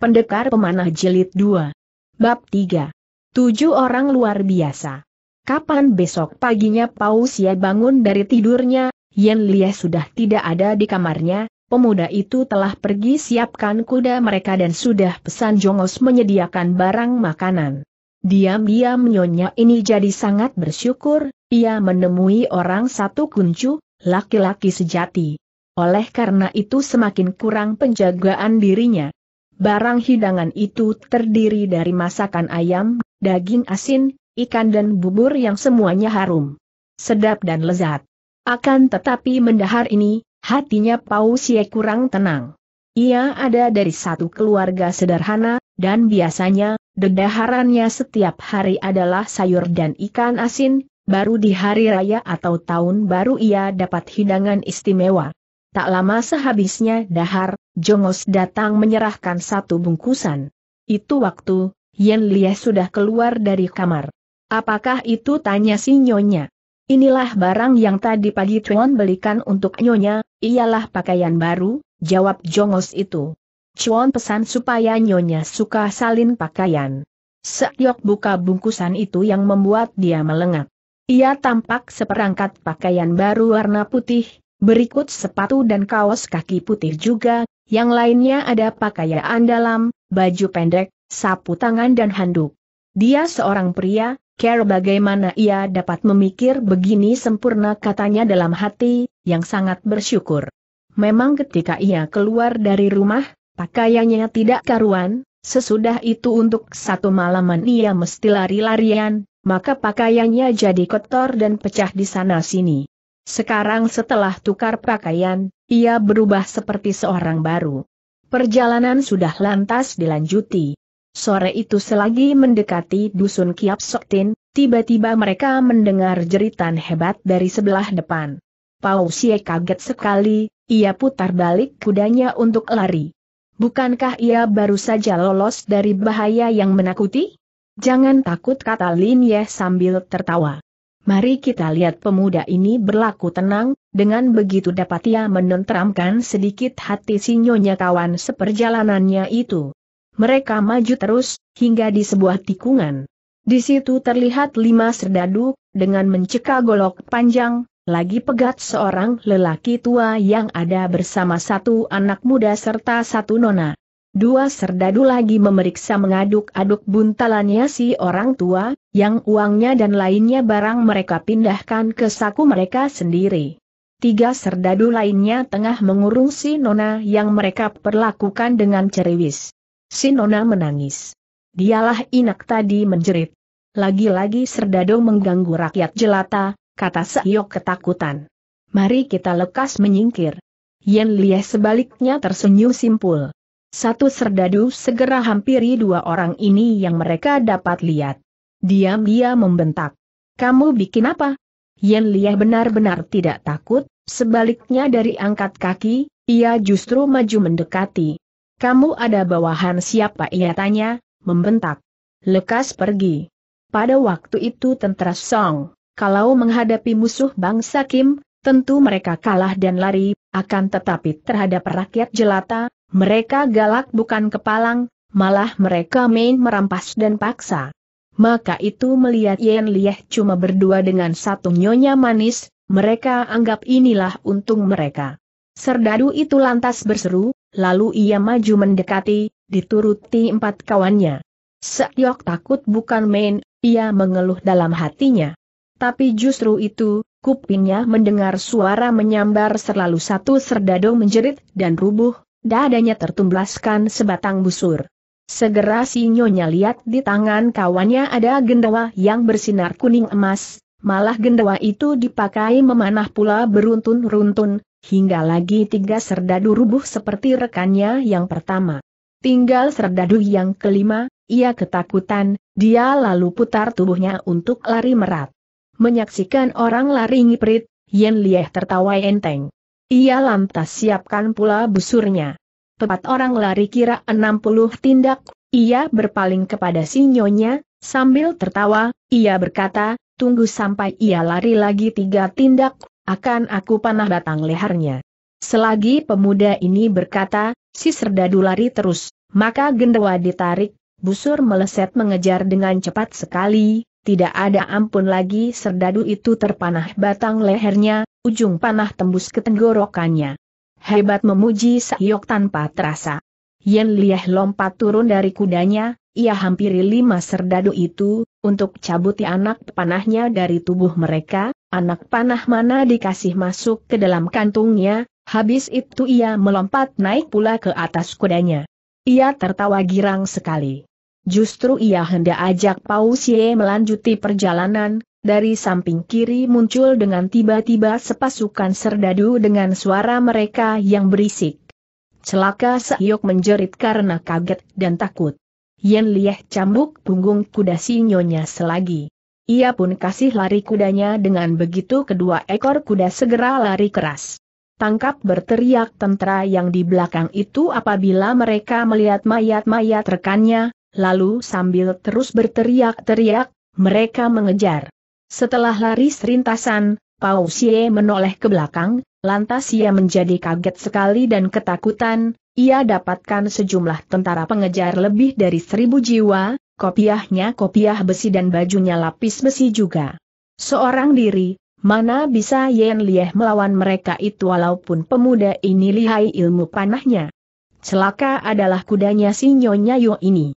Pendekar Pemanah Jelit 2. Bab 3. Tujuh orang luar biasa. Kapan besok paginya Pausia bangun dari tidurnya, Yen Lia sudah tidak ada di kamarnya, pemuda itu telah pergi siapkan kuda mereka dan sudah pesan Jongos menyediakan barang makanan. Diam-diam nyonya ini jadi sangat bersyukur, ia menemui orang satu kuncu, laki-laki sejati. Oleh karena itu semakin kurang penjagaan dirinya. Barang hidangan itu terdiri dari masakan ayam, daging asin, ikan dan bubur yang semuanya harum. Sedap dan lezat. Akan tetapi mendahar ini, hatinya Pau kurang tenang. Ia ada dari satu keluarga sederhana, dan biasanya, dedaharannya setiap hari adalah sayur dan ikan asin, baru di hari raya atau tahun baru ia dapat hidangan istimewa. Tak lama sehabisnya dahar, Jongos datang menyerahkan satu bungkusan. Itu waktu, Yen Lie sudah keluar dari kamar. Apakah itu tanya si Nyonya? Inilah barang yang tadi pagi Chuan belikan untuk Nyonya, ialah pakaian baru, jawab Jongos itu. Chuan pesan supaya Nyonya suka salin pakaian. Sekyok buka bungkusan itu yang membuat dia melengak. Ia tampak seperangkat pakaian baru warna putih, berikut sepatu dan kaos kaki putih juga, yang lainnya ada pakaian dalam, baju pendek, sapu tangan dan handuk. Dia seorang pria, care bagaimana ia dapat memikir begini sempurna katanya dalam hati, yang sangat bersyukur. Memang ketika ia keluar dari rumah, pakaiannya tidak karuan, sesudah itu untuk satu malaman ia mesti lari-larian, maka pakaiannya jadi kotor dan pecah di sana-sini. Sekarang setelah tukar pakaian, ia berubah seperti seorang baru. Perjalanan sudah lantas dilanjuti. Sore itu selagi mendekati dusun Kiap Soktin, tiba-tiba mereka mendengar jeritan hebat dari sebelah depan. Pau Xie kaget sekali, ia putar balik kudanya untuk lari. Bukankah ia baru saja lolos dari bahaya yang menakuti? Jangan takut kata Lin Ye sambil tertawa. Mari kita lihat pemuda ini berlaku tenang, dengan begitu dapat ia menenteramkan sedikit hati si nyonya kawan seperjalanannya itu. Mereka maju terus, hingga di sebuah tikungan. Di situ terlihat lima serdadu, dengan mencekak golok panjang, lagi pegat seorang lelaki tua yang ada bersama satu anak muda serta satu nona. Dua serdadu lagi memeriksa mengaduk-aduk buntalannya si orang tua, yang uangnya dan lainnya barang mereka pindahkan ke saku mereka sendiri. Tiga serdadu lainnya tengah mengurung si Nona yang mereka perlakukan dengan ceriwis. Si Nona menangis. Dialah inak tadi menjerit. Lagi-lagi serdadu mengganggu rakyat jelata, kata Seiyok ketakutan. Mari kita lekas menyingkir. Yen Lia sebaliknya tersenyum simpul. Satu serdadu segera hampiri dua orang ini yang mereka dapat lihat. Diam dia membentak. Kamu bikin apa? Yen Liah benar-benar tidak takut, sebaliknya dari angkat kaki, ia justru maju mendekati. Kamu ada bawahan siapa ia tanya, membentak. Lekas pergi. Pada waktu itu tentara Song, kalau menghadapi musuh bangsa Kim, Tentu mereka kalah dan lari, akan tetapi terhadap rakyat jelata, mereka galak bukan kepalang, malah mereka main merampas dan paksa. Maka itu melihat Yen Lieh cuma berdua dengan satu nyonya manis, mereka anggap inilah untung mereka. Serdadu itu lantas berseru, lalu ia maju mendekati, dituruti empat kawannya. Seyok takut bukan main, ia mengeluh dalam hatinya. Tapi justru itu, Kupingnya mendengar suara menyambar selalu satu serdado menjerit dan rubuh, dadanya tertumblaskan sebatang busur. Segera si nyonya lihat di tangan kawannya ada gendawa yang bersinar kuning emas, malah gendawa itu dipakai memanah pula beruntun-runtun, hingga lagi tiga serdadu rubuh seperti rekannya yang pertama. Tinggal serdadu yang kelima, ia ketakutan, dia lalu putar tubuhnya untuk lari merat. Menyaksikan orang lari ngiprit, Yen Lieh tertawa enteng. Ia lantas siapkan pula busurnya. Tepat orang lari kira 60 tindak, ia berpaling kepada si nyonya, sambil tertawa, ia berkata, tunggu sampai ia lari lagi tiga tindak, akan aku panah batang lehernya. Selagi pemuda ini berkata, si serdadu lari terus, maka gendewa ditarik, busur meleset mengejar dengan cepat sekali, tidak ada ampun lagi serdadu itu terpanah batang lehernya, ujung panah tembus ke tenggorokannya. Hebat memuji Sahyok tanpa terasa. Yen Lieh lompat turun dari kudanya, ia hampiri lima serdadu itu, untuk cabuti anak panahnya dari tubuh mereka, anak panah mana dikasih masuk ke dalam kantungnya, habis itu ia melompat naik pula ke atas kudanya. Ia tertawa girang sekali. Justru ia hendak ajak Pausie melanjuti perjalanan, dari samping kiri muncul dengan tiba-tiba sepasukan serdadu dengan suara mereka yang berisik. Celaka Seiyok menjerit karena kaget dan takut. Yen Lieh cambuk punggung kuda sinyonya selagi. Ia pun kasih lari kudanya dengan begitu kedua ekor kuda segera lari keras. Tangkap berteriak tentara yang di belakang itu apabila mereka melihat mayat-mayat rekannya, Lalu sambil terus berteriak-teriak, mereka mengejar. Setelah lari serintasan, Pao Xie menoleh ke belakang, lantas ia menjadi kaget sekali dan ketakutan, ia dapatkan sejumlah tentara pengejar lebih dari seribu jiwa, kopiahnya kopiah besi dan bajunya lapis besi juga. Seorang diri, mana bisa Yen Lieh melawan mereka itu walaupun pemuda ini lihai ilmu panahnya. Celaka adalah kudanya si Nyonya Yo ini.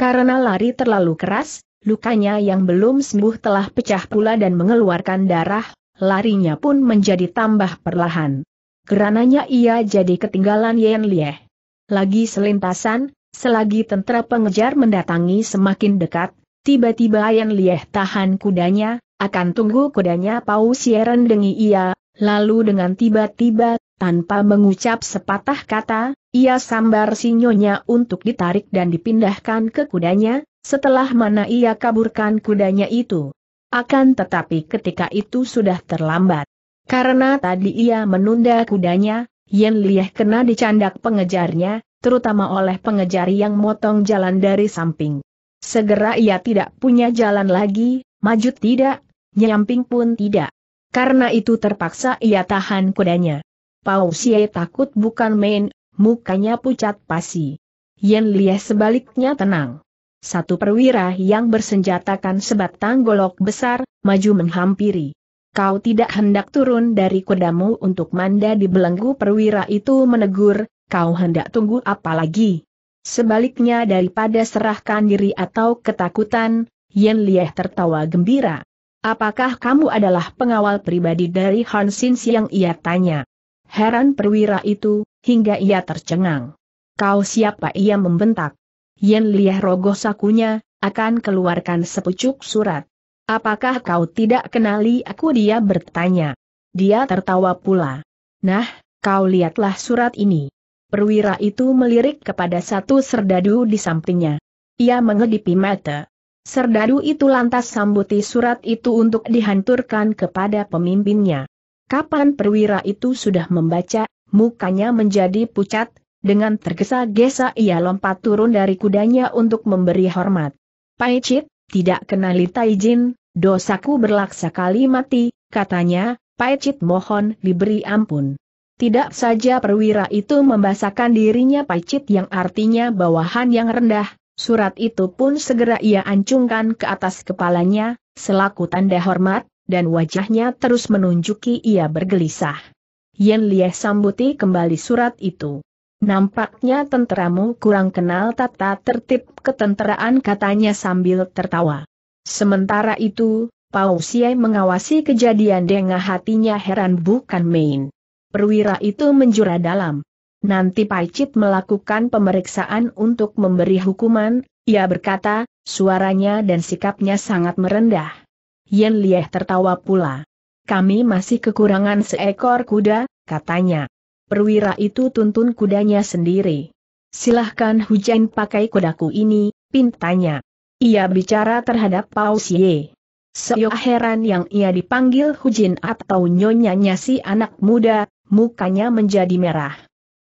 Karena lari terlalu keras, lukanya yang belum sembuh telah pecah pula dan mengeluarkan darah, larinya pun menjadi tambah perlahan. Kerananya ia jadi ketinggalan Yen Lieh. Lagi selintasan, selagi tentara pengejar mendatangi semakin dekat, tiba-tiba Yen Lieh tahan kudanya, akan tunggu kudanya Pau Sieren dengi ia, lalu dengan tiba-tiba tanpa mengucap sepatah kata, ia sambar sinyonya untuk ditarik dan dipindahkan ke kudanya, setelah mana ia kaburkan kudanya itu. Akan tetapi ketika itu sudah terlambat. Karena tadi ia menunda kudanya, Yen Lieh kena dicandak pengejarnya, terutama oleh pengejar yang motong jalan dari samping. Segera ia tidak punya jalan lagi, maju tidak, nyamping pun tidak. Karena itu terpaksa ia tahan kudanya. Pausie takut bukan main, mukanya pucat pasi. Yen Lia sebaliknya tenang. Satu perwira yang bersenjatakan sebatang golok besar, maju menghampiri. Kau tidak hendak turun dari kudamu untuk manda di belenggu perwira itu menegur, kau hendak tunggu apa lagi? Sebaliknya daripada serahkan diri atau ketakutan, Yen Lieh tertawa gembira. Apakah kamu adalah pengawal pribadi dari Han Sin yang ia tanya? Heran perwira itu, hingga ia tercengang. Kau siapa ia membentak? Yen lih rogoh sakunya, akan keluarkan sepucuk surat. Apakah kau tidak kenali aku dia bertanya. Dia tertawa pula. Nah, kau lihatlah surat ini. Perwira itu melirik kepada satu serdadu di sampingnya. Ia mengedipi mata. Serdadu itu lantas sambuti surat itu untuk dihanturkan kepada pemimpinnya. Kapan perwira itu sudah membaca, mukanya menjadi pucat, dengan tergesa-gesa ia lompat turun dari kudanya untuk memberi hormat. Paicit, tidak kenali Taijin, dosaku berlaksa kali mati, katanya, Paicit mohon diberi ampun. Tidak saja perwira itu membasakan dirinya Paicit yang artinya bawahan yang rendah, surat itu pun segera ia ancungkan ke atas kepalanya, selaku tanda hormat, dan wajahnya terus menunjuki ia bergelisah. Yen Lie sambuti kembali surat itu. Nampaknya tenteramu kurang kenal tata tertib ketenteraan katanya sambil tertawa. Sementara itu, Pau Siai mengawasi kejadian dengan hatinya heran bukan main. Perwira itu menjura dalam. Nanti Paicit melakukan pemeriksaan untuk memberi hukuman, ia berkata, suaranya dan sikapnya sangat merendah. Yen Lieh tertawa pula. Kami masih kekurangan seekor kuda, katanya. Perwira itu tuntun kudanya sendiri. Silahkan hujan pakai kudaku ini, pintanya. Ia bicara terhadap Paus Ye. Seok heran yang ia dipanggil Hujin atau nyonyanya si anak muda, mukanya menjadi merah.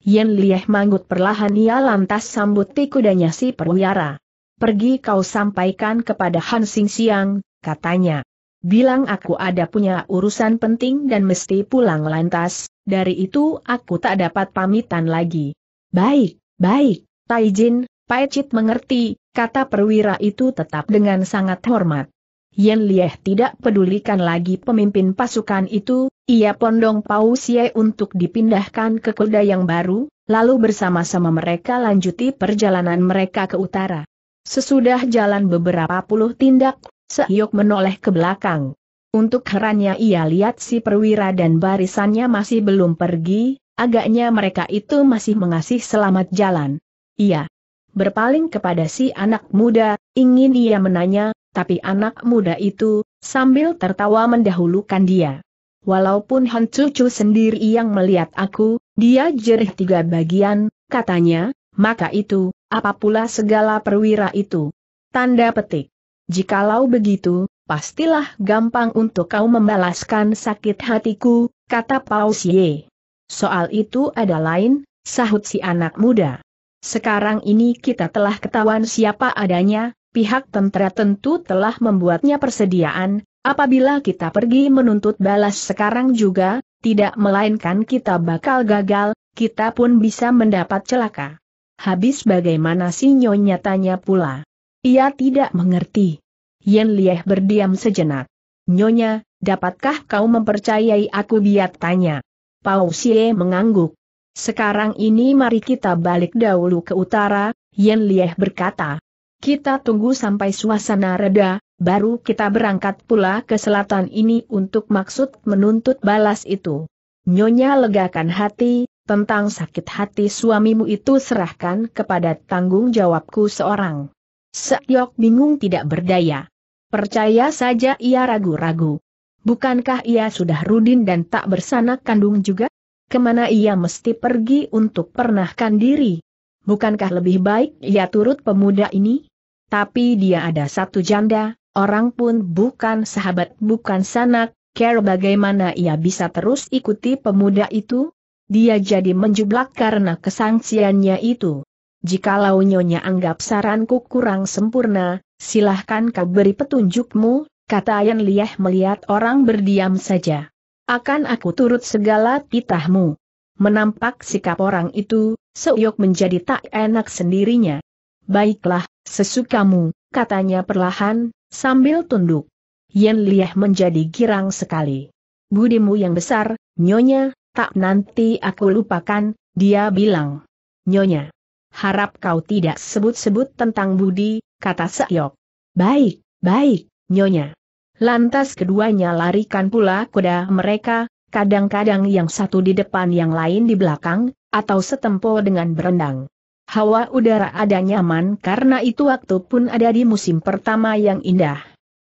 Yen Lieh manggut perlahan ia lantas sambut tikudanya si perwira. Pergi kau sampaikan kepada Han Sing Siang, katanya. Bilang aku ada punya urusan penting dan mesti pulang lantas, dari itu aku tak dapat pamitan lagi. Baik, baik, Taijin, Chit mengerti, kata perwira itu tetap dengan sangat hormat. Yen Lieh tidak pedulikan lagi pemimpin pasukan itu, ia pondong Pau Xie untuk dipindahkan ke kuda yang baru, lalu bersama-sama mereka lanjuti perjalanan mereka ke utara. Sesudah jalan beberapa puluh tindak, Sehyok menoleh ke belakang. Untuk herannya ia lihat si perwira dan barisannya masih belum pergi, agaknya mereka itu masih mengasih selamat jalan. Ia berpaling kepada si anak muda, ingin ia menanya, tapi anak muda itu, sambil tertawa mendahulukan dia. Walaupun Han Cucu sendiri yang melihat aku, dia jerih tiga bagian, katanya, maka itu, apa pula segala perwira itu? Tanda petik. Jikalau begitu, pastilah gampang untuk kau membalaskan sakit hatiku, kata Pao Xie. Soal itu ada lain, sahut si anak muda. Sekarang ini kita telah ketahuan siapa adanya, pihak tentara tentu telah membuatnya persediaan, apabila kita pergi menuntut balas sekarang juga, tidak melainkan kita bakal gagal, kita pun bisa mendapat celaka. Habis bagaimana si nyonya tanya pula. Ia tidak mengerti. Yen Lieh berdiam sejenak. Nyonya, dapatkah kau mempercayai aku biat tanya? Pau Xie mengangguk. Sekarang ini mari kita balik dahulu ke utara, Yen Lieh berkata. Kita tunggu sampai suasana reda, baru kita berangkat pula ke selatan ini untuk maksud menuntut balas itu. Nyonya legakan hati, tentang sakit hati suamimu itu serahkan kepada tanggung jawabku seorang. Sekyok bingung tidak berdaya. Percaya saja ia ragu-ragu. Bukankah ia sudah rudin dan tak bersanak kandung juga? Kemana ia mesti pergi untuk pernahkan diri? Bukankah lebih baik ia turut pemuda ini? Tapi dia ada satu janda, orang pun bukan sahabat bukan sanak, care bagaimana ia bisa terus ikuti pemuda itu? Dia jadi menjublak karena kesangsiannya itu jikalau Nyonya anggap saranku kurang sempurna, silahkan kau beri petunjukmu, kata Ayan Liah melihat orang berdiam saja. Akan aku turut segala titahmu. Menampak sikap orang itu, seuyuk menjadi tak enak sendirinya. Baiklah, sesukamu, katanya perlahan, sambil tunduk. Yen Liah menjadi girang sekali. Budimu yang besar, Nyonya, tak nanti aku lupakan, dia bilang. Nyonya harap kau tidak sebut-sebut tentang Budi, kata Seyok. Baik, baik, Nyonya. Lantas keduanya larikan pula kuda mereka, kadang-kadang yang satu di depan yang lain di belakang, atau setempo dengan berendang. Hawa udara ada nyaman karena itu waktu pun ada di musim pertama yang indah.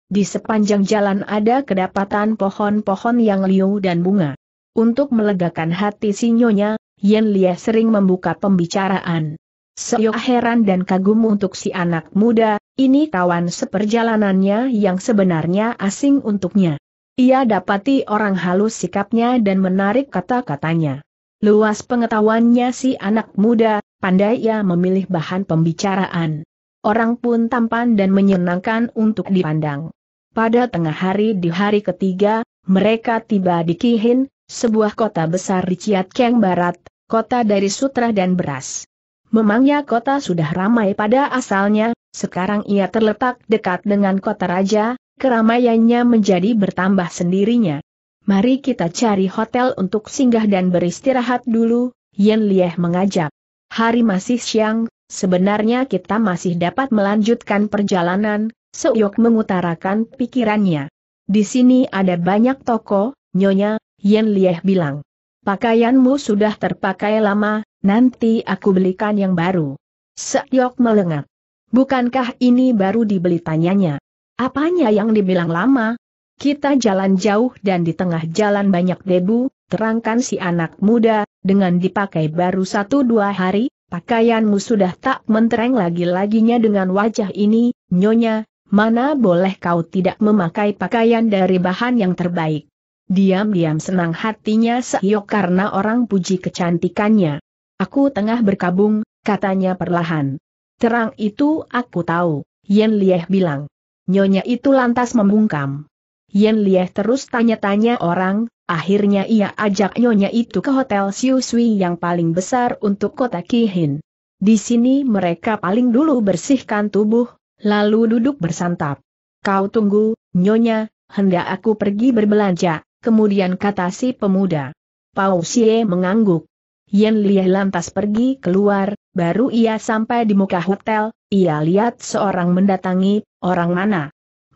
Di sepanjang jalan ada kedapatan pohon-pohon yang liu dan bunga. Untuk melegakan hati si Nyonya, Yen Lia sering membuka pembicaraan. Seo heran dan kagum untuk si anak muda, ini kawan seperjalanannya yang sebenarnya asing untuknya. Ia dapati orang halus sikapnya dan menarik kata-katanya. Luas pengetahuannya si anak muda, pandai ia memilih bahan pembicaraan. Orang pun tampan dan menyenangkan untuk dipandang. Pada tengah hari di hari ketiga, mereka tiba di Kihin, sebuah kota besar di Ciat Keng Barat, kota dari sutra dan beras. Memangnya kota sudah ramai pada asalnya, sekarang ia terletak dekat dengan kota raja, keramaiannya menjadi bertambah sendirinya. Mari kita cari hotel untuk singgah dan beristirahat dulu, Yen Lieh mengajak. Hari masih siang, sebenarnya kita masih dapat melanjutkan perjalanan, Seuyok mengutarakan pikirannya. Di sini ada banyak toko, Nyonya, Yen Lieh bilang. Pakaianmu sudah terpakai lama, Nanti aku belikan yang baru. Seyok melengat. Bukankah ini baru dibeli tanyanya? Apanya yang dibilang lama? Kita jalan jauh dan di tengah jalan banyak debu, terangkan si anak muda, dengan dipakai baru satu dua hari, pakaianmu sudah tak mentereng lagi-laginya dengan wajah ini, nyonya, mana boleh kau tidak memakai pakaian dari bahan yang terbaik. Diam-diam senang hatinya seyok karena orang puji kecantikannya. Aku tengah berkabung, katanya perlahan. Terang itu aku tahu, Yen Lieh bilang. Nyonya itu lantas membungkam. Yen Lieh terus tanya-tanya orang, akhirnya ia ajak Nyonya itu ke Hotel Siu Sui yang paling besar untuk kota Kihin. Di sini mereka paling dulu bersihkan tubuh, lalu duduk bersantap. Kau tunggu, Nyonya, hendak aku pergi berbelanja, kemudian kata si pemuda. Pau Xie mengangguk. Yen Lie lantas pergi keluar, baru ia sampai di muka hotel, ia lihat seorang mendatangi, orang mana?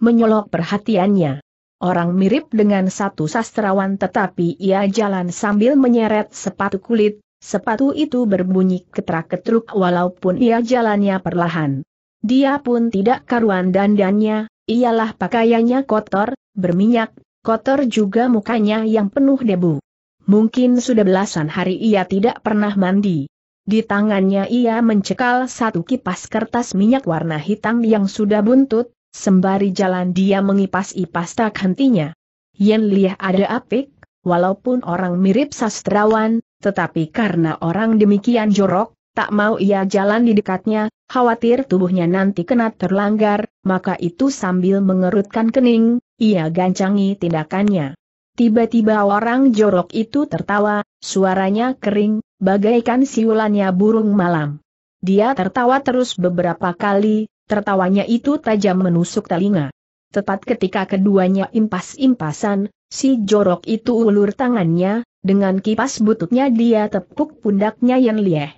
Menyolok perhatiannya. Orang mirip dengan satu sastrawan tetapi ia jalan sambil menyeret sepatu kulit, sepatu itu berbunyi ketrak-ketruk walaupun ia jalannya perlahan. Dia pun tidak karuan dandannya, ialah pakaiannya kotor, berminyak, kotor juga mukanya yang penuh debu. Mungkin sudah belasan hari ia tidak pernah mandi. Di tangannya ia mencekal satu kipas kertas minyak warna hitam yang sudah buntut, sembari jalan dia mengipas-ipas tak hentinya. Yen Liah ada apik, walaupun orang mirip sastrawan, tetapi karena orang demikian jorok, tak mau ia jalan di dekatnya, khawatir tubuhnya nanti kena terlanggar, maka itu sambil mengerutkan kening, ia gancangi tindakannya. Tiba-tiba orang jorok itu tertawa, suaranya kering, bagaikan siulannya burung malam. Dia tertawa terus beberapa kali, tertawanya itu tajam menusuk telinga. Tepat ketika keduanya impas-impasan, si jorok itu ulur tangannya, dengan kipas bututnya dia tepuk pundaknya yang Lieh.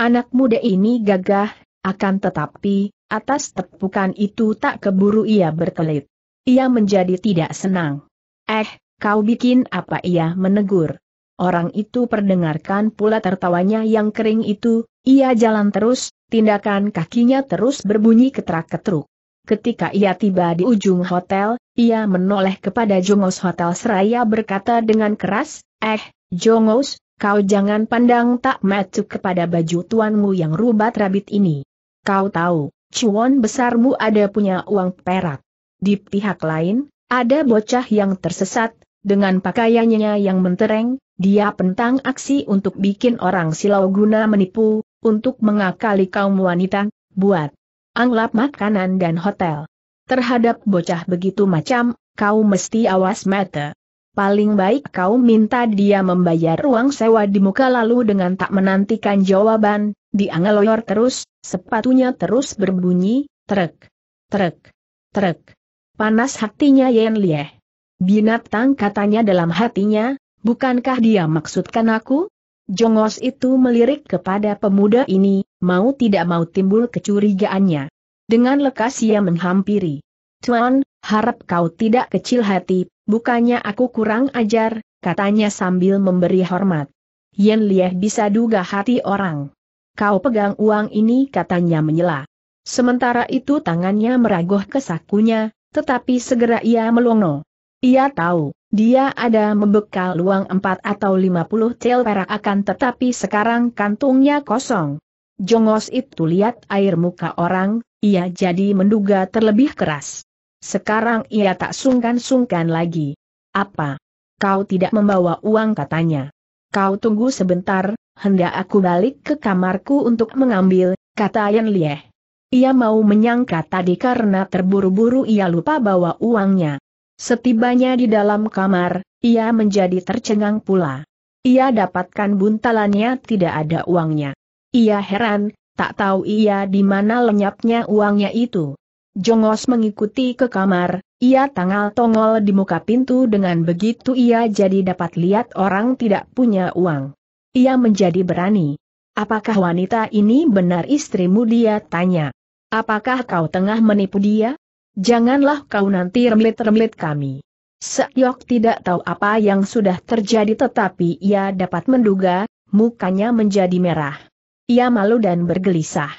Anak muda ini gagah, akan tetapi, atas tepukan itu tak keburu ia berkelit. Ia menjadi tidak senang. Eh, Kau bikin apa ia menegur. Orang itu perdengarkan pula tertawanya yang kering itu, ia jalan terus, tindakan kakinya terus berbunyi ketrak-ketruk. Ketika ia tiba di ujung hotel, ia menoleh kepada Jongos Hotel Seraya berkata dengan keras, Eh, Jongos, kau jangan pandang tak matuk kepada baju tuanmu yang rubat rabit ini. Kau tahu, cuan besarmu ada punya uang perak. Di pihak lain, ada bocah yang tersesat, dengan pakaiannya yang mentereng, dia pentang aksi untuk bikin orang silau guna menipu, untuk mengakali kaum wanita, buat anglap makanan dan hotel. Terhadap bocah begitu macam, kau mesti awas mata. Paling baik kau minta dia membayar ruang sewa di muka lalu dengan tak menantikan jawaban, diangaloyor terus, sepatunya terus berbunyi, trek, trek, trek. Panas hatinya Yen Lieh. Binatang katanya dalam hatinya, bukankah dia maksudkan aku? Jongos itu melirik kepada pemuda ini, mau tidak mau timbul kecurigaannya. Dengan lekas ia menghampiri. Tuan, harap kau tidak kecil hati, bukannya aku kurang ajar, katanya sambil memberi hormat. Yen Lieh bisa duga hati orang. Kau pegang uang ini katanya menyela. Sementara itu tangannya meragoh ke sakunya, tetapi segera ia melongo. Ia tahu, dia ada membekal uang empat atau lima puluh cel perak akan tetapi sekarang kantungnya kosong. Jongos itu lihat air muka orang, ia jadi menduga terlebih keras. Sekarang ia tak sungkan-sungkan lagi. Apa? Kau tidak membawa uang katanya. Kau tunggu sebentar, hendak aku balik ke kamarku untuk mengambil, kata Yan Lieh. Ia mau menyangka tadi karena terburu-buru ia lupa bawa uangnya. Setibanya di dalam kamar, ia menjadi tercengang pula. Ia dapatkan buntalannya tidak ada uangnya. Ia heran, tak tahu ia di mana lenyapnya uangnya itu. Jongos mengikuti ke kamar, ia tangal-tongol di muka pintu dengan begitu ia jadi dapat lihat orang tidak punya uang. Ia menjadi berani. Apakah wanita ini benar istrimu dia tanya. Apakah kau tengah menipu dia? Janganlah kau nanti remlit-remlit kami. Seok tidak tahu apa yang sudah terjadi tetapi ia dapat menduga, mukanya menjadi merah. Ia malu dan bergelisah.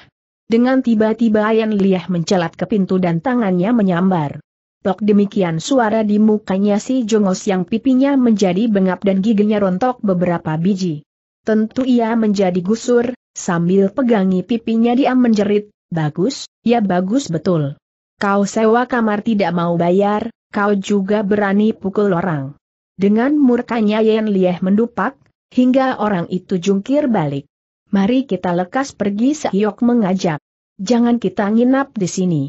Dengan tiba-tiba Ayan Liah mencelat ke pintu dan tangannya menyambar. Tok demikian suara di mukanya si Jongos yang pipinya menjadi bengap dan giginya rontok beberapa biji. Tentu ia menjadi gusur, sambil pegangi pipinya dia menjerit, bagus, ya bagus betul. Kau sewa kamar tidak mau bayar, kau juga berani pukul orang. Dengan murkanya Yen Lieh mendupak, hingga orang itu jungkir balik. Mari kita lekas pergi Sehyok mengajak. Jangan kita nginap di sini.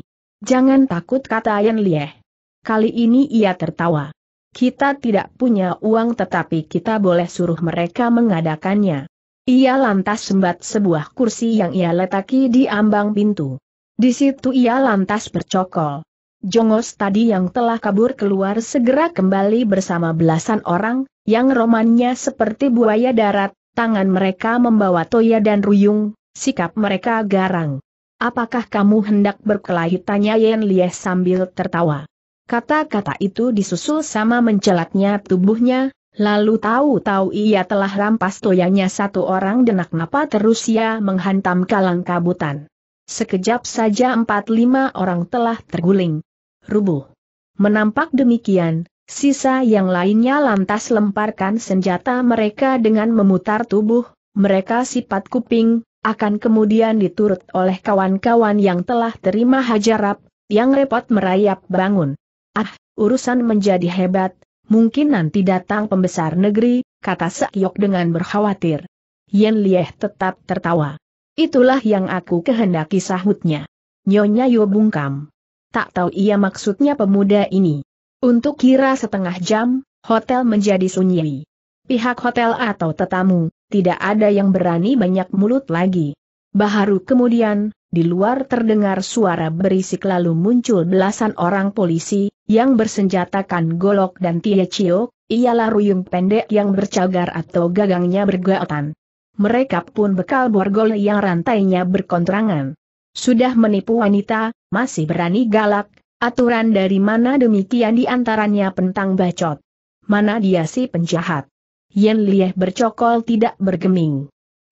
Jangan takut kata Yan Lieh. Kali ini ia tertawa. Kita tidak punya uang tetapi kita boleh suruh mereka mengadakannya. Ia lantas sembat sebuah kursi yang ia letaki di ambang pintu. Di situ ia lantas bercokol. Jongos tadi yang telah kabur keluar segera kembali bersama belasan orang, yang romannya seperti buaya darat, tangan mereka membawa toya dan ruyung, sikap mereka garang. Apakah kamu hendak berkelahi? Tanya Yen Lieh sambil tertawa. Kata-kata itu disusul sama mencelatnya tubuhnya, lalu tahu-tahu ia telah rampas toyanya satu orang denak napa terus ia menghantam kalang kabutan. Sekejap saja empat lima orang telah terguling. Rubuh. Menampak demikian, sisa yang lainnya lantas lemparkan senjata mereka dengan memutar tubuh, mereka sifat kuping, akan kemudian diturut oleh kawan-kawan yang telah terima hajarap, yang repot merayap bangun. Ah, urusan menjadi hebat, mungkin nanti datang pembesar negeri, kata Sekyok dengan berkhawatir. Yen Lieh tetap tertawa. Itulah yang aku kehendaki sahutnya. Nyonya Yo bungkam. Tak tahu ia maksudnya pemuda ini. Untuk kira setengah jam, hotel menjadi sunyi. Pihak hotel atau tetamu, tidak ada yang berani banyak mulut lagi. Baharu kemudian, di luar terdengar suara berisik lalu muncul belasan orang polisi, yang bersenjatakan golok dan tia ciok, ialah ruyung pendek yang bercagar atau gagangnya bergaotan mereka pun bekal borgol yang rantainya berkontrangan. Sudah menipu wanita, masih berani galak, aturan dari mana demikian diantaranya pentang bacot. Mana dia si penjahat. Yen Lieh bercokol tidak bergeming.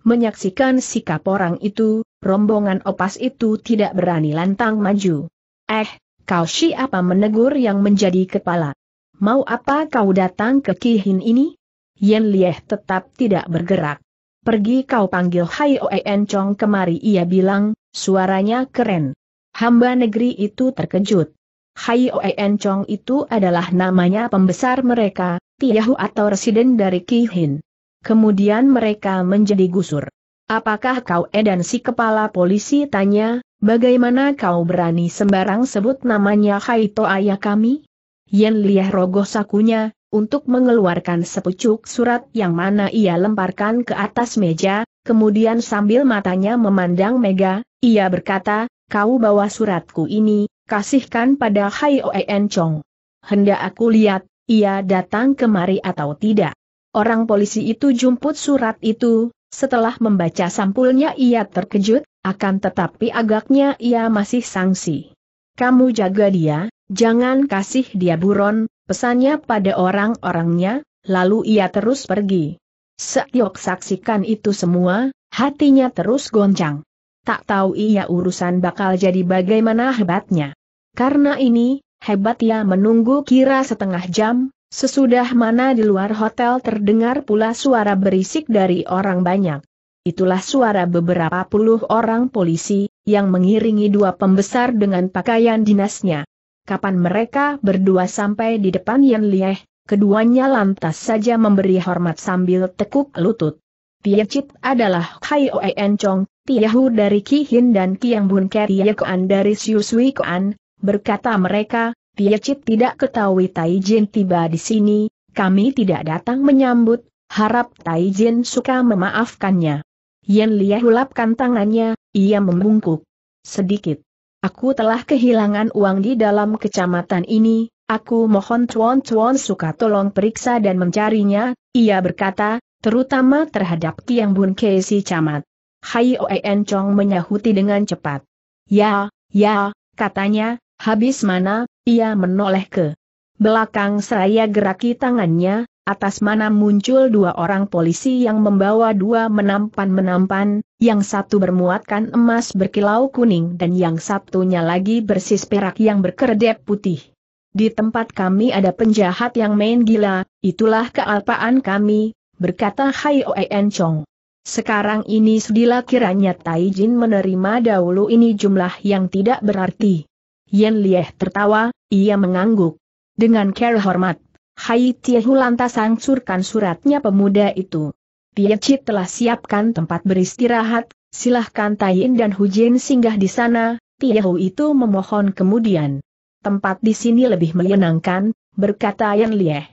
Menyaksikan sikap orang itu, rombongan opas itu tidak berani lantang maju. Eh, kau siapa menegur yang menjadi kepala? Mau apa kau datang ke Kihin ini? Yen Lieh tetap tidak bergerak. Pergi kau panggil Hai Oe Chong kemari ia bilang, suaranya keren. Hamba negeri itu terkejut. Hai Oe Chong itu adalah namanya pembesar mereka, Tiahu atau residen dari Kihin. Kemudian mereka menjadi gusur. Apakah kau edan si kepala polisi tanya, bagaimana kau berani sembarang sebut namanya Hai Toaya kami? Yen liah rogoh sakunya, untuk mengeluarkan sepucuk surat yang mana ia lemparkan ke atas meja, kemudian sambil matanya memandang Mega, ia berkata, kau bawa suratku ini, kasihkan pada Hai Oen Chong. Hendak aku lihat, ia datang kemari atau tidak. Orang polisi itu jumput surat itu, setelah membaca sampulnya ia terkejut, akan tetapi agaknya ia masih sangsi. Kamu jaga dia, jangan kasih dia buron, Pesannya pada orang-orangnya, lalu ia terus pergi. Setiok saksikan itu semua, hatinya terus goncang. Tak tahu ia urusan bakal jadi bagaimana hebatnya. Karena ini, hebat ia menunggu kira setengah jam, sesudah mana di luar hotel terdengar pula suara berisik dari orang banyak. Itulah suara beberapa puluh orang polisi, yang mengiringi dua pembesar dengan pakaian dinasnya kapan mereka berdua sampai di depan Yan Lieh, keduanya lantas saja memberi hormat sambil tekuk lutut. Chit adalah Hai Oen Chong, Tiahu dari Hin dan Kiang Bun Tia Kuan dari Sui Kuan, berkata mereka, Chit tidak ketahui Tai Jin tiba di sini, kami tidak datang menyambut, harap Tai Jin suka memaafkannya. Yan Lieh hulapkan tangannya, ia membungkuk. Sedikit. Aku telah kehilangan uang di dalam kecamatan ini, aku mohon cuan-cuan suka tolong periksa dan mencarinya, ia berkata, terutama terhadap Tiang Bun Kei camat. Hai Oen Chong menyahuti dengan cepat. Ya, ya, katanya, habis mana, ia menoleh ke belakang seraya geraki tangannya, atas mana muncul dua orang polisi yang membawa dua menampan-menampan, yang satu bermuatkan emas berkilau kuning dan yang satunya lagi bersis perak yang berkerdep putih. Di tempat kami ada penjahat yang main gila, itulah kealpaan kami, berkata Hai Oen Chong. Sekarang ini sedila kiranya Tai Jin menerima dahulu ini jumlah yang tidak berarti. Yen Lieh tertawa, ia mengangguk. Dengan care hormat. Hai Tiehu lantas hancurkan suratnya pemuda itu. Tieci telah siapkan tempat beristirahat, silahkan Tayin dan Hujin singgah di sana, Tiehu itu memohon kemudian. Tempat di sini lebih menyenangkan, berkata Yan Lieh.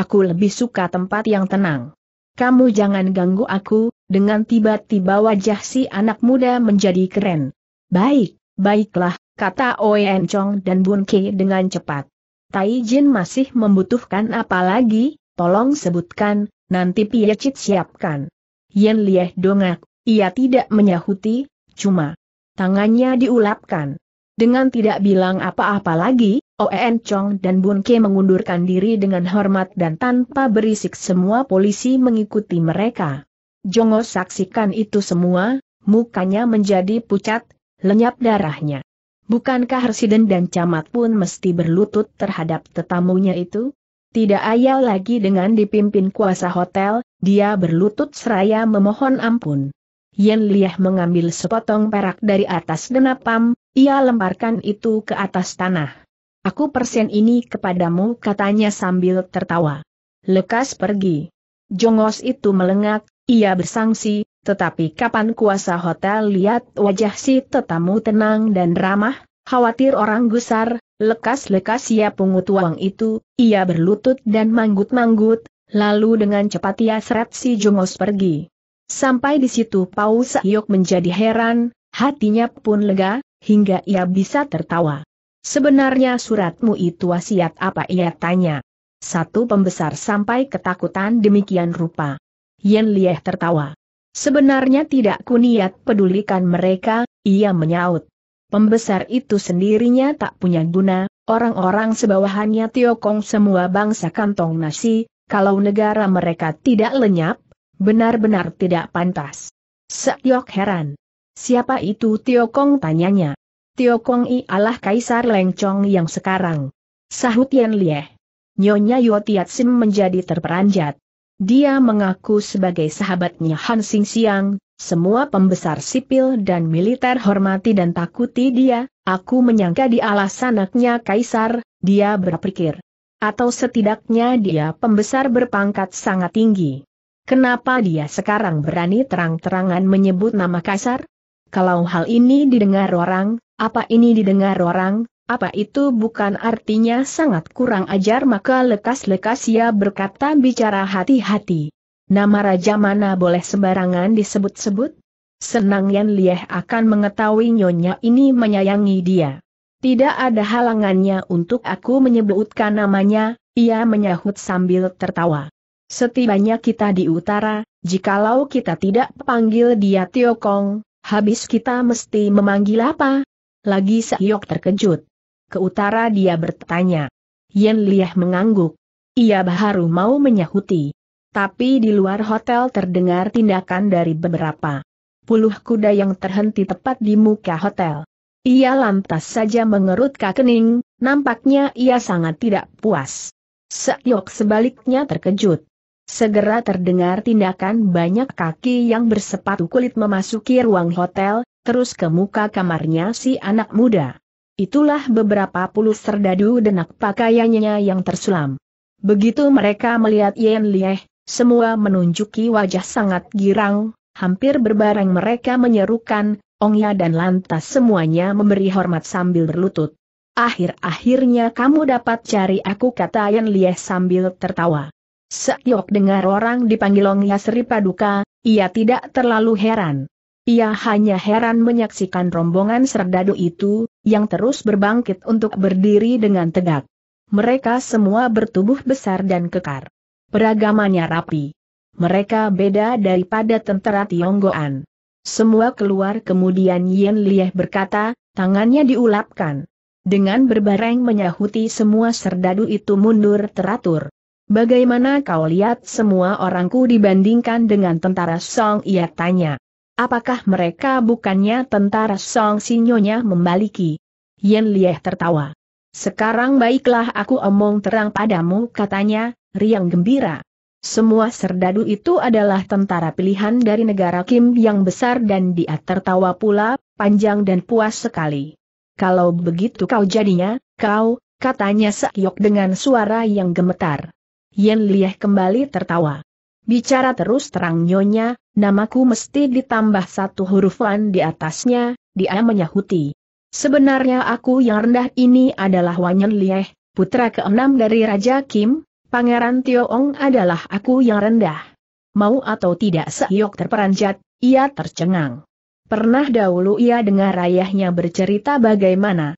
Aku lebih suka tempat yang tenang. Kamu jangan ganggu aku, dengan tiba-tiba wajah si anak muda menjadi keren. Baik, baiklah, kata Oen Chong dan Bun Ke dengan cepat. Tai Jin masih membutuhkan apa lagi, tolong sebutkan, nanti Cik siapkan. Yen Lieh dongak, ia tidak menyahuti, cuma tangannya diulapkan. Dengan tidak bilang apa-apa lagi, Oen Chong dan Bun Ke mengundurkan diri dengan hormat dan tanpa berisik semua polisi mengikuti mereka. Jongo saksikan itu semua, mukanya menjadi pucat, lenyap darahnya. Bukankah residen dan camat pun mesti berlutut terhadap tetamunya itu? Tidak ayal lagi dengan dipimpin kuasa hotel, dia berlutut seraya memohon ampun. Yen Liah mengambil sepotong perak dari atas denapam, ia lemparkan itu ke atas tanah. Aku persen ini kepadamu katanya sambil tertawa. Lekas pergi. Jongos itu melengak, ia bersangsi, tetapi kapan kuasa hotel lihat wajah si tetamu tenang dan ramah, khawatir orang gusar, lekas-lekas ia pungut uang itu, ia berlutut dan manggut-manggut, lalu dengan cepat ia seret si jungos pergi. Sampai di situ Pau Sahyok menjadi heran, hatinya pun lega, hingga ia bisa tertawa. Sebenarnya suratmu itu wasiat apa ia tanya. Satu pembesar sampai ketakutan demikian rupa. Yen Lieh tertawa. Sebenarnya tidak kuniat pedulikan mereka, ia menyaut. Pembesar itu sendirinya tak punya guna, orang-orang sebawahannya Tiokong semua bangsa kantong nasi, kalau negara mereka tidak lenyap, benar-benar tidak pantas. Sekyok heran. Siapa itu Tiokong tanyanya. Tiokong ialah Kaisar Lengcong yang sekarang. Sahut Yan Lieh. Nyonya Yotiatsim menjadi terperanjat. Dia mengaku sebagai sahabatnya Han Sing Siang, semua pembesar sipil dan militer hormati dan takuti dia, aku menyangka di alas anaknya kaisar, dia berpikir. Atau setidaknya dia pembesar berpangkat sangat tinggi. Kenapa dia sekarang berani terang-terangan menyebut nama kaisar? Kalau hal ini didengar orang, apa ini didengar orang, apa itu bukan artinya sangat kurang ajar maka lekas-lekas ia berkata bicara hati-hati. Nama raja mana boleh sembarangan disebut-sebut? Senang Yan Lieh akan mengetahui nyonya ini menyayangi dia. Tidak ada halangannya untuk aku menyebutkan namanya, ia menyahut sambil tertawa. Setibanya kita di utara, jikalau kita tidak panggil dia Tiokong, habis kita mesti memanggil apa? Lagi Sehyok terkejut ke utara dia bertanya. Yen Liah mengangguk. Ia baru mau menyahuti. Tapi di luar hotel terdengar tindakan dari beberapa puluh kuda yang terhenti tepat di muka hotel. Ia lantas saja mengerut kening, nampaknya ia sangat tidak puas. Seyok sebaliknya terkejut. Segera terdengar tindakan banyak kaki yang bersepatu kulit memasuki ruang hotel, terus ke muka kamarnya si anak muda. Itulah beberapa puluh serdadu denak pakaiannya yang tersulam. Begitu mereka melihat Yen Lieh, semua menunjuki wajah sangat girang, hampir berbareng mereka menyerukan, Ongya dan lantas semuanya memberi hormat sambil berlutut. Akhir-akhirnya kamu dapat cari aku kata Yen Lieh sambil tertawa. Sekyok dengar orang dipanggil Ongya Sri Paduka, ia tidak terlalu heran. Ia hanya heran menyaksikan rombongan serdadu itu, yang terus berbangkit untuk berdiri dengan tegak. Mereka semua bertubuh besar dan kekar. Peragamannya rapi. Mereka beda daripada tentara Tionggoan. Semua keluar kemudian Yen Lieh berkata, tangannya diulapkan. Dengan berbareng menyahuti semua serdadu itu mundur teratur. Bagaimana kau lihat semua orangku dibandingkan dengan tentara Song ia tanya. Apakah mereka bukannya tentara Song Sinyonya membaliki? Yen Lieh tertawa. Sekarang baiklah aku omong terang padamu katanya, riang gembira. Semua serdadu itu adalah tentara pilihan dari negara Kim yang besar dan dia tertawa pula, panjang dan puas sekali. Kalau begitu kau jadinya, kau, katanya Sekyok dengan suara yang gemetar. Yen Lieh kembali tertawa. Bicara terus terang nyonya, namaku mesti ditambah satu huruf Wan di atasnya, dia menyahuti. Sebenarnya aku yang rendah ini adalah Wanyan Lieh, putra keenam dari Raja Kim, Pangeran Tioong adalah aku yang rendah. Mau atau tidak Sehiok terperanjat, ia tercengang. Pernah dahulu ia dengar ayahnya bercerita bagaimana,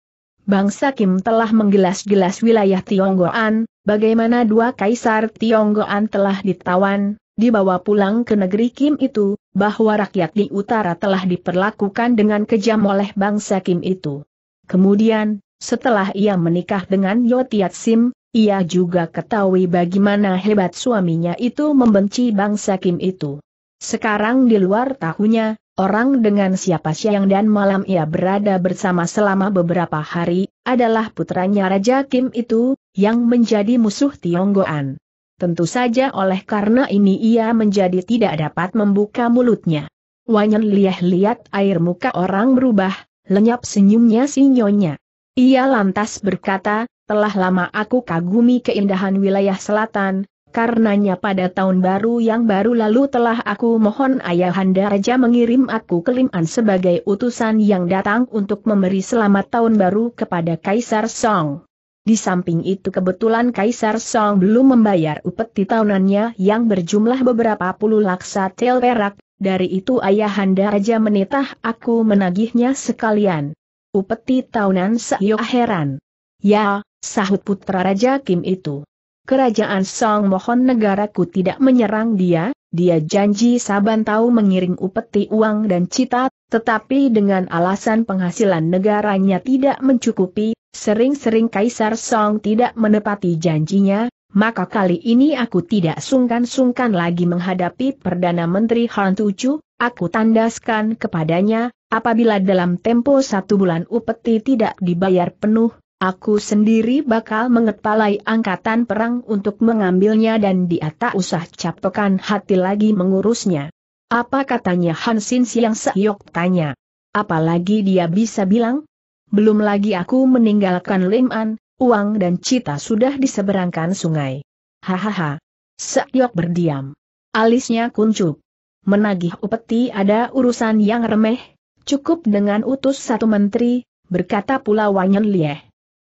bangsa Kim telah menggelas-gelas wilayah Tionggoan, bagaimana dua kaisar Tionggoan telah ditawan, dibawa pulang ke negeri Kim itu, bahwa rakyat di utara telah diperlakukan dengan kejam oleh bangsa Kim itu. Kemudian, setelah ia menikah dengan Yotiat Sim, ia juga ketahui bagaimana hebat suaminya itu membenci bangsa Kim itu. Sekarang di luar tahunya, Orang dengan siapa siang dan malam ia berada bersama selama beberapa hari, adalah putranya Raja Kim itu, yang menjadi musuh Tionggoan. Tentu saja oleh karena ini ia menjadi tidak dapat membuka mulutnya. Wanyan lihat-lihat air muka orang berubah, lenyap senyumnya sinyonya. Ia lantas berkata, telah lama aku kagumi keindahan wilayah selatan, Karenanya pada tahun baru yang baru lalu telah aku mohon Ayahanda Raja mengirim aku ke Liman sebagai utusan yang datang untuk memberi selamat tahun baru kepada Kaisar Song. Di samping itu kebetulan Kaisar Song belum membayar upeti tahunannya yang berjumlah beberapa puluh laksa tel perak, dari itu Ayahanda Raja menitah aku menagihnya sekalian. Upeti tahunan Seyo heran. Ya, sahut putra Raja Kim itu. Kerajaan Song mohon negaraku tidak menyerang dia, dia janji saban tahu mengiring upeti uang dan cita, tetapi dengan alasan penghasilan negaranya tidak mencukupi, sering-sering Kaisar Song tidak menepati janjinya, maka kali ini aku tidak sungkan-sungkan lagi menghadapi Perdana Menteri Han Tujuh. aku tandaskan kepadanya, apabila dalam tempo satu bulan upeti tidak dibayar penuh, Aku sendiri bakal mengepalai angkatan perang untuk mengambilnya dan dia tak usah capekan hati lagi mengurusnya. Apa katanya Hansin Siang seyok tanya. Apalagi dia bisa bilang? Belum lagi aku meninggalkan Liman, uang dan cita sudah diseberangkan sungai. Hahaha. Seyok berdiam. Alisnya kuncup. Menagih upeti ada urusan yang remeh, cukup dengan utus satu menteri, berkata pula Wanyan Lieh.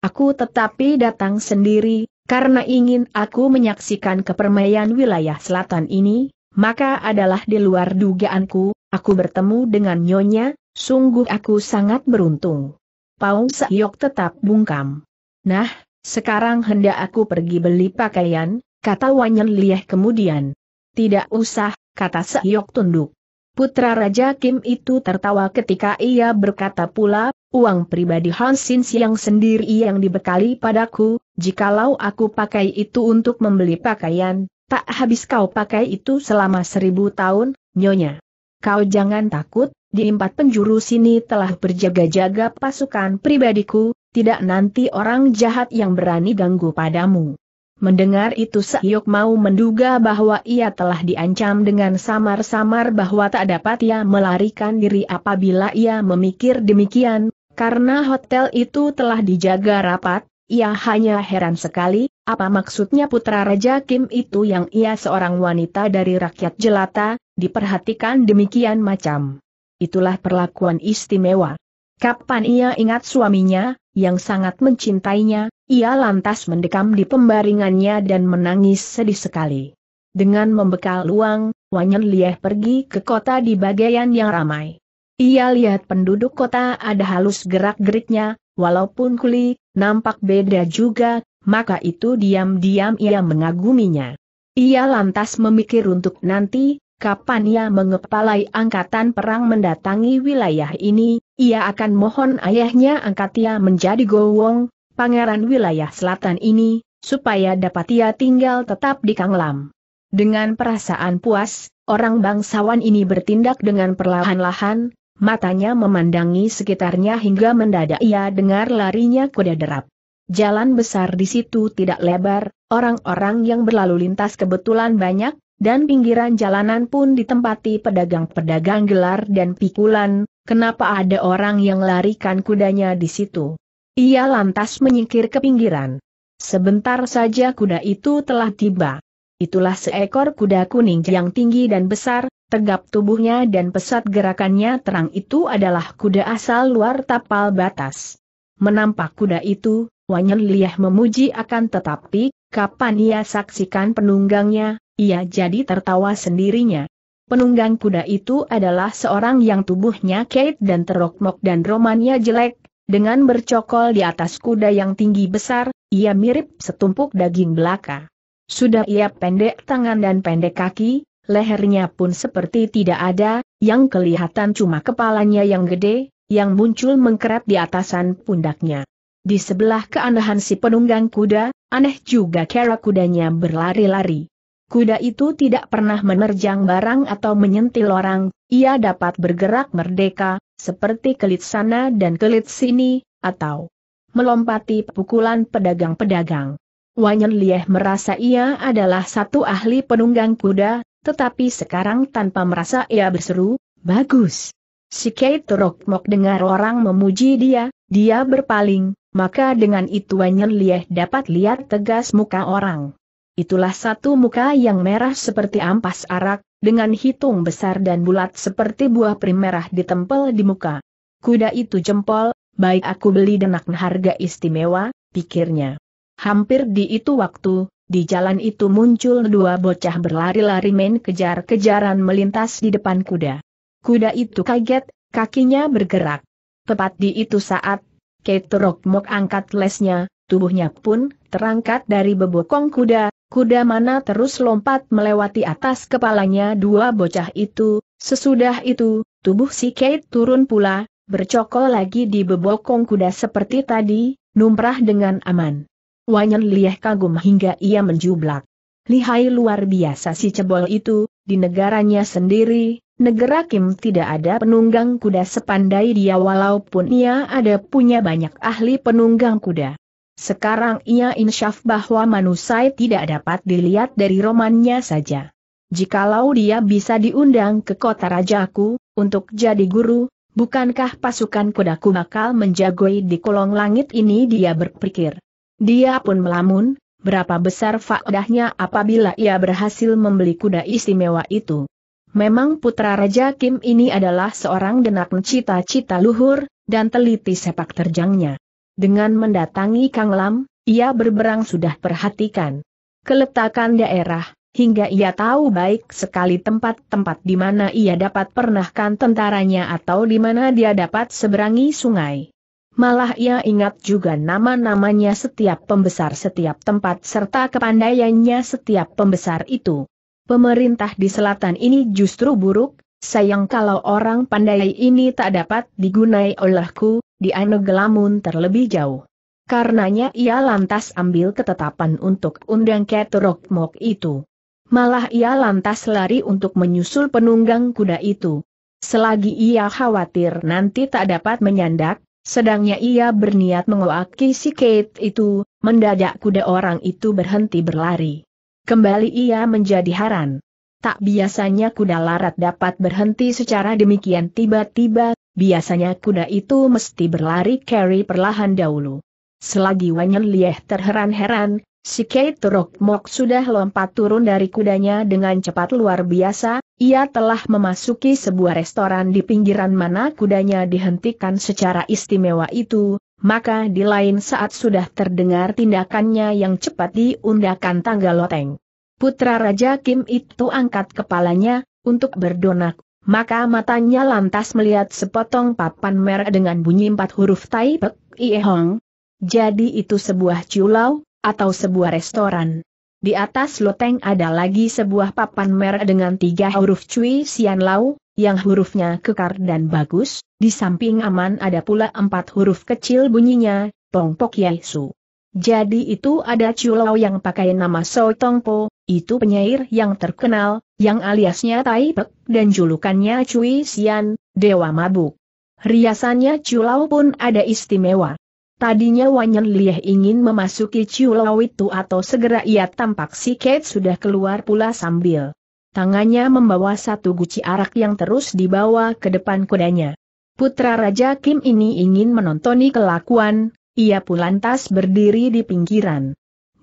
Aku tetapi datang sendiri, karena ingin aku menyaksikan kepermaian wilayah selatan ini, maka adalah di luar dugaanku, aku bertemu dengan Nyonya, sungguh aku sangat beruntung. Paung Sayok tetap bungkam. Nah, sekarang hendak aku pergi beli pakaian, kata Wanyan Lieh kemudian. Tidak usah, kata Sayok tunduk. Putra Raja Kim itu tertawa ketika ia berkata pula, uang pribadi Hansin Sin Siang sendiri yang dibekali padaku, jikalau aku pakai itu untuk membeli pakaian, tak habis kau pakai itu selama seribu tahun, nyonya. Kau jangan takut, di empat penjuru sini telah berjaga-jaga pasukan pribadiku, tidak nanti orang jahat yang berani ganggu padamu. Mendengar itu Sayok mau menduga bahwa ia telah diancam dengan samar-samar bahwa tak dapat ia melarikan diri apabila ia memikir demikian, karena hotel itu telah dijaga rapat, ia hanya heran sekali, apa maksudnya putra Raja Kim itu yang ia seorang wanita dari rakyat jelata, diperhatikan demikian macam. Itulah perlakuan istimewa. Kapan ia ingat suaminya, yang sangat mencintainya, ia lantas mendekam di pembaringannya dan menangis sedih sekali. Dengan membekal uang, Wanyan Lieh pergi ke kota di bagian yang ramai. Ia lihat penduduk kota ada halus gerak-geriknya, walaupun kuli, nampak beda juga, maka itu diam-diam ia mengaguminya. Ia lantas memikir untuk nanti, kapan ia mengepalai angkatan perang mendatangi wilayah ini, ia akan mohon ayahnya angkat ia menjadi gowong, pangeran wilayah selatan ini, supaya dapat ia tinggal tetap di Kanglam. Dengan perasaan puas, orang bangsawan ini bertindak dengan perlahan-lahan, matanya memandangi sekitarnya hingga mendadak ia dengar larinya kuda derap. Jalan besar di situ tidak lebar, orang-orang yang berlalu lintas kebetulan banyak, dan pinggiran jalanan pun ditempati pedagang-pedagang gelar dan pikulan, kenapa ada orang yang larikan kudanya di situ. Ia lantas menyingkir ke pinggiran. Sebentar saja kuda itu telah tiba. Itulah seekor kuda kuning yang tinggi dan besar, tegap tubuhnya dan pesat gerakannya terang itu adalah kuda asal luar tapal batas. Menampak kuda itu, Wanyan Liah memuji akan tetapi, kapan ia saksikan penunggangnya, ia jadi tertawa sendirinya. Penunggang kuda itu adalah seorang yang tubuhnya kait dan terokmok dan romannya jelek, dengan bercokol di atas kuda yang tinggi besar, ia mirip setumpuk daging belaka. Sudah ia pendek tangan dan pendek kaki, lehernya pun seperti tidak ada, yang kelihatan cuma kepalanya yang gede, yang muncul mengkerat di atasan pundaknya. Di sebelah keanehan si penunggang kuda, aneh juga kera kudanya berlari-lari. Kuda itu tidak pernah menerjang barang atau menyentil orang, ia dapat bergerak merdeka, seperti kelit sana dan kelit sini, atau melompati pukulan pedagang-pedagang. Wanyan Lieh merasa ia adalah satu ahli penunggang kuda, tetapi sekarang tanpa merasa ia berseru, bagus. Si Kate Rokmok dengar orang memuji dia, dia berpaling, maka dengan itu Wanyan Lieh dapat lihat tegas muka orang itulah satu muka yang merah seperti ampas arak, dengan hitung besar dan bulat seperti buah primerah ditempel di muka. Kuda itu jempol, baik aku beli denak harga istimewa, pikirnya. Hampir di itu waktu, di jalan itu muncul dua bocah berlari-lari main kejar-kejaran melintas di depan kuda. Kuda itu kaget, kakinya bergerak. Tepat di itu saat, Keturok Mok angkat lesnya, tubuhnya pun terangkat dari bebokong kuda, Kuda mana terus lompat melewati atas kepalanya dua bocah itu, sesudah itu, tubuh si Kate turun pula, bercokol lagi di bebokong kuda seperti tadi, numprah dengan aman. Wanyan Lieh kagum hingga ia menjublak. Lihai luar biasa si cebol itu, di negaranya sendiri, negara Kim tidak ada penunggang kuda sepandai dia walaupun ia ada punya banyak ahli penunggang kuda. Sekarang ia insyaf bahwa manusia tidak dapat dilihat dari romannya saja. Jikalau dia bisa diundang ke kota rajaku, untuk jadi guru, bukankah pasukan kudaku bakal menjagoi di kolong langit ini dia berpikir. Dia pun melamun, berapa besar faedahnya apabila ia berhasil membeli kuda istimewa itu. Memang putra Raja Kim ini adalah seorang denak cita-cita luhur, dan teliti sepak terjangnya. Dengan mendatangi Kang Lam, ia berberang sudah perhatikan keletakan daerah, hingga ia tahu baik sekali tempat-tempat di mana ia dapat pernahkan tentaranya atau di mana dia dapat seberangi sungai. Malah ia ingat juga nama-namanya setiap pembesar setiap tempat serta kepandaiannya setiap pembesar itu. Pemerintah di selatan ini justru buruk, sayang kalau orang pandai ini tak dapat digunai olehku, di Anegelamun terlebih jauh. Karenanya ia lantas ambil ketetapan untuk undang Keturok Mok itu. Malah ia lantas lari untuk menyusul penunggang kuda itu. Selagi ia khawatir nanti tak dapat menyandak, Sedangnya ia berniat mengoaki si Kate itu, mendadak kuda orang itu berhenti berlari. Kembali ia menjadi haran. Tak biasanya kuda larat dapat berhenti secara demikian tiba-tiba, Biasanya kuda itu mesti berlari carry perlahan dahulu. Selagi Wanyan Lieh terheran-heran, si Kate Turok Mok sudah lompat turun dari kudanya dengan cepat luar biasa, ia telah memasuki sebuah restoran di pinggiran mana kudanya dihentikan secara istimewa itu, maka di lain saat sudah terdengar tindakannya yang cepat diundakan tangga loteng. Putra Raja Kim itu angkat kepalanya, untuk berdonak maka matanya lantas melihat sepotong papan merah dengan bunyi empat huruf Taipek, Ie Hong. Jadi itu sebuah culau, atau sebuah restoran. Di atas loteng ada lagi sebuah papan merah dengan tiga huruf Cui Sian Lau, yang hurufnya kekar dan bagus, di samping aman ada pula empat huruf kecil bunyinya, Tong Pok Yai Su. Jadi itu ada culau yang pakai nama So Tong Po, itu penyair yang terkenal, yang aliasnya Tai Pek, dan julukannya Cui Xian, Dewa Mabuk. Riasannya Ciulau pun ada istimewa. Tadinya Wanyan Lieh ingin memasuki Ciulau itu atau segera ia tampak si Kate sudah keluar pula sambil. Tangannya membawa satu guci arak yang terus dibawa ke depan kudanya. Putra Raja Kim ini ingin menontoni kelakuan, ia pun lantas berdiri di pinggiran.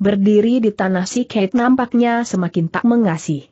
Berdiri di tanah si Kate nampaknya semakin tak mengasih.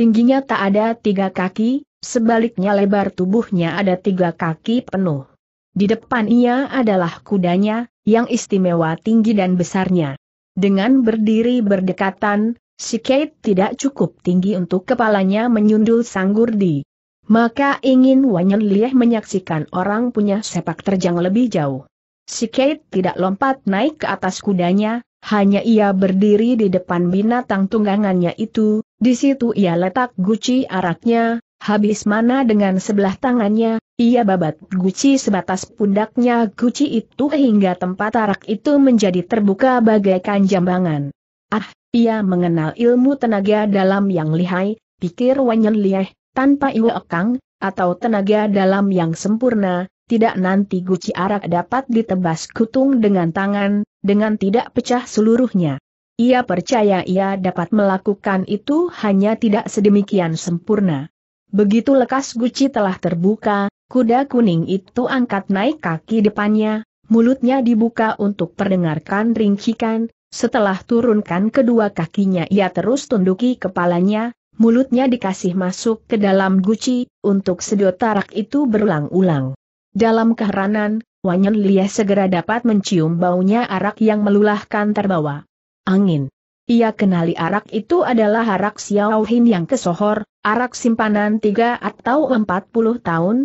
Tingginya tak ada tiga kaki, sebaliknya lebar tubuhnya ada tiga kaki penuh. Di depan ia adalah kudanya, yang istimewa tinggi dan besarnya. Dengan berdiri berdekatan, si Kate tidak cukup tinggi untuk kepalanya menyundul Sang gurdi. Maka ingin Wanyan Lieh menyaksikan orang punya sepak terjang lebih jauh. Si Kate tidak lompat naik ke atas kudanya, hanya ia berdiri di depan binatang tunggangannya itu, di situ ia letak guci araknya, habis mana dengan sebelah tangannya, ia babat guci sebatas pundaknya guci itu hingga tempat arak itu menjadi terbuka bagaikan jambangan. Ah, ia mengenal ilmu tenaga dalam yang lihai, pikir Wanyan Lieh, tanpa iwa ekang, atau tenaga dalam yang sempurna, tidak nanti guci arak dapat ditebas kutung dengan tangan, dengan tidak pecah seluruhnya. Ia percaya ia dapat melakukan itu hanya tidak sedemikian sempurna. Begitu lekas guci telah terbuka, kuda kuning itu angkat naik kaki depannya, mulutnya dibuka untuk perdengarkan ringkikan, setelah turunkan kedua kakinya ia terus tunduki kepalanya, mulutnya dikasih masuk ke dalam guci, untuk sedot tarak itu berulang-ulang. Dalam keheranan, Wanyan Lia segera dapat mencium baunya arak yang melulahkan terbawa. Angin. Ia kenali arak itu adalah arak Xiao Hin yang kesohor, arak simpanan 3 atau 40 tahun.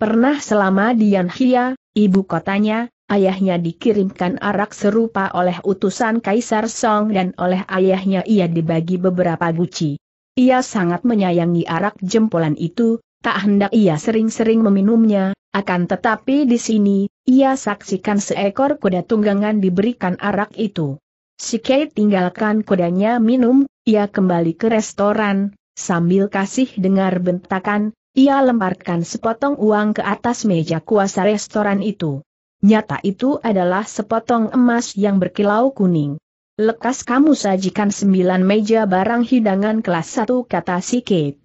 Pernah selama Dian Hia, ibu kotanya, ayahnya dikirimkan arak serupa oleh utusan Kaisar Song dan oleh ayahnya ia dibagi beberapa guci. Ia sangat menyayangi arak jempolan itu, tak hendak ia sering-sering meminumnya, akan tetapi di sini, ia saksikan seekor kuda tunggangan diberikan arak itu. Si Kate tinggalkan kudanya minum, ia kembali ke restoran, sambil kasih dengar bentakan, ia lemparkan sepotong uang ke atas meja kuasa restoran itu. Nyata itu adalah sepotong emas yang berkilau kuning. Lekas kamu sajikan sembilan meja barang hidangan kelas satu kata si Kate.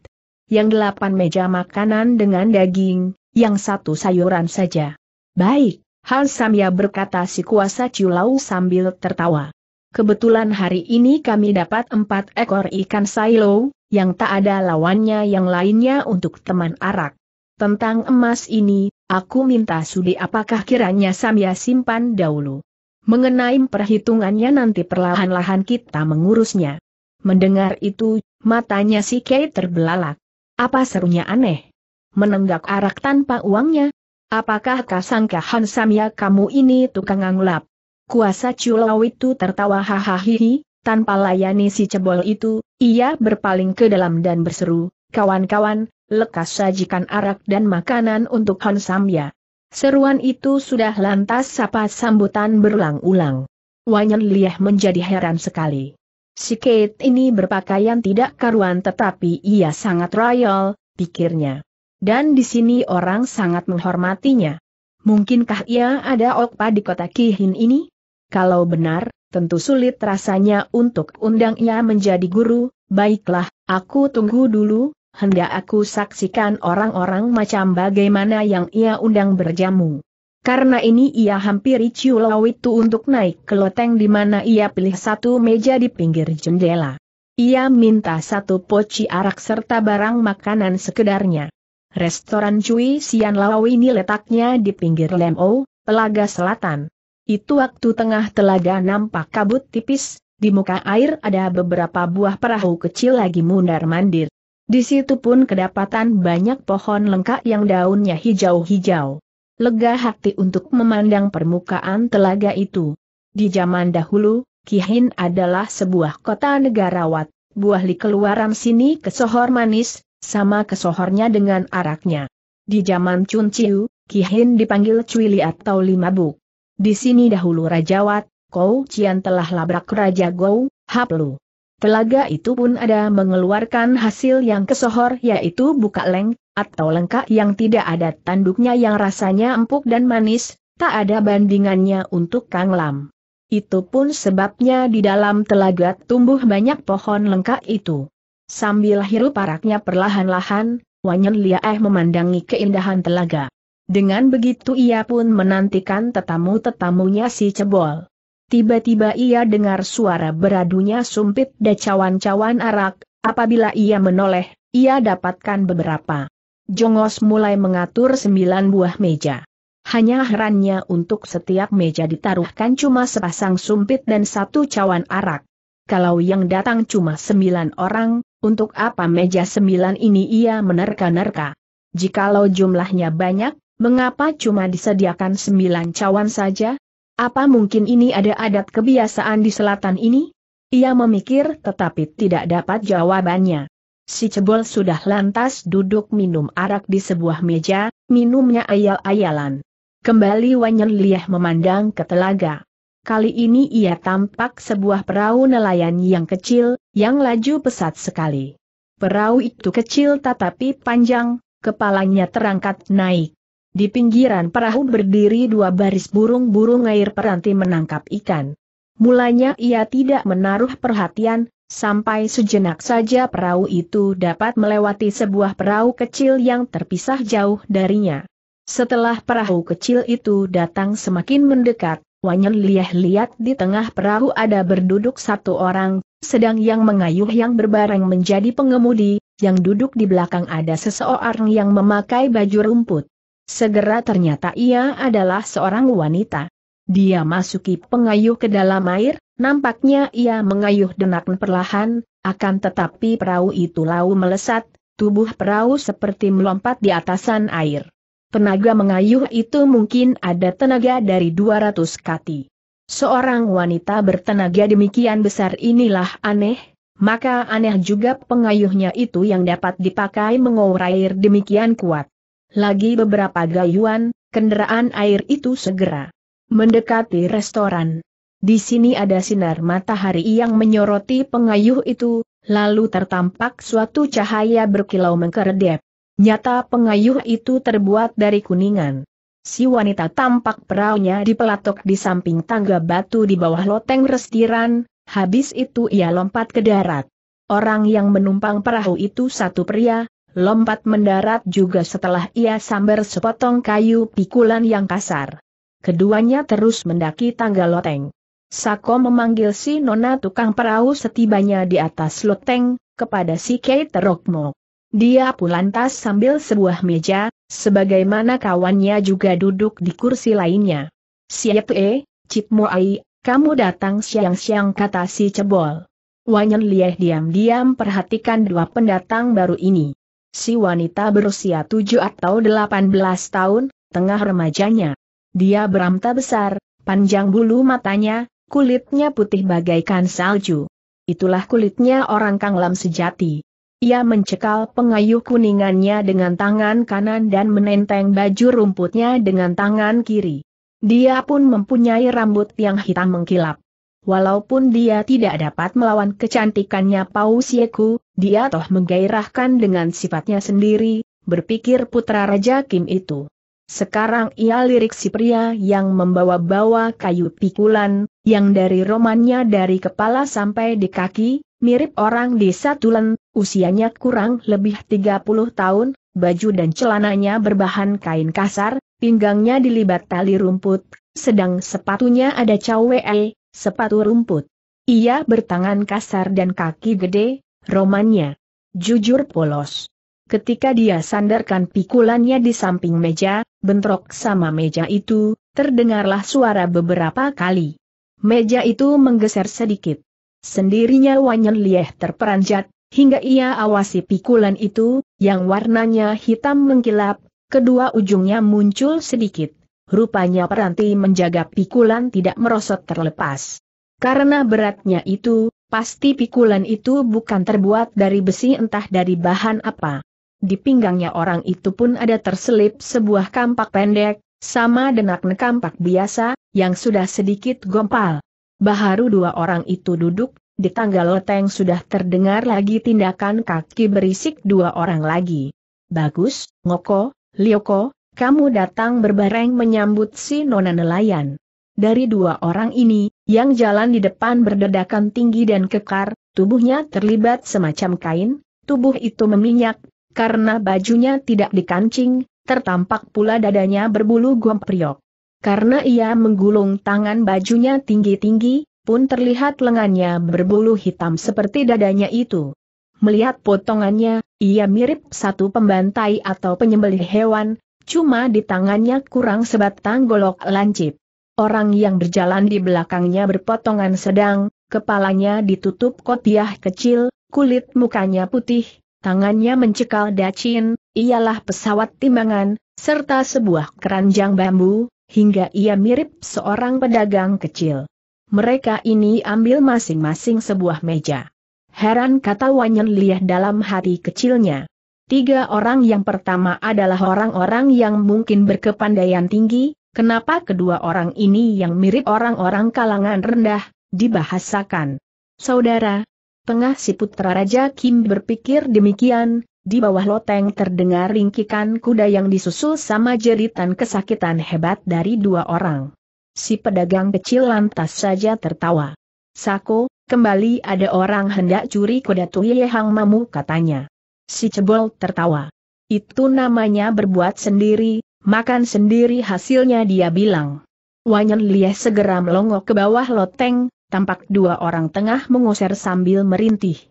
Yang delapan meja makanan dengan daging, yang satu sayuran saja. Baik, Hal Samya berkata si kuasa Ciulau sambil tertawa. Kebetulan hari ini kami dapat empat ekor ikan silo, yang tak ada lawannya yang lainnya untuk teman arak. Tentang emas ini, aku minta sudi apakah kiranya Samya simpan dahulu. Mengenai perhitungannya nanti perlahan-lahan kita mengurusnya. Mendengar itu, matanya si Kay terbelalak. Apa serunya aneh? menenggak arak tanpa uangnya. Apakah kasangka Hansamia kamu ini tukang anglap? Kuasa Culau itu tertawa hahaha, tanpa layani si cebol itu, ia berpaling ke dalam dan berseru, kawan-kawan, lekas sajikan arak dan makanan untuk Hansamia. Seruan itu sudah lantas sapa sambutan berulang-ulang. Wanyan Liah menjadi heran sekali. Si Kate ini berpakaian tidak karuan tetapi ia sangat royal, pikirnya dan di sini orang sangat menghormatinya. Mungkinkah ia ada okpa di kota Kihin ini? Kalau benar, tentu sulit rasanya untuk undang ia menjadi guru, baiklah, aku tunggu dulu, hendak aku saksikan orang-orang macam bagaimana yang ia undang berjamu. Karena ini ia hampiri Ciulau itu untuk naik ke loteng di mana ia pilih satu meja di pinggir jendela. Ia minta satu poci arak serta barang makanan sekedarnya. Restoran Cui Sian Lau ini letaknya di pinggir Lemo, Telaga Selatan. Itu waktu tengah telaga nampak kabut tipis, di muka air ada beberapa buah perahu kecil lagi mundar-mandir. Di situ pun kedapatan banyak pohon lengkap yang daunnya hijau-hijau. Lega hati untuk memandang permukaan telaga itu. Di zaman dahulu, Kihin adalah sebuah kota negarawat, buah li keluaran sini ke Sohor Manis, sama kesohornya dengan araknya. Di zaman Chun Chiu, Kihin dipanggil Li atau Limabuk. Di sini dahulu Raja Wat, Kou Cian telah labrak Raja Gou, Haplu. Telaga itu pun ada mengeluarkan hasil yang kesohor yaitu buka leng, atau lengkak yang tidak ada tanduknya yang rasanya empuk dan manis, tak ada bandingannya untuk Kang Lam. Itu pun sebabnya di dalam telaga tumbuh banyak pohon lengkak itu. Sambil hirup araknya perlahan-lahan, Wanyan Liaeh memandangi keindahan telaga. Dengan begitu ia pun menantikan tetamu-tetamunya si cebol. Tiba-tiba ia dengar suara beradunya sumpit dan cawan-cawan arak, apabila ia menoleh, ia dapatkan beberapa. Jongos mulai mengatur sembilan buah meja. Hanya herannya untuk setiap meja ditaruhkan cuma sepasang sumpit dan satu cawan arak kalau yang datang cuma sembilan orang, untuk apa meja sembilan ini ia menerka-nerka? Jikalau jumlahnya banyak, mengapa cuma disediakan sembilan cawan saja? Apa mungkin ini ada adat kebiasaan di selatan ini? Ia memikir tetapi tidak dapat jawabannya. Si cebol sudah lantas duduk minum arak di sebuah meja, minumnya ayal-ayalan. Kembali Wanyan Liah memandang ke telaga kali ini ia tampak sebuah perahu nelayan yang kecil, yang laju pesat sekali. Perahu itu kecil tetapi panjang, kepalanya terangkat naik. Di pinggiran perahu berdiri dua baris burung-burung air peranti menangkap ikan. Mulanya ia tidak menaruh perhatian, sampai sejenak saja perahu itu dapat melewati sebuah perahu kecil yang terpisah jauh darinya. Setelah perahu kecil itu datang semakin mendekat, Wanyan lihat-lihat di tengah perahu ada berduduk satu orang, sedang yang mengayuh yang berbareng menjadi pengemudi, yang duduk di belakang ada seseorang yang memakai baju rumput. Segera ternyata ia adalah seorang wanita. Dia masuki pengayuh ke dalam air, nampaknya ia mengayuh denak perlahan, akan tetapi perahu itu lau melesat, tubuh perahu seperti melompat di atasan air. Tenaga mengayuh itu mungkin ada tenaga dari 200 kati. Seorang wanita bertenaga demikian besar inilah aneh, maka aneh juga pengayuhnya itu yang dapat dipakai mengurai air demikian kuat. Lagi beberapa gayuan, kendaraan air itu segera mendekati restoran. Di sini ada sinar matahari yang menyoroti pengayuh itu, lalu tertampak suatu cahaya berkilau mengkeredep. Nyata pengayuh itu terbuat dari kuningan. Si wanita tampak perahunya dipelatok di samping tangga batu di bawah loteng restiran, habis itu ia lompat ke darat. Orang yang menumpang perahu itu satu pria, lompat mendarat juga setelah ia sambar sepotong kayu pikulan yang kasar. Keduanya terus mendaki tangga loteng. Sako memanggil si nona tukang perahu setibanya di atas loteng, kepada si Kate Terokmo. Dia pun lantas sambil sebuah meja, sebagaimana kawannya juga duduk di kursi lainnya. Siap Siatue, Cip Moai, kamu datang siang-siang kata si cebol. Wanyan Lieh diam-diam perhatikan dua pendatang baru ini. Si wanita berusia tujuh atau delapan belas tahun, tengah remajanya. Dia beramta besar, panjang bulu matanya, kulitnya putih bagaikan salju. Itulah kulitnya orang Kanglam sejati. Ia mencekal pengayuh kuningannya dengan tangan kanan dan menenteng baju rumputnya dengan tangan kiri. Dia pun mempunyai rambut yang hitam mengkilap. Walaupun dia tidak dapat melawan kecantikannya Pausieku, dia toh menggairahkan dengan sifatnya sendiri, berpikir putra Raja Kim itu. Sekarang ia lirik si pria yang membawa-bawa kayu pikulan, yang dari romannya dari kepala sampai di kaki, mirip orang desa Tulen, Usianya kurang lebih 30 tahun, baju dan celananya berbahan kain kasar, pinggangnya dilibat tali rumput, sedang sepatunya ada cawe, e, sepatu rumput. Ia bertangan kasar dan kaki gede, romannya. Jujur polos. Ketika dia sandarkan pikulannya di samping meja, bentrok sama meja itu, terdengarlah suara beberapa kali. Meja itu menggeser sedikit. Sendirinya Wanyan Lieh terperanjat, hingga ia awasi pikulan itu, yang warnanya hitam mengkilap, kedua ujungnya muncul sedikit. Rupanya peranti menjaga pikulan tidak merosot terlepas. Karena beratnya itu, pasti pikulan itu bukan terbuat dari besi entah dari bahan apa. Di pinggangnya orang itu pun ada terselip sebuah kampak pendek, sama denak kampak biasa, yang sudah sedikit gompal. Baharu dua orang itu duduk, di tangga loteng sudah terdengar lagi tindakan kaki berisik dua orang lagi. Bagus, Ngoko, Lioko, kamu datang berbareng menyambut si nona nelayan. Dari dua orang ini, yang jalan di depan berdedakan tinggi dan kekar, tubuhnya terlibat semacam kain, tubuh itu meminyak, karena bajunya tidak dikancing, tertampak pula dadanya berbulu gompriok. Karena ia menggulung tangan bajunya tinggi-tinggi, pun terlihat lengannya berbulu hitam seperti dadanya itu. Melihat potongannya, ia mirip satu pembantai atau penyembelih hewan, cuma di tangannya kurang sebatang golok lancip. Orang yang berjalan di belakangnya berpotongan sedang, kepalanya ditutup kotiah kecil, kulit mukanya putih, tangannya mencekal dacin, ialah pesawat timbangan, serta sebuah keranjang bambu, hingga ia mirip seorang pedagang kecil mereka ini ambil masing-masing sebuah meja. Heran kata Wanyan Liah dalam hati kecilnya. Tiga orang yang pertama adalah orang-orang yang mungkin berkepandaian tinggi, kenapa kedua orang ini yang mirip orang-orang kalangan rendah, dibahasakan. Saudara, tengah si putra Raja Kim berpikir demikian, di bawah loteng terdengar ringkikan kuda yang disusul sama jeritan kesakitan hebat dari dua orang si pedagang kecil lantas saja tertawa. Sako, kembali ada orang hendak curi kuda Tuye Hang Mamu katanya. Si cebol tertawa. Itu namanya berbuat sendiri, makan sendiri hasilnya dia bilang. Wanyan Lia segera melongok ke bawah loteng, tampak dua orang tengah mengusir sambil merintih.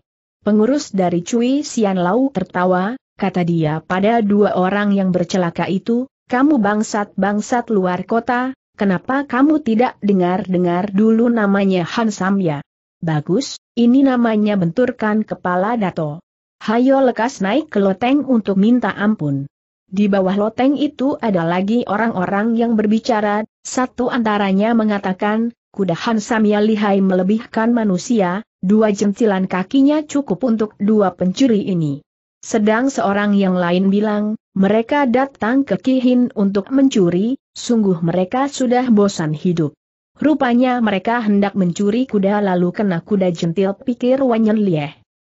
Pengurus dari Cui Sian Lau tertawa, kata dia pada dua orang yang bercelaka itu, kamu bangsat-bangsat luar kota, Kenapa kamu tidak dengar-dengar dulu namanya Han Samya? Bagus, ini namanya benturkan kepala Dato. Hayo lekas naik ke loteng untuk minta ampun. Di bawah loteng itu ada lagi orang-orang yang berbicara, satu antaranya mengatakan, kuda Han Samya lihai melebihkan manusia, dua jentilan kakinya cukup untuk dua pencuri ini. Sedang seorang yang lain bilang, mereka datang ke Kihin untuk mencuri, Sungguh mereka sudah bosan hidup. Rupanya mereka hendak mencuri kuda lalu kena kuda jentil pikir Wanyan Lieh.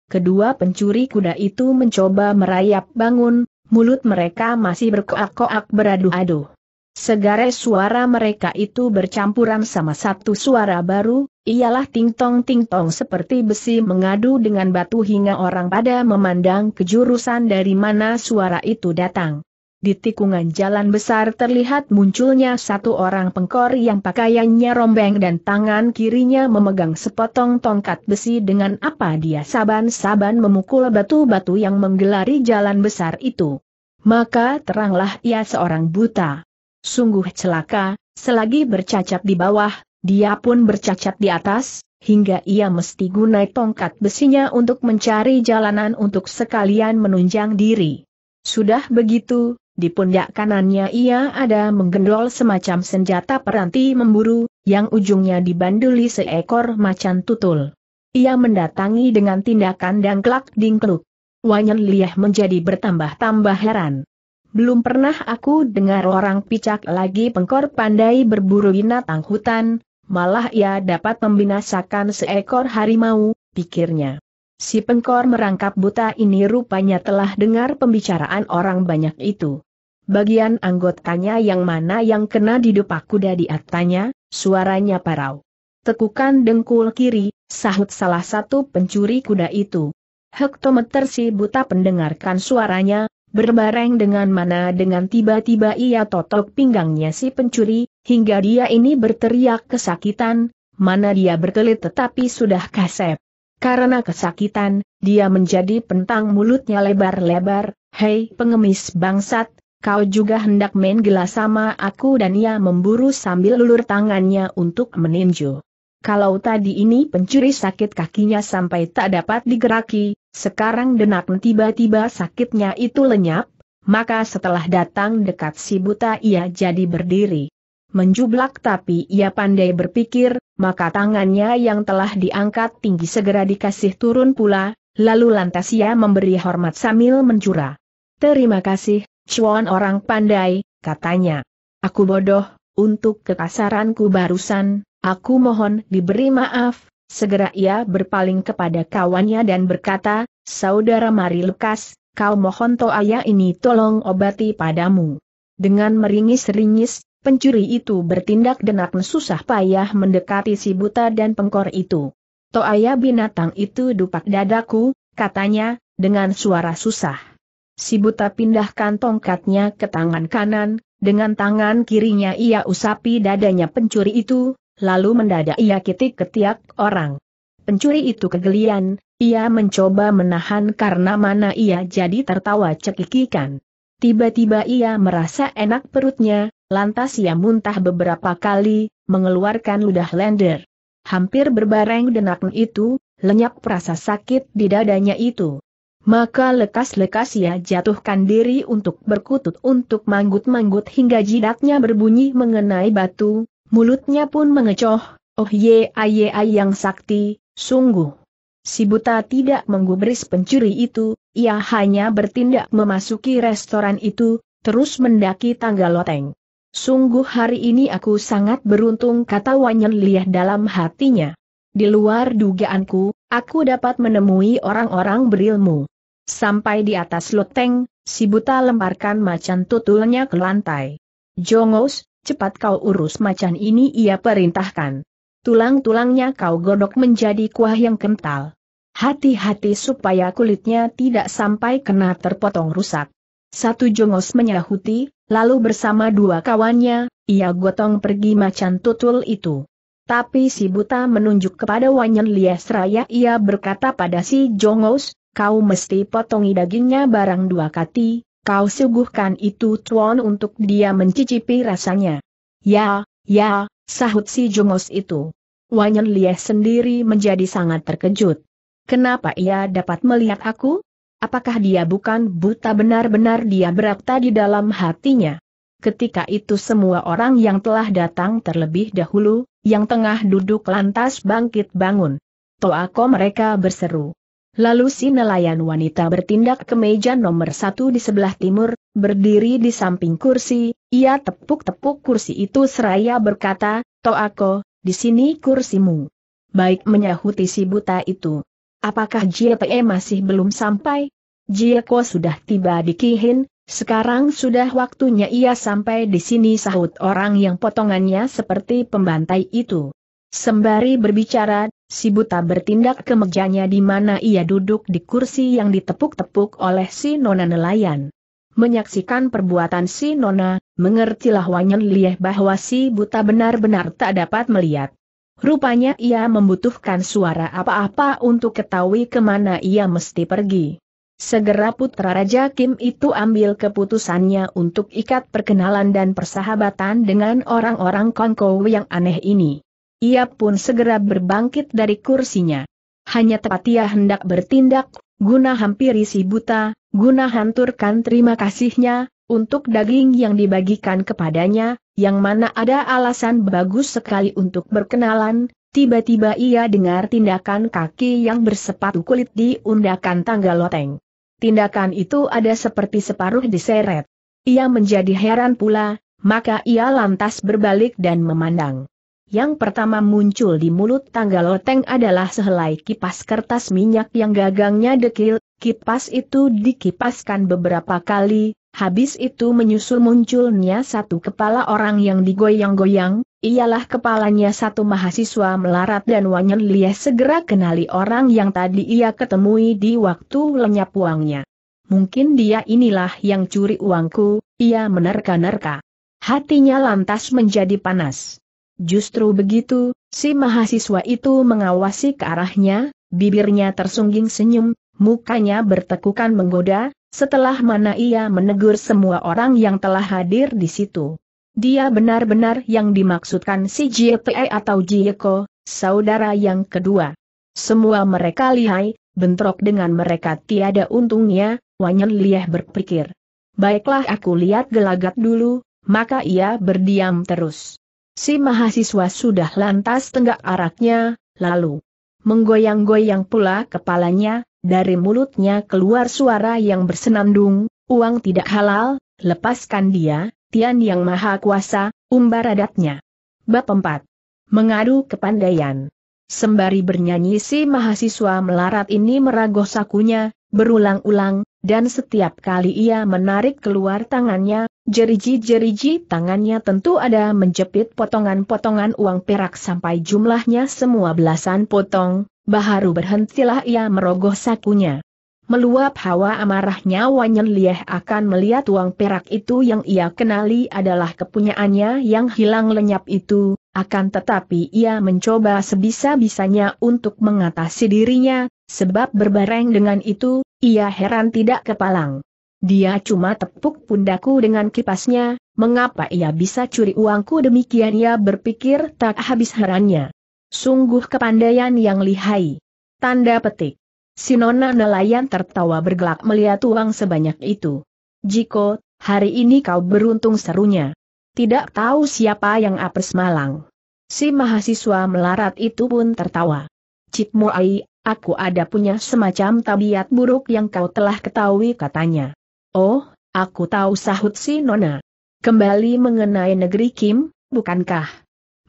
Kedua pencuri kuda itu mencoba merayap bangun, mulut mereka masih berkoak-koak beradu-adu. Segare suara mereka itu bercampuran sama satu suara baru, ialah ting-tong-ting-tong seperti besi mengadu dengan batu hingga orang pada memandang kejurusan dari mana suara itu datang. Di tikungan jalan besar terlihat munculnya satu orang pengkor yang pakaiannya rombeng dan tangan kirinya memegang sepotong tongkat besi dengan apa dia saban-saban memukul batu-batu yang menggelari jalan besar itu. Maka teranglah ia seorang buta. Sungguh celaka, selagi bercacat di bawah, dia pun bercacat di atas, hingga ia mesti gunai tongkat besinya untuk mencari jalanan untuk sekalian menunjang diri. Sudah begitu, di pundak kanannya ia ada menggendol semacam senjata peranti memburu, yang ujungnya dibanduli seekor macan tutul. Ia mendatangi dengan tindakan dangklak dingkluk. Wanyan Liah menjadi bertambah-tambah heran. Belum pernah aku dengar orang picak lagi pengkor pandai berburu binatang hutan, malah ia dapat membinasakan seekor harimau, pikirnya. Si pengkor merangkap buta ini rupanya telah dengar pembicaraan orang banyak itu bagian anggotanya yang mana yang kena di didupa kuda di atanya, suaranya parau. Tekukan dengkul kiri, sahut salah satu pencuri kuda itu. Hektometer si buta pendengarkan suaranya, berbareng dengan mana dengan tiba-tiba ia totok pinggangnya si pencuri, hingga dia ini berteriak kesakitan, mana dia berkelit tetapi sudah kasep. Karena kesakitan, dia menjadi pentang mulutnya lebar-lebar, hei pengemis bangsat, kau juga hendak main gelas sama aku dan ia memburu sambil lulur tangannya untuk meninju. Kalau tadi ini pencuri sakit kakinya sampai tak dapat digeraki, sekarang denak tiba-tiba sakitnya itu lenyap, maka setelah datang dekat si buta ia jadi berdiri. Menjublak tapi ia pandai berpikir, maka tangannya yang telah diangkat tinggi segera dikasih turun pula, lalu lantas ia memberi hormat sambil mencurah. Terima kasih, Chuan orang pandai, katanya. Aku bodoh, untuk kekasaranku barusan, aku mohon diberi maaf. Segera ia berpaling kepada kawannya dan berkata, Saudara mari lekas, kau mohon toaya ini tolong obati padamu. Dengan meringis-ringis, pencuri itu bertindak dengan susah payah mendekati si buta dan pengkor itu. Toaya binatang itu dupak dadaku, katanya, dengan suara susah. Si buta pindahkan tongkatnya ke tangan kanan, dengan tangan kirinya ia usapi dadanya pencuri itu, lalu mendadak ia kitik ketiak orang. Pencuri itu kegelian, ia mencoba menahan karena mana ia jadi tertawa cekikikan. Tiba-tiba ia merasa enak perutnya, lantas ia muntah beberapa kali, mengeluarkan ludah lender. Hampir berbareng denak itu, lenyap perasa sakit di dadanya itu. Maka lekas-lekas ia jatuhkan diri untuk berkutut untuk manggut-manggut hingga jidatnya berbunyi mengenai batu, mulutnya pun mengecoh, oh ye aye ay yang sakti, sungguh. Si buta tidak menggubris pencuri itu, ia hanya bertindak memasuki restoran itu, terus mendaki tangga loteng. Sungguh hari ini aku sangat beruntung kata Wanyan Liah dalam hatinya. Di luar dugaanku, aku dapat menemui orang-orang berilmu. Sampai di atas loteng, si buta lemparkan macan tutulnya ke lantai. Jongos, cepat kau urus macan ini ia perintahkan. Tulang-tulangnya kau godok menjadi kuah yang kental. Hati-hati supaya kulitnya tidak sampai kena terpotong rusak. Satu jongos menyahuti, lalu bersama dua kawannya, ia gotong pergi macan tutul itu. Tapi si buta menunjuk kepada Wanyan Lies Raya ia berkata pada si Jongos, kau mesti potongi dagingnya barang dua kati, kau suguhkan itu tuan untuk dia mencicipi rasanya. Ya, ya, sahut si jungos itu. Wanyan Lieh sendiri menjadi sangat terkejut. Kenapa ia dapat melihat aku? Apakah dia bukan buta benar-benar dia berapta di dalam hatinya? Ketika itu semua orang yang telah datang terlebih dahulu, yang tengah duduk lantas bangkit bangun. Toako mereka berseru. Lalu si nelayan wanita bertindak ke meja nomor satu di sebelah timur, berdiri di samping kursi, ia tepuk-tepuk kursi itu seraya berkata, Toako, di sini kursimu. Baik menyahuti si buta itu. Apakah JPE masih belum sampai? Jieko sudah tiba di Kihin, sekarang sudah waktunya ia sampai di sini sahut orang yang potongannya seperti pembantai itu. Sembari berbicara, Si buta bertindak ke mejanya di mana ia duduk di kursi yang ditepuk-tepuk oleh si nona nelayan. Menyaksikan perbuatan si nona, mengertilah Wanyan Lieh bahwa si buta benar-benar tak dapat melihat. Rupanya ia membutuhkan suara apa-apa untuk ketahui kemana ia mesti pergi. Segera putra Raja Kim itu ambil keputusannya untuk ikat perkenalan dan persahabatan dengan orang-orang Kongkow yang aneh ini. Ia pun segera berbangkit dari kursinya. Hanya tepat ia hendak bertindak, guna hampiri si buta, guna hanturkan terima kasihnya, untuk daging yang dibagikan kepadanya, yang mana ada alasan bagus sekali untuk berkenalan, tiba-tiba ia dengar tindakan kaki yang bersepatu kulit di undakan tangga loteng. Tindakan itu ada seperti separuh diseret. Ia menjadi heran pula, maka ia lantas berbalik dan memandang. Yang pertama muncul di mulut tangga loteng adalah sehelai kipas kertas minyak yang gagangnya dekil, kipas itu dikipaskan beberapa kali, habis itu menyusul munculnya satu kepala orang yang digoyang-goyang, ialah kepalanya satu mahasiswa melarat dan Wanyan Lia segera kenali orang yang tadi ia ketemui di waktu lenyap uangnya. Mungkin dia inilah yang curi uangku, ia menerka-nerka. Hatinya lantas menjadi panas. Justru begitu, si mahasiswa itu mengawasi ke arahnya, bibirnya tersungging senyum, mukanya bertekukan menggoda, setelah mana ia menegur semua orang yang telah hadir di situ. Dia benar-benar yang dimaksudkan si Jiepe atau Jieko, saudara yang kedua. Semua mereka lihai, bentrok dengan mereka tiada untungnya, Wanyan Lieh berpikir. Baiklah aku lihat gelagat dulu, maka ia berdiam terus. Si mahasiswa sudah lantas tenggak araknya, lalu menggoyang-goyang pula kepalanya, dari mulutnya keluar suara yang bersenandung, uang tidak halal, lepaskan dia, Tian Yang Maha Kuasa, umbar adatnya. Bab 4. Mengadu kepandaian. Sembari bernyanyi si mahasiswa melarat ini meragoh sakunya, berulang-ulang, dan setiap kali ia menarik keluar tangannya, jeriji-jeriji tangannya tentu ada menjepit potongan-potongan uang perak sampai jumlahnya semua belasan potong, baharu berhentilah ia merogoh sakunya. Meluap hawa amarahnya Wanyan Lieh akan melihat uang perak itu yang ia kenali adalah kepunyaannya yang hilang lenyap itu, akan tetapi ia mencoba sebisa-bisanya untuk mengatasi dirinya, Sebab berbareng dengan itu, ia heran tidak kepalang. Dia cuma tepuk pundaku dengan kipasnya, mengapa ia bisa curi uangku demikian ia berpikir tak habis herannya. Sungguh kepandaian yang lihai. Tanda petik. Sinona nelayan tertawa bergelak melihat uang sebanyak itu. Jiko, hari ini kau beruntung serunya. Tidak tahu siapa yang apes malang. Si mahasiswa melarat itu pun tertawa. Cipmuai. ai, Aku ada punya semacam tabiat buruk yang kau telah ketahui katanya. Oh, aku tahu sahut si Nona. Kembali mengenai negeri Kim, bukankah?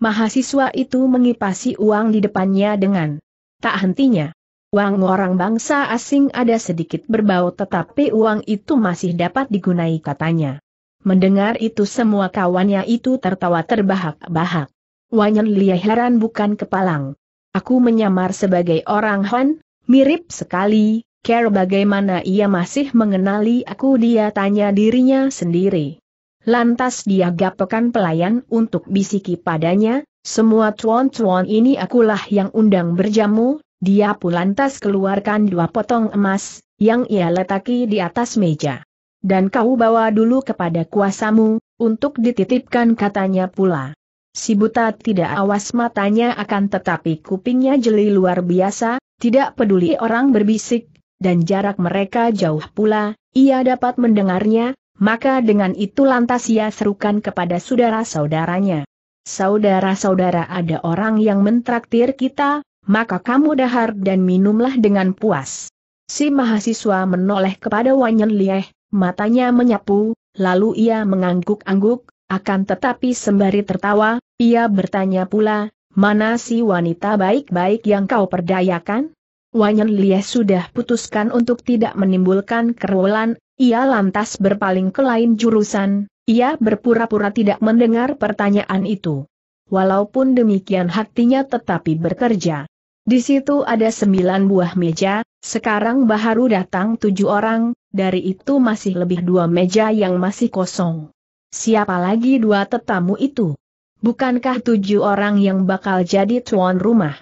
Mahasiswa itu mengipasi uang di depannya dengan tak hentinya. Uang orang bangsa asing ada sedikit berbau tetapi uang itu masih dapat digunai katanya. Mendengar itu semua kawannya itu tertawa terbahak-bahak. Wanyan Lia heran bukan kepalang. Aku menyamar sebagai orang Han, mirip sekali, care bagaimana ia masih mengenali aku dia tanya dirinya sendiri. Lantas dia gapekan pelayan untuk bisiki padanya, semua cuan-cuan ini akulah yang undang berjamu, dia pun lantas keluarkan dua potong emas, yang ia letaki di atas meja. Dan kau bawa dulu kepada kuasamu, untuk dititipkan katanya pula. Si buta tidak awas matanya akan tetapi kupingnya jeli luar biasa, tidak peduli orang berbisik, dan jarak mereka jauh pula, ia dapat mendengarnya, maka dengan itu lantas ia serukan kepada saudara-saudaranya. Saudara-saudara ada orang yang mentraktir kita, maka kamu dahar dan minumlah dengan puas. Si mahasiswa menoleh kepada Wanyan Lieh, matanya menyapu, lalu ia mengangguk-angguk, akan tetapi sembari tertawa, ia bertanya pula, mana si wanita baik-baik yang kau perdayakan? Wanyan Lie sudah putuskan untuk tidak menimbulkan kerulan, ia lantas berpaling ke lain jurusan, ia berpura-pura tidak mendengar pertanyaan itu. Walaupun demikian hatinya tetapi bekerja. Di situ ada sembilan buah meja, sekarang baru datang tujuh orang, dari itu masih lebih dua meja yang masih kosong siapa lagi dua tetamu itu? Bukankah tujuh orang yang bakal jadi tuan rumah?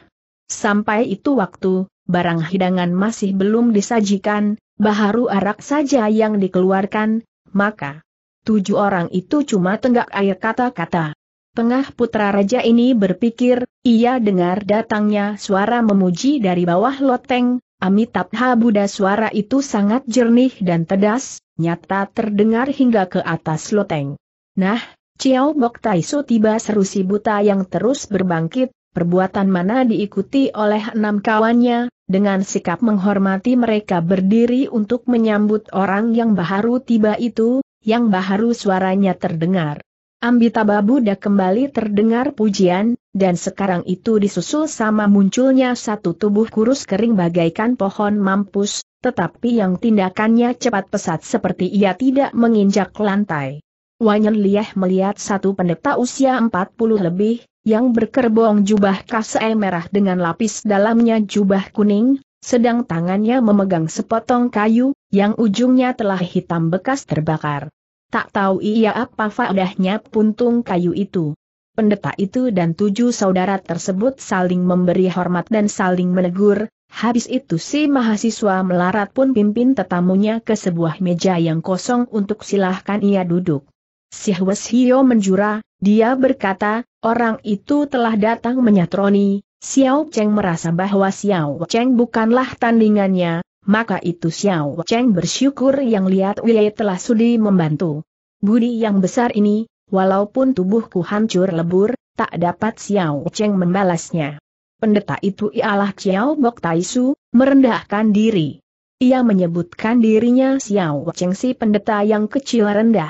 Sampai itu waktu, barang hidangan masih belum disajikan, baharu arak saja yang dikeluarkan, maka tujuh orang itu cuma tenggak air kata-kata. Tengah putra raja ini berpikir, ia dengar datangnya suara memuji dari bawah loteng, Amitabha Buddha suara itu sangat jernih dan tedas, nyata terdengar hingga ke atas loteng. Nah, Ciao Bok Taiso tiba seru si buta yang terus berbangkit, perbuatan mana diikuti oleh enam kawannya, dengan sikap menghormati mereka berdiri untuk menyambut orang yang baharu tiba itu, yang baharu suaranya terdengar. Ambitaba Buddha kembali terdengar pujian, dan sekarang itu disusul sama munculnya satu tubuh kurus kering bagaikan pohon mampus, tetapi yang tindakannya cepat pesat seperti ia tidak menginjak lantai. Wanyan Liah melihat satu pendeta usia 40 lebih, yang berkerbong jubah kasai merah dengan lapis dalamnya jubah kuning, sedang tangannya memegang sepotong kayu, yang ujungnya telah hitam bekas terbakar. Tak tahu ia apa faedahnya puntung kayu itu. Pendeta itu dan tujuh saudara tersebut saling memberi hormat dan saling menegur, Habis itu si mahasiswa melarat pun pimpin tetamunya ke sebuah meja yang kosong untuk silahkan ia duduk. Si Hwes Hio menjura, dia berkata, orang itu telah datang menyatroni, Xiao Cheng merasa bahwa Xiao Cheng bukanlah tandingannya, maka itu Xiao Cheng bersyukur yang lihat Wei telah sudi membantu. Budi yang besar ini, walaupun tubuhku hancur lebur, tak dapat Xiao Cheng membalasnya pendeta itu ialah Chiao Bok Taisu, merendahkan diri. Ia menyebutkan dirinya Xiao si pendeta yang kecil rendah.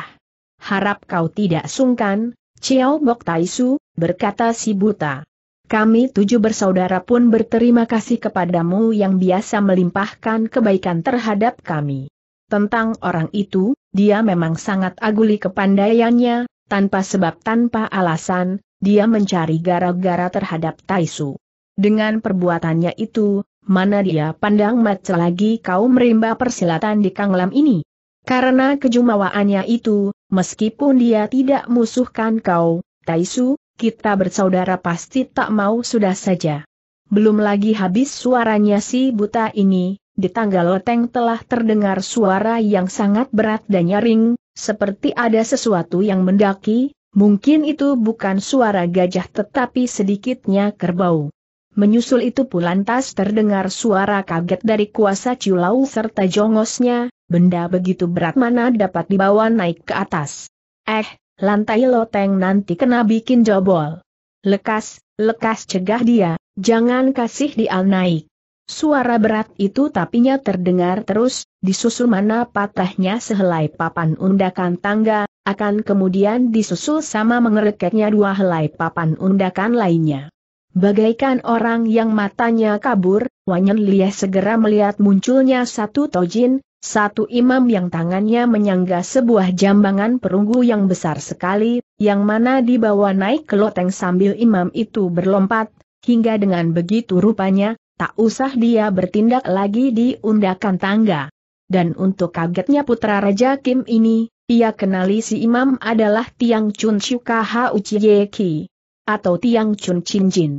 Harap kau tidak sungkan, Chiao Bok Taisu, berkata si buta. Kami tujuh bersaudara pun berterima kasih kepadamu yang biasa melimpahkan kebaikan terhadap kami. Tentang orang itu, dia memang sangat aguli kepandaiannya, tanpa sebab tanpa alasan, dia mencari gara-gara terhadap Taisu. Dengan perbuatannya itu, mana dia pandang mata lagi kau merimba persilatan di Kanglam ini. Karena kejumawaannya itu, meskipun dia tidak musuhkan kau, Taisu, kita bersaudara pasti tak mau sudah saja. Belum lagi habis suaranya si buta ini, di tangga loteng telah terdengar suara yang sangat berat dan nyaring, seperti ada sesuatu yang mendaki, mungkin itu bukan suara gajah tetapi sedikitnya kerbau. Menyusul itu pulantas terdengar suara kaget dari kuasa Ciulau serta jongosnya, benda begitu berat mana dapat dibawa naik ke atas. Eh, lantai loteng nanti kena bikin jobol. Lekas, lekas cegah dia, jangan kasih dia naik. Suara berat itu tapinya terdengar terus, disusul mana patahnya sehelai papan undakan tangga, akan kemudian disusul sama mengerekeknya dua helai papan undakan lainnya. Bagaikan orang yang matanya kabur, Wanyan Lieh segera melihat munculnya satu tojin, satu imam yang tangannya menyangga sebuah jambangan perunggu yang besar sekali, yang mana dibawa naik ke loteng sambil imam itu berlompat, hingga dengan begitu rupanya, tak usah dia bertindak lagi di undakan tangga. Dan untuk kagetnya putra Raja Kim ini, ia kenali si imam adalah Tiang Chun Shuka Hau Ki atau Tiang Chun Chin Jin.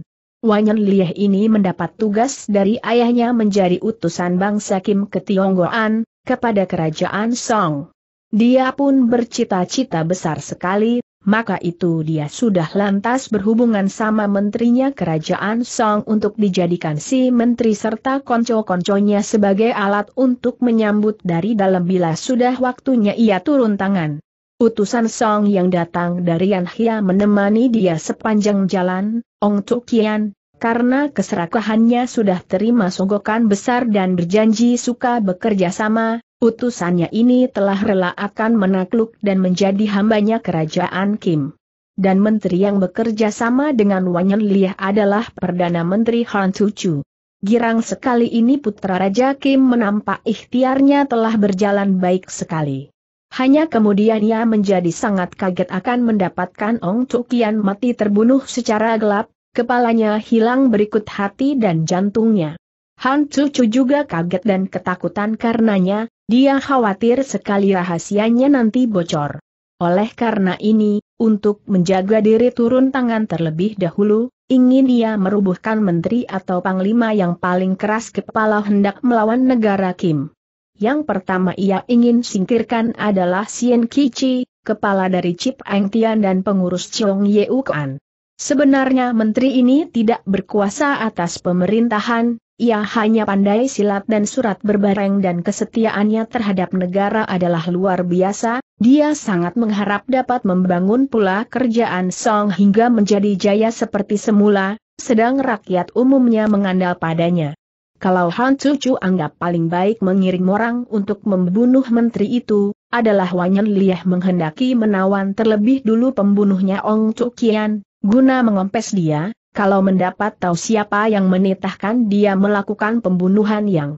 Wanyan Lieh ini mendapat tugas dari ayahnya menjadi utusan bangsa Kim ke Tionggoan, kepada kerajaan Song. Dia pun bercita-cita besar sekali, maka itu dia sudah lantas berhubungan sama menterinya kerajaan Song untuk dijadikan si menteri serta konco-konconya sebagai alat untuk menyambut dari dalam bila sudah waktunya ia turun tangan. Utusan Song yang datang dari Yanhia menemani dia sepanjang jalan, Ong Tukian, karena keserakahannya sudah terima sogokan besar dan berjanji suka bekerja sama, utusannya ini telah rela akan menakluk dan menjadi hambanya kerajaan Kim dan menteri yang bekerja sama dengan Wanyan Liah adalah Perdana Menteri Han Tuchu. Girang sekali ini putra Raja Kim menampak ikhtiarnya telah berjalan baik sekali. Hanya kemudian ia menjadi sangat kaget akan mendapatkan Ong Tukian mati terbunuh secara gelap, kepalanya hilang berikut hati dan jantungnya. Han Cucu juga kaget dan ketakutan karenanya, dia khawatir sekali rahasianya nanti bocor. Oleh karena ini, untuk menjaga diri turun tangan terlebih dahulu, ingin ia merubuhkan menteri atau panglima yang paling keras kepala hendak melawan negara Kim. Yang pertama ia ingin singkirkan adalah Sien Kichi, kepala dari Chip Eng Tian dan pengurus Chong Ye Kuan. Sebenarnya menteri ini tidak berkuasa atas pemerintahan, ia hanya pandai silat dan surat berbareng dan kesetiaannya terhadap negara adalah luar biasa, dia sangat mengharap dapat membangun pula kerjaan Song hingga menjadi jaya seperti semula, sedang rakyat umumnya mengandal padanya. Kalau Han Cucu anggap paling baik mengirim orang untuk membunuh menteri itu, adalah Wanyan Liah menghendaki menawan terlebih dulu pembunuhnya Ong Cukian, guna mengompes dia, kalau mendapat tahu siapa yang menitahkan dia melakukan pembunuhan yang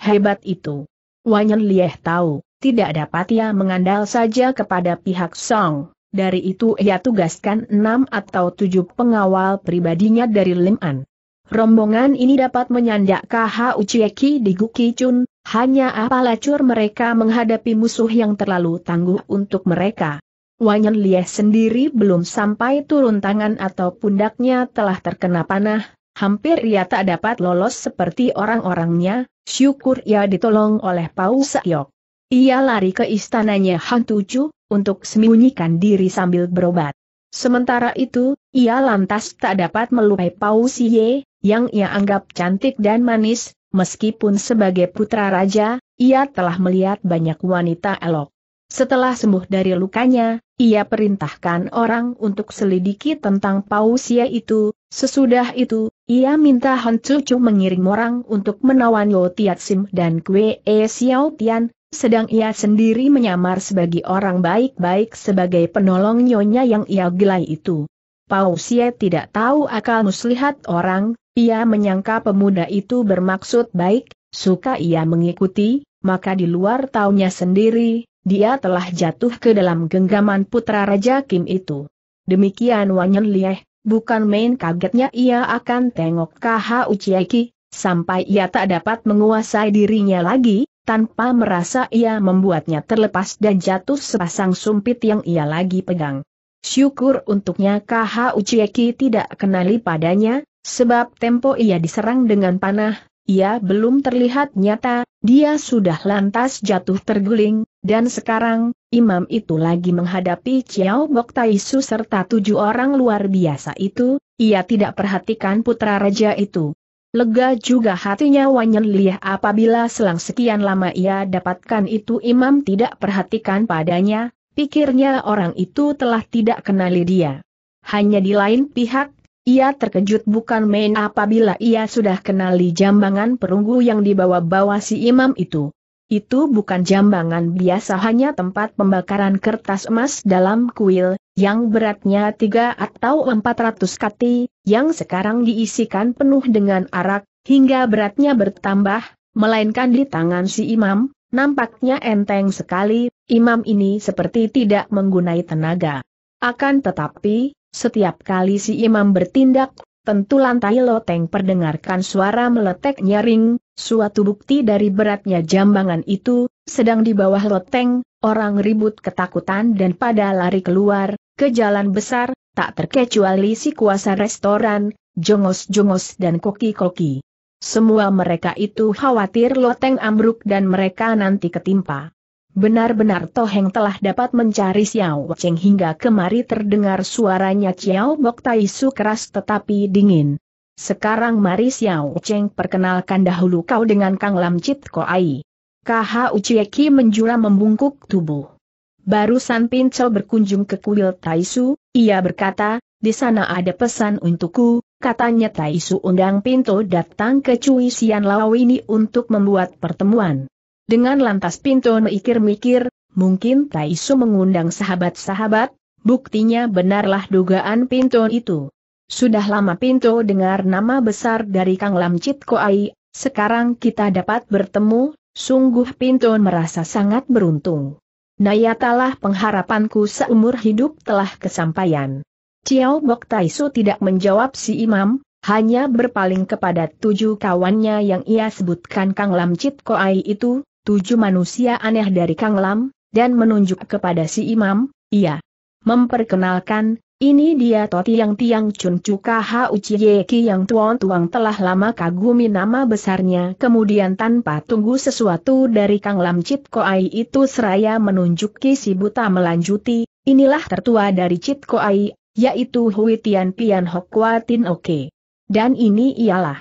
hebat itu. Wanyan Liah tahu, tidak dapat ia mengandal saja kepada pihak Song, dari itu ia tugaskan enam atau tujuh pengawal pribadinya dari Liman. Rombongan ini dapat menyandak KH Uchieki di Gukicun, hanya apalacur mereka menghadapi musuh yang terlalu tangguh untuk mereka. Wanyan Lie sendiri belum sampai turun tangan atau pundaknya telah terkena panah, hampir ia tak dapat lolos seperti orang-orangnya, syukur ia ditolong oleh Pau Sayok. Ia lari ke istananya Han Tuju, untuk sembunyikan diri sambil berobat. Sementara itu, ia lantas tak dapat melupai Pau Siye, yang ia anggap cantik dan manis, meskipun sebagai putra raja, ia telah melihat banyak wanita elok. Setelah sembuh dari lukanya, ia perintahkan orang untuk selidiki tentang pausia itu, sesudah itu, ia minta Han Chu mengirim orang untuk menawan Yo Tiat Sim dan Kwe E Xiao Tian, sedang ia sendiri menyamar sebagai orang baik-baik sebagai penolong nyonya yang ia gelai itu. Pausia tidak tahu akal muslihat orang, ia menyangka pemuda itu bermaksud baik, suka ia mengikuti, maka di luar taunya sendiri, dia telah jatuh ke dalam genggaman putra Raja Kim itu. Demikian Wanyan Lieh, bukan main kagetnya ia akan tengok KH Uciaki. sampai ia tak dapat menguasai dirinya lagi, tanpa merasa ia membuatnya terlepas dan jatuh sepasang sumpit yang ia lagi pegang. Syukur untuknya KH Uchieki tidak kenali padanya, sebab tempo ia diserang dengan panah, ia belum terlihat nyata, dia sudah lantas jatuh terguling, dan sekarang, imam itu lagi menghadapi Chiao Bok Taisu serta tujuh orang luar biasa itu, ia tidak perhatikan putra raja itu. Lega juga hatinya Wanyan Liah apabila selang sekian lama ia dapatkan itu imam tidak perhatikan padanya, Pikirnya orang itu telah tidak kenali dia. Hanya di lain pihak, ia terkejut bukan main apabila ia sudah kenali jambangan perunggu yang dibawa-bawa si imam itu. Itu bukan jambangan biasa hanya tempat pembakaran kertas emas dalam kuil, yang beratnya 3 atau 400 kati, yang sekarang diisikan penuh dengan arak, hingga beratnya bertambah, melainkan di tangan si imam, Nampaknya enteng sekali, imam ini seperti tidak menggunai tenaga. Akan tetapi, setiap kali si imam bertindak, tentu lantai loteng perdengarkan suara meletek nyaring, suatu bukti dari beratnya jambangan itu, sedang di bawah loteng, orang ribut ketakutan dan pada lari keluar, ke jalan besar, tak terkecuali si kuasa restoran, jongos-jongos dan koki-koki. Semua mereka itu khawatir loteng ambruk dan mereka nanti ketimpa. Benar-benar Toheng telah dapat mencari Xiao Cheng hingga kemari terdengar suaranya Xiao Bok Tai Su keras tetapi dingin. Sekarang mari Xiao Cheng perkenalkan dahulu kau dengan Kang Lam Chit Ai. KH Ucieki menjura membungkuk tubuh. Barusan Pincel berkunjung ke kuil Taisu, ia berkata, di sana ada pesan untukku, katanya Taisu undang Pinto datang ke Cui Sian Lau ini untuk membuat pertemuan. Dengan lantas Pinto mikir-mikir, mungkin Taisu mengundang sahabat-sahabat, buktinya benarlah dugaan Pinto itu. Sudah lama Pinto dengar nama besar dari Kang Lam Chit Koai, sekarang kita dapat bertemu, sungguh Pinto merasa sangat beruntung. Nayatalah pengharapanku seumur hidup telah kesampaian. Ciao Bok Taisu tidak menjawab si imam, hanya berpaling kepada tujuh kawannya yang ia sebutkan Kang Lam Chit Koai itu, tujuh manusia aneh dari Kang Lam, dan menunjuk kepada si imam, ia memperkenalkan, ini dia Toti yang Tiang Chun Cuka Hau Ciyeki yang Tuan Tuang telah lama kagumi nama besarnya kemudian tanpa tunggu sesuatu dari Kang Lam Chit Koai itu seraya menunjuk si buta melanjuti, inilah tertua dari Chit Koai yaitu Hui Tian Pian Hokwa Tin Oke. Dan ini ialah.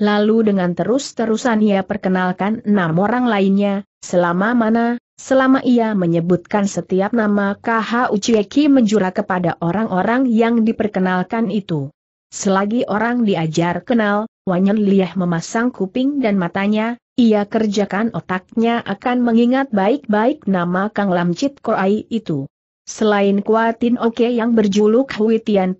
Lalu dengan terus-terusan ia perkenalkan enam orang lainnya, selama mana, selama ia menyebutkan setiap nama KH Ucieki menjura kepada orang-orang yang diperkenalkan itu. Selagi orang diajar kenal, Wanyan Liah memasang kuping dan matanya, ia kerjakan otaknya akan mengingat baik-baik nama Kang Lamcit Koai itu. Selain Kuatin Oke yang berjuluk Hui Tian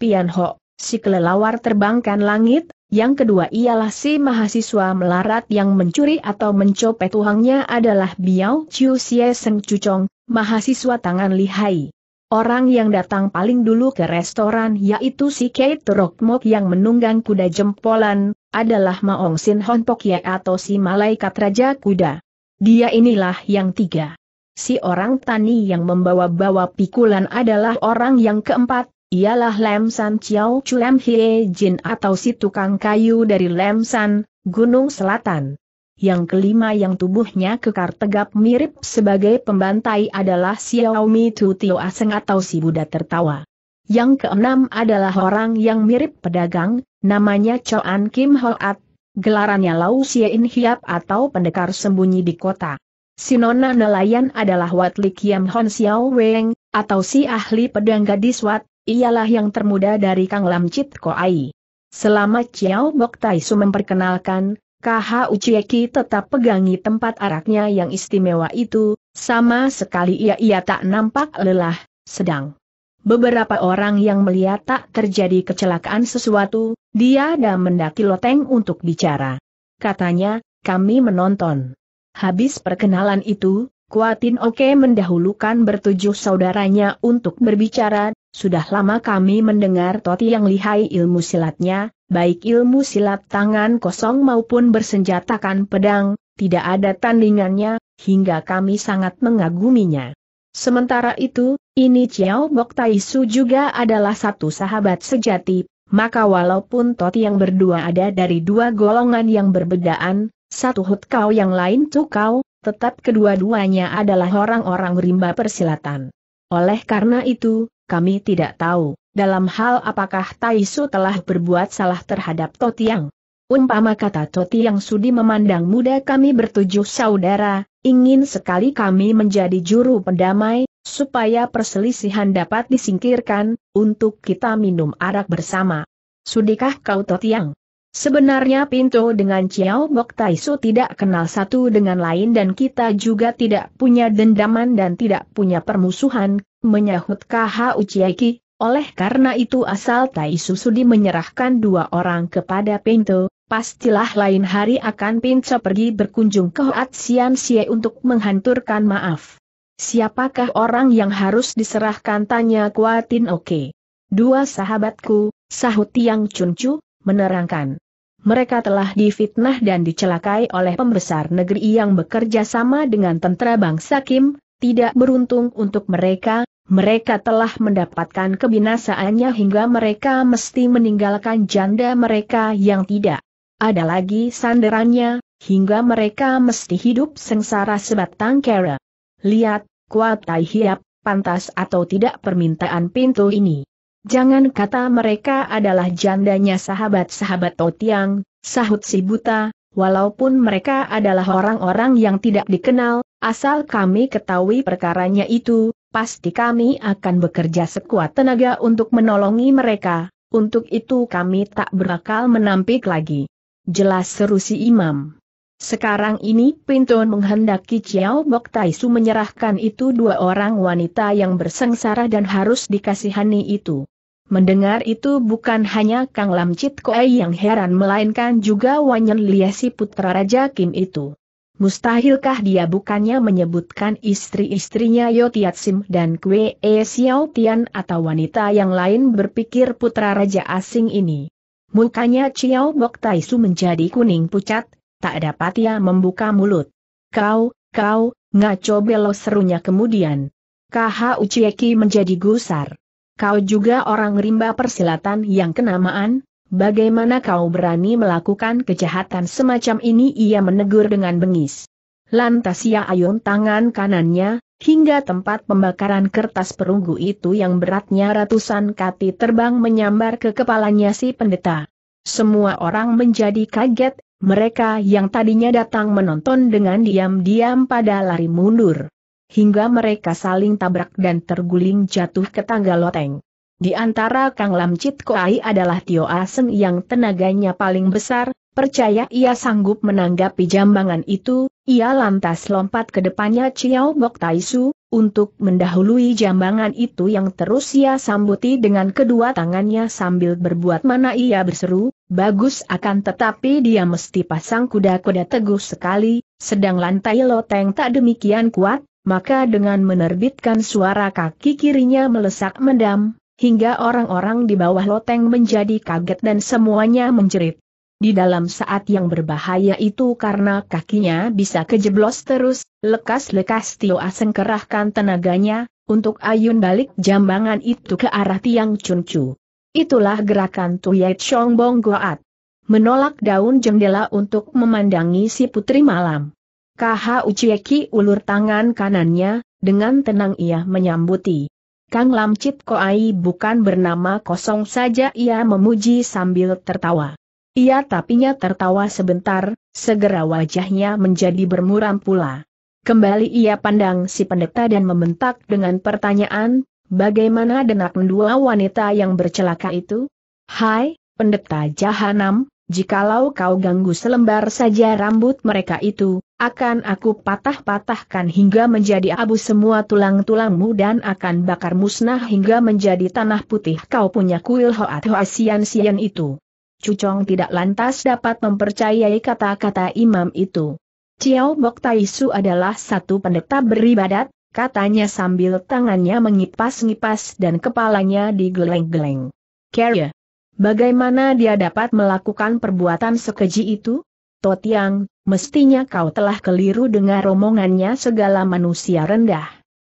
si kelelawar terbangkan langit, yang kedua ialah si mahasiswa melarat yang mencuri atau mencopet uangnya adalah Biao Chiu Xie Seng Cucong, mahasiswa tangan lihai. Orang yang datang paling dulu ke restoran yaitu si Kate Rokmok yang menunggang kuda jempolan, adalah Maong Sin Honpok ya atau si malaikat raja kuda. Dia inilah yang tiga. Si orang tani yang membawa-bawa pikulan adalah orang yang keempat, ialah Lem San Chiao Chu Lem Hie Jin atau si tukang kayu dari Lem San, Gunung Selatan. Yang kelima yang tubuhnya kekar tegap mirip sebagai pembantai adalah Xiaomi Tu Tio Aseng atau si Buddha tertawa. Yang keenam adalah orang yang mirip pedagang, namanya Choan Kim Hoat, gelarannya Lau Siein Hiap atau pendekar sembunyi di kota. Si nona nelayan adalah Wat Li Kiam Hon Xiao Weng, atau si ahli pedang gadis Wat, ialah yang termuda dari Kang Lam Chit Ko Ai. Selama Xiao Bok Tai Su memperkenalkan, KH Ucieki tetap pegangi tempat araknya yang istimewa itu, sama sekali ia ia tak nampak lelah, sedang. Beberapa orang yang melihat tak terjadi kecelakaan sesuatu, dia dah mendaki loteng untuk bicara. Katanya, kami menonton. Habis perkenalan itu, Kuatin Oke mendahulukan bertujuh saudaranya untuk berbicara, sudah lama kami mendengar Toti yang lihai ilmu silatnya, baik ilmu silat tangan kosong maupun bersenjatakan pedang, tidak ada tandingannya, hingga kami sangat mengaguminya. Sementara itu, ini Chiao Bok Taisu juga adalah satu sahabat sejati, maka walaupun Toti yang berdua ada dari dua golongan yang berbedaan, satu hut kau yang lain tuh kau, tetap kedua-duanya adalah orang-orang rimba persilatan. Oleh karena itu, kami tidak tahu, dalam hal apakah Taisu telah berbuat salah terhadap Totiang. Umpama kata Totiang sudi memandang muda kami bertujuh saudara, ingin sekali kami menjadi juru pendamai, supaya perselisihan dapat disingkirkan, untuk kita minum arak bersama. Sudikah kau Totiang? Sebenarnya Pinto dengan Chiao Bok Taisu tidak kenal satu dengan lain dan kita juga tidak punya dendaman dan tidak punya permusuhan, menyahut H Uchiaki, oleh karena itu asal Taisu Sudi menyerahkan dua orang kepada Pinto, pastilah lain hari akan Pinto pergi berkunjung ke Hoat Sian Sia untuk menghanturkan maaf. Siapakah orang yang harus diserahkan tanya Kuatin Oke. Dua sahabatku, sahut Tiang cuncu. menerangkan mereka telah difitnah dan dicelakai oleh pembesar negeri yang bekerja sama dengan tentara bangsa Kim, tidak beruntung untuk mereka, mereka telah mendapatkan kebinasaannya hingga mereka mesti meninggalkan janda mereka yang tidak ada lagi sandarannya, hingga mereka mesti hidup sengsara sebatang kera. Lihat, kuat tai hiap, pantas atau tidak permintaan pintu ini. Jangan kata mereka adalah jandanya sahabat-sahabat Totiang, sahut si buta, walaupun mereka adalah orang-orang yang tidak dikenal, asal kami ketahui perkaranya itu, pasti kami akan bekerja sekuat tenaga untuk menolongi mereka, untuk itu kami tak berakal menampik lagi. Jelas seru si imam. Sekarang ini Pinton menghendaki Chiao Bok Taisu menyerahkan itu dua orang wanita yang bersengsara dan harus dikasihani itu. Mendengar itu bukan hanya Kang Lam Chit Koei yang heran melainkan juga Wanyan Liasi putra Raja Kim itu. Mustahilkah dia bukannya menyebutkan istri-istrinya Yotiat Sim dan Kwe E Xiao Tian atau wanita yang lain berpikir putra raja asing ini. Mukanya Xiao Bok Taisu menjadi kuning pucat, tak dapat ia membuka mulut. Kau, kau, ngaco belo serunya kemudian. Kha Ucieki menjadi gusar. Kau juga orang rimba persilatan yang kenamaan, bagaimana kau berani melakukan kejahatan semacam ini ia menegur dengan bengis. Lantas ia ayun tangan kanannya, hingga tempat pembakaran kertas perunggu itu yang beratnya ratusan kati terbang menyambar ke kepalanya si pendeta. Semua orang menjadi kaget, mereka yang tadinya datang menonton dengan diam-diam pada lari mundur hingga mereka saling tabrak dan terguling jatuh ke tangga loteng. Di antara Kang Lam Chit Koai adalah Tio Aseng yang tenaganya paling besar, percaya ia sanggup menanggapi jambangan itu, ia lantas lompat ke depannya Chiao Bok Taisu, untuk mendahului jambangan itu yang terus ia sambuti dengan kedua tangannya sambil berbuat mana ia berseru, bagus akan tetapi dia mesti pasang kuda-kuda teguh sekali, sedang lantai loteng tak demikian kuat, maka dengan menerbitkan suara kaki kirinya melesak mendam, hingga orang-orang di bawah loteng menjadi kaget dan semuanya menjerit. Di dalam saat yang berbahaya itu karena kakinya bisa kejeblos terus, lekas-lekas Tio Aseng kerahkan tenaganya, untuk ayun balik jambangan itu ke arah tiang cuncu. Itulah gerakan Tuyet Chong Bong Goat. Menolak daun jendela untuk memandangi si putri malam. KH Uchieki ulur tangan kanannya, dengan tenang ia menyambuti. Kang Lamcit Koai bukan bernama kosong saja ia memuji sambil tertawa. Ia tapinya tertawa sebentar, segera wajahnya menjadi bermuram pula. Kembali ia pandang si pendeta dan membentak dengan pertanyaan, bagaimana denak dua wanita yang bercelaka itu? Hai, pendeta Jahanam, jikalau kau ganggu selembar saja rambut mereka itu, akan aku patah-patahkan hingga menjadi abu semua tulang-tulangmu dan akan bakar musnah hingga menjadi tanah putih kau punya kuil Hoat Hoasian Sian itu. Cucong tidak lantas dapat mempercayai kata-kata imam itu. Ciao Bok Taisu adalah satu pendeta beribadat, katanya sambil tangannya mengipas-ngipas dan kepalanya digeleng-geleng. Kerja. Bagaimana dia dapat melakukan perbuatan sekeji itu? Totiang, mestinya kau telah keliru dengar romongannya segala manusia rendah.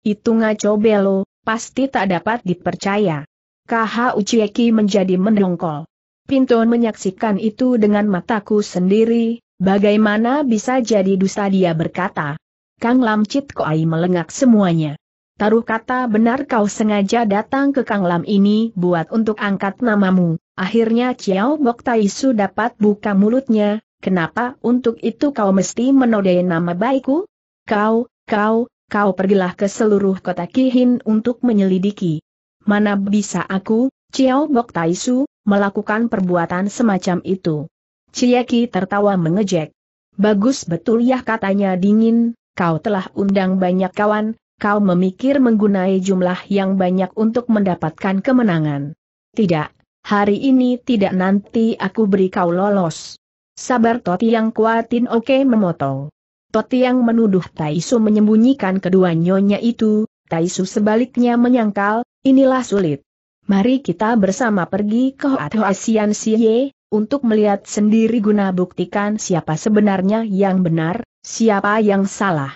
Itu ngaco belo, pasti tak dapat dipercaya. Kaha Ucieki menjadi mendongkol. Pinton menyaksikan itu dengan mataku sendiri, bagaimana bisa jadi dusta dia berkata. Kang Chit Koai melengak semuanya. Taruh kata benar kau sengaja datang ke Kang Lam ini buat untuk angkat namamu. Akhirnya Ciao Bok Taisu dapat buka mulutnya, Kenapa untuk itu kau mesti menodai nama baikku? Kau, kau, kau pergilah ke seluruh kota Kihin untuk menyelidiki. Mana bisa aku, Ciao Bok Taisu, melakukan perbuatan semacam itu? Cieki tertawa mengejek. Bagus betul ya katanya dingin, kau telah undang banyak kawan, kau memikir menggunai jumlah yang banyak untuk mendapatkan kemenangan. Tidak, hari ini tidak nanti aku beri kau lolos. Sabar Toti yang kuatin oke memotong. Toti yang menuduh Taisu menyembunyikan kedua nyonya itu, Taisu sebaliknya menyangkal, inilah sulit. Mari kita bersama pergi ke Hoat Hoasian Siye, untuk melihat sendiri guna buktikan siapa sebenarnya yang benar, siapa yang salah.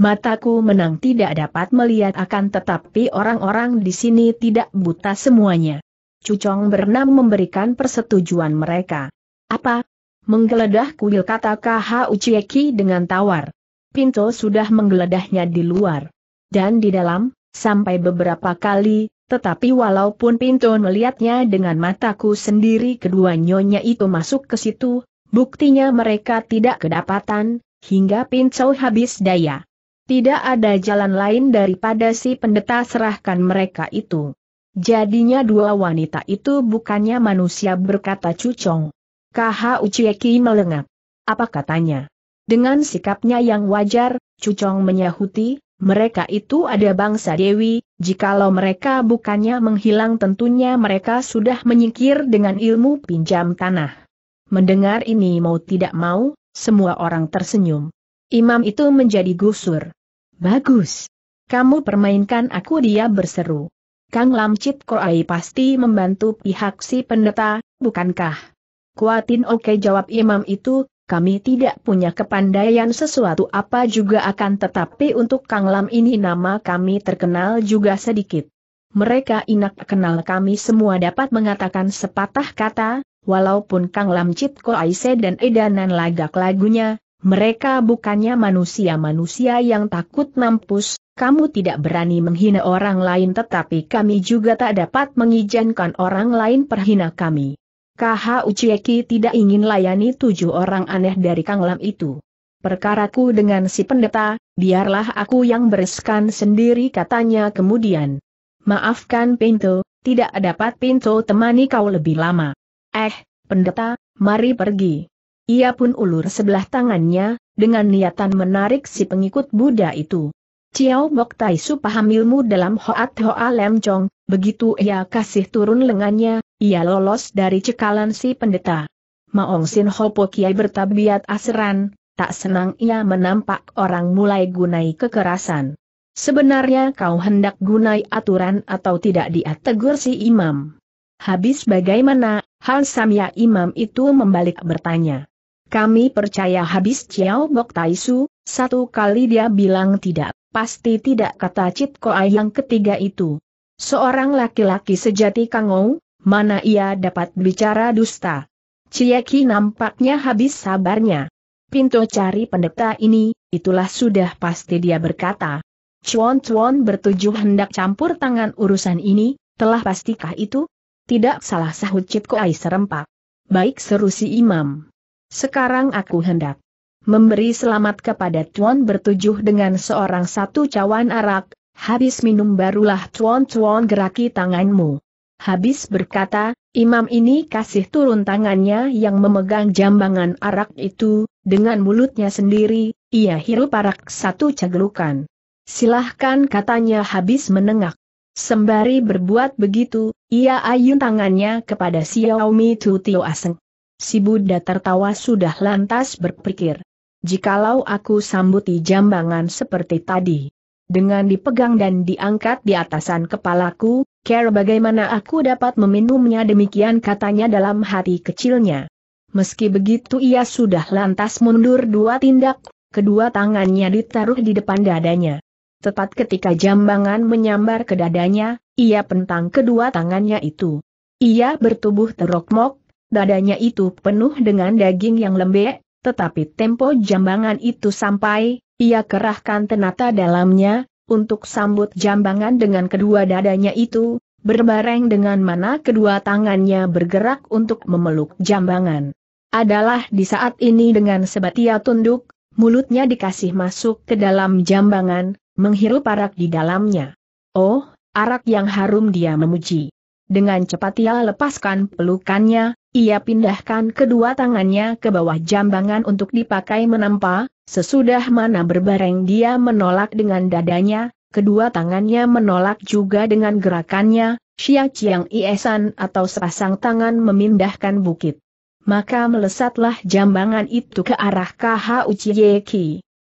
Mataku menang tidak dapat melihat akan tetapi orang-orang di sini tidak buta semuanya. Cucong bernam memberikan persetujuan mereka. Apa, Menggeledah kuil kata KH Uchieki dengan tawar. Pinto sudah menggeledahnya di luar. Dan di dalam, sampai beberapa kali, tetapi walaupun Pinto melihatnya dengan mataku sendiri kedua nyonya itu masuk ke situ, buktinya mereka tidak kedapatan, hingga Pinto habis daya. Tidak ada jalan lain daripada si pendeta serahkan mereka itu. Jadinya dua wanita itu bukannya manusia berkata Cucong. Kaha Uchieki melengap. Apa katanya? Dengan sikapnya yang wajar, Cucong menyahuti, mereka itu ada bangsa Dewi, jikalau mereka bukannya menghilang tentunya mereka sudah menyingkir dengan ilmu pinjam tanah. Mendengar ini mau tidak mau, semua orang tersenyum. Imam itu menjadi gusur. Bagus. Kamu permainkan aku dia berseru. Kang Lamcit Koai pasti membantu pihak si pendeta, bukankah? Kuatin oke jawab imam itu, kami tidak punya kepandaian sesuatu apa juga akan tetapi untuk Kang Lam ini nama kami terkenal juga sedikit. Mereka inak kenal kami semua dapat mengatakan sepatah kata, walaupun Kang Lam Citko Aise dan Edanan lagak lagunya, mereka bukannya manusia-manusia yang takut mampus, kamu tidak berani menghina orang lain tetapi kami juga tak dapat mengizinkan orang lain perhina kami. KH Ucieki tidak ingin layani tujuh orang aneh dari Kang Lam itu. Perkaraku dengan si pendeta, biarlah aku yang bereskan sendiri katanya kemudian. Maafkan Pinto, tidak dapat Pinto temani kau lebih lama. Eh, pendeta, mari pergi. Ia pun ulur sebelah tangannya, dengan niatan menarik si pengikut Buddha itu. Ciao Bok Tai Su paham ilmu dalam Hoat Hoa Lem Chong, begitu ia kasih turun lengannya, ia lolos dari cekalan si pendeta. Maong Sin Ho Po Kiai bertabiat aseran, tak senang ia menampak orang mulai gunai kekerasan. Sebenarnya kau hendak gunai aturan atau tidak dia tegur si imam. Habis bagaimana, Hal Samya imam itu membalik bertanya. Kami percaya habis ciao Bok Taisu, satu kali dia bilang tidak, pasti tidak kata Cit Koai yang ketiga itu. Seorang laki-laki sejati Kangou, mana ia dapat bicara dusta. Cieki nampaknya habis sabarnya. Pinto cari pendeta ini, itulah sudah pasti dia berkata. Cuan Cuan bertujuh hendak campur tangan urusan ini, telah pastikah itu? Tidak salah sahut Cip Koai serempak. Baik seru si imam. Sekarang aku hendak memberi selamat kepada Tuan bertujuh dengan seorang satu cawan arak, habis minum barulah Tuan Tuan geraki tanganmu. Habis berkata, imam ini kasih turun tangannya yang memegang jambangan arak itu, dengan mulutnya sendiri, ia hirup arak satu cegelukan. Silahkan katanya habis menengak. Sembari berbuat begitu, ia ayun tangannya kepada Xiaomi Tu Tio Aseng. Si Buddha tertawa sudah lantas berpikir. Jikalau aku sambuti jambangan seperti tadi. Dengan dipegang dan diangkat di atasan kepalaku, Care bagaimana aku dapat meminumnya demikian katanya dalam hati kecilnya. Meski begitu ia sudah lantas mundur dua tindak, kedua tangannya ditaruh di depan dadanya. Tepat ketika jambangan menyambar ke dadanya, ia pentang kedua tangannya itu. Ia bertubuh terokmok, dadanya itu penuh dengan daging yang lembek, tetapi tempo jambangan itu sampai, ia kerahkan tenata dalamnya, untuk sambut jambangan dengan kedua dadanya itu, berbareng dengan mana kedua tangannya bergerak untuk memeluk jambangan. Adalah di saat ini dengan sebatia tunduk, mulutnya dikasih masuk ke dalam jambangan, menghirup arak di dalamnya. Oh, arak yang harum dia memuji. Dengan cepat ia lepaskan pelukannya, ia pindahkan kedua tangannya ke bawah jambangan untuk dipakai menempa, sesudah mana berbareng dia menolak dengan dadanya, kedua tangannya menolak juga dengan gerakannya, Xia yang Iesan atau sepasang tangan memindahkan bukit. Maka melesatlah jambangan itu ke arah KH Uchiye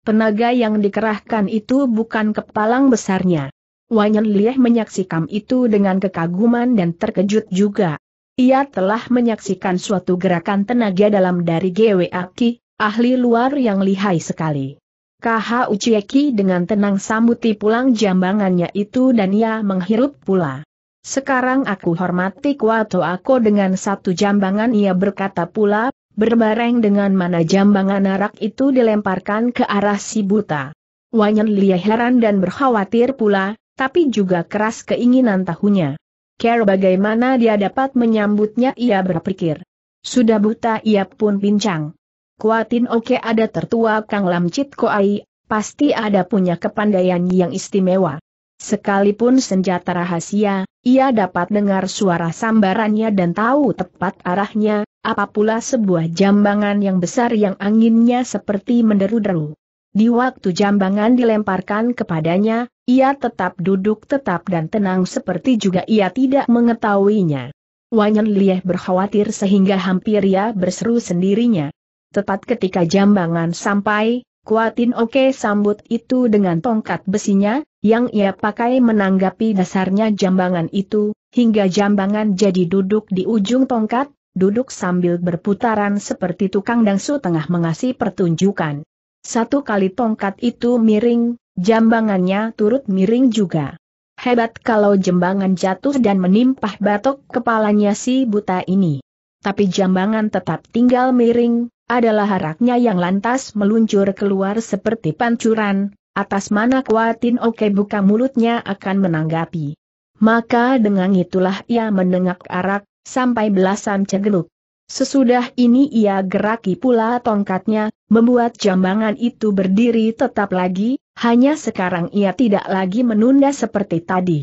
Penaga yang dikerahkan itu bukan kepalang besarnya. Wanyan Lieh menyaksikan itu dengan kekaguman dan terkejut juga. Ia telah menyaksikan suatu gerakan tenaga dalam dari GWA ahli luar yang lihai sekali. KH Ucieki dengan tenang sambuti pulang jambangannya itu dan ia menghirup pula. Sekarang aku hormati kuato aku dengan satu jambangan ia berkata pula, berbareng dengan mana jambangan arak itu dilemparkan ke arah si buta. Wanyan Lia heran dan berkhawatir pula, tapi juga keras keinginan tahunya. Care bagaimana dia dapat menyambutnya ia berpikir. Sudah buta ia pun pincang. Kuatin oke okay ada tertua Kang Lamcit Koai, pasti ada punya kepandaian yang istimewa. Sekalipun senjata rahasia, ia dapat dengar suara sambarannya dan tahu tepat arahnya, apapula sebuah jambangan yang besar yang anginnya seperti menderu-deru. Di waktu jambangan dilemparkan kepadanya, ia tetap duduk tetap dan tenang seperti juga ia tidak mengetahuinya. Wanyan Lieh berkhawatir sehingga hampir ia berseru sendirinya. Tepat ketika jambangan sampai, Kuatin Oke sambut itu dengan tongkat besinya, yang ia pakai menanggapi dasarnya jambangan itu, hingga jambangan jadi duduk di ujung tongkat, duduk sambil berputaran seperti tukang dangsu tengah mengasih pertunjukan. Satu kali tongkat itu miring, jambangannya turut miring juga. Hebat kalau jembangan jatuh dan menimpah batok kepalanya si buta ini. Tapi jambangan tetap tinggal miring, adalah haraknya yang lantas meluncur keluar seperti pancuran, atas mana kuatin oke buka mulutnya akan menanggapi. Maka dengan itulah ia menengak arak, sampai belasan cegeluk. Sesudah ini ia geraki pula tongkatnya, membuat jambangan itu berdiri tetap lagi, hanya sekarang ia tidak lagi menunda seperti tadi.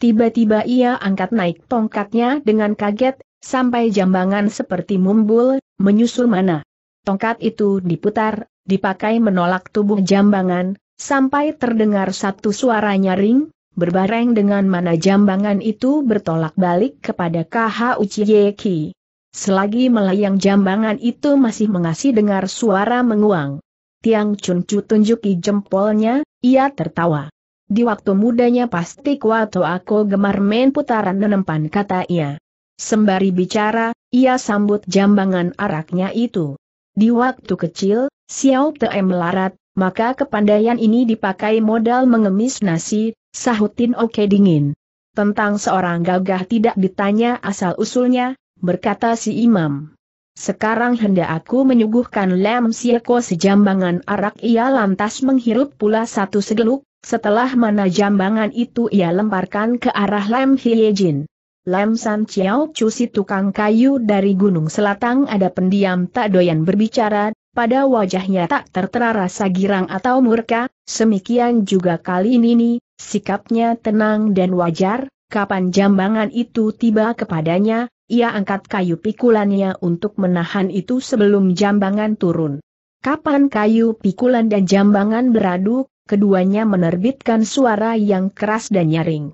Tiba-tiba ia angkat naik tongkatnya dengan kaget, sampai jambangan seperti mumbul, menyusul mana. Tongkat itu diputar, dipakai menolak tubuh jambangan, sampai terdengar satu suara nyaring, berbareng dengan mana jambangan itu bertolak balik kepada KH Uchiye Ki. Selagi melayang jambangan itu masih mengasih dengar suara menguang. Tiang Chun Chu tunjuki jempolnya, ia tertawa. Di waktu mudanya pasti kuato aku gemar main putaran menempan kata ia. Sembari bicara, ia sambut jambangan araknya itu. Di waktu kecil, Xiao Te melarat, maka kepandaian ini dipakai modal mengemis nasi, sahutin oke dingin. Tentang seorang gagah tidak ditanya asal-usulnya, berkata si imam. Sekarang hendak aku menyuguhkan lem sieko sejambangan arak ia lantas menghirup pula satu segeluk, setelah mana jambangan itu ia lemparkan ke arah lem hiejin. Lem San Chiao Chu si tukang kayu dari Gunung selatan, ada pendiam tak doyan berbicara, pada wajahnya tak tertera rasa girang atau murka, semikian juga kali ini, sikapnya tenang dan wajar, kapan jambangan itu tiba kepadanya, ia angkat kayu pikulannya untuk menahan itu sebelum jambangan turun. Kapan kayu pikulan dan jambangan beradu, keduanya menerbitkan suara yang keras dan nyaring.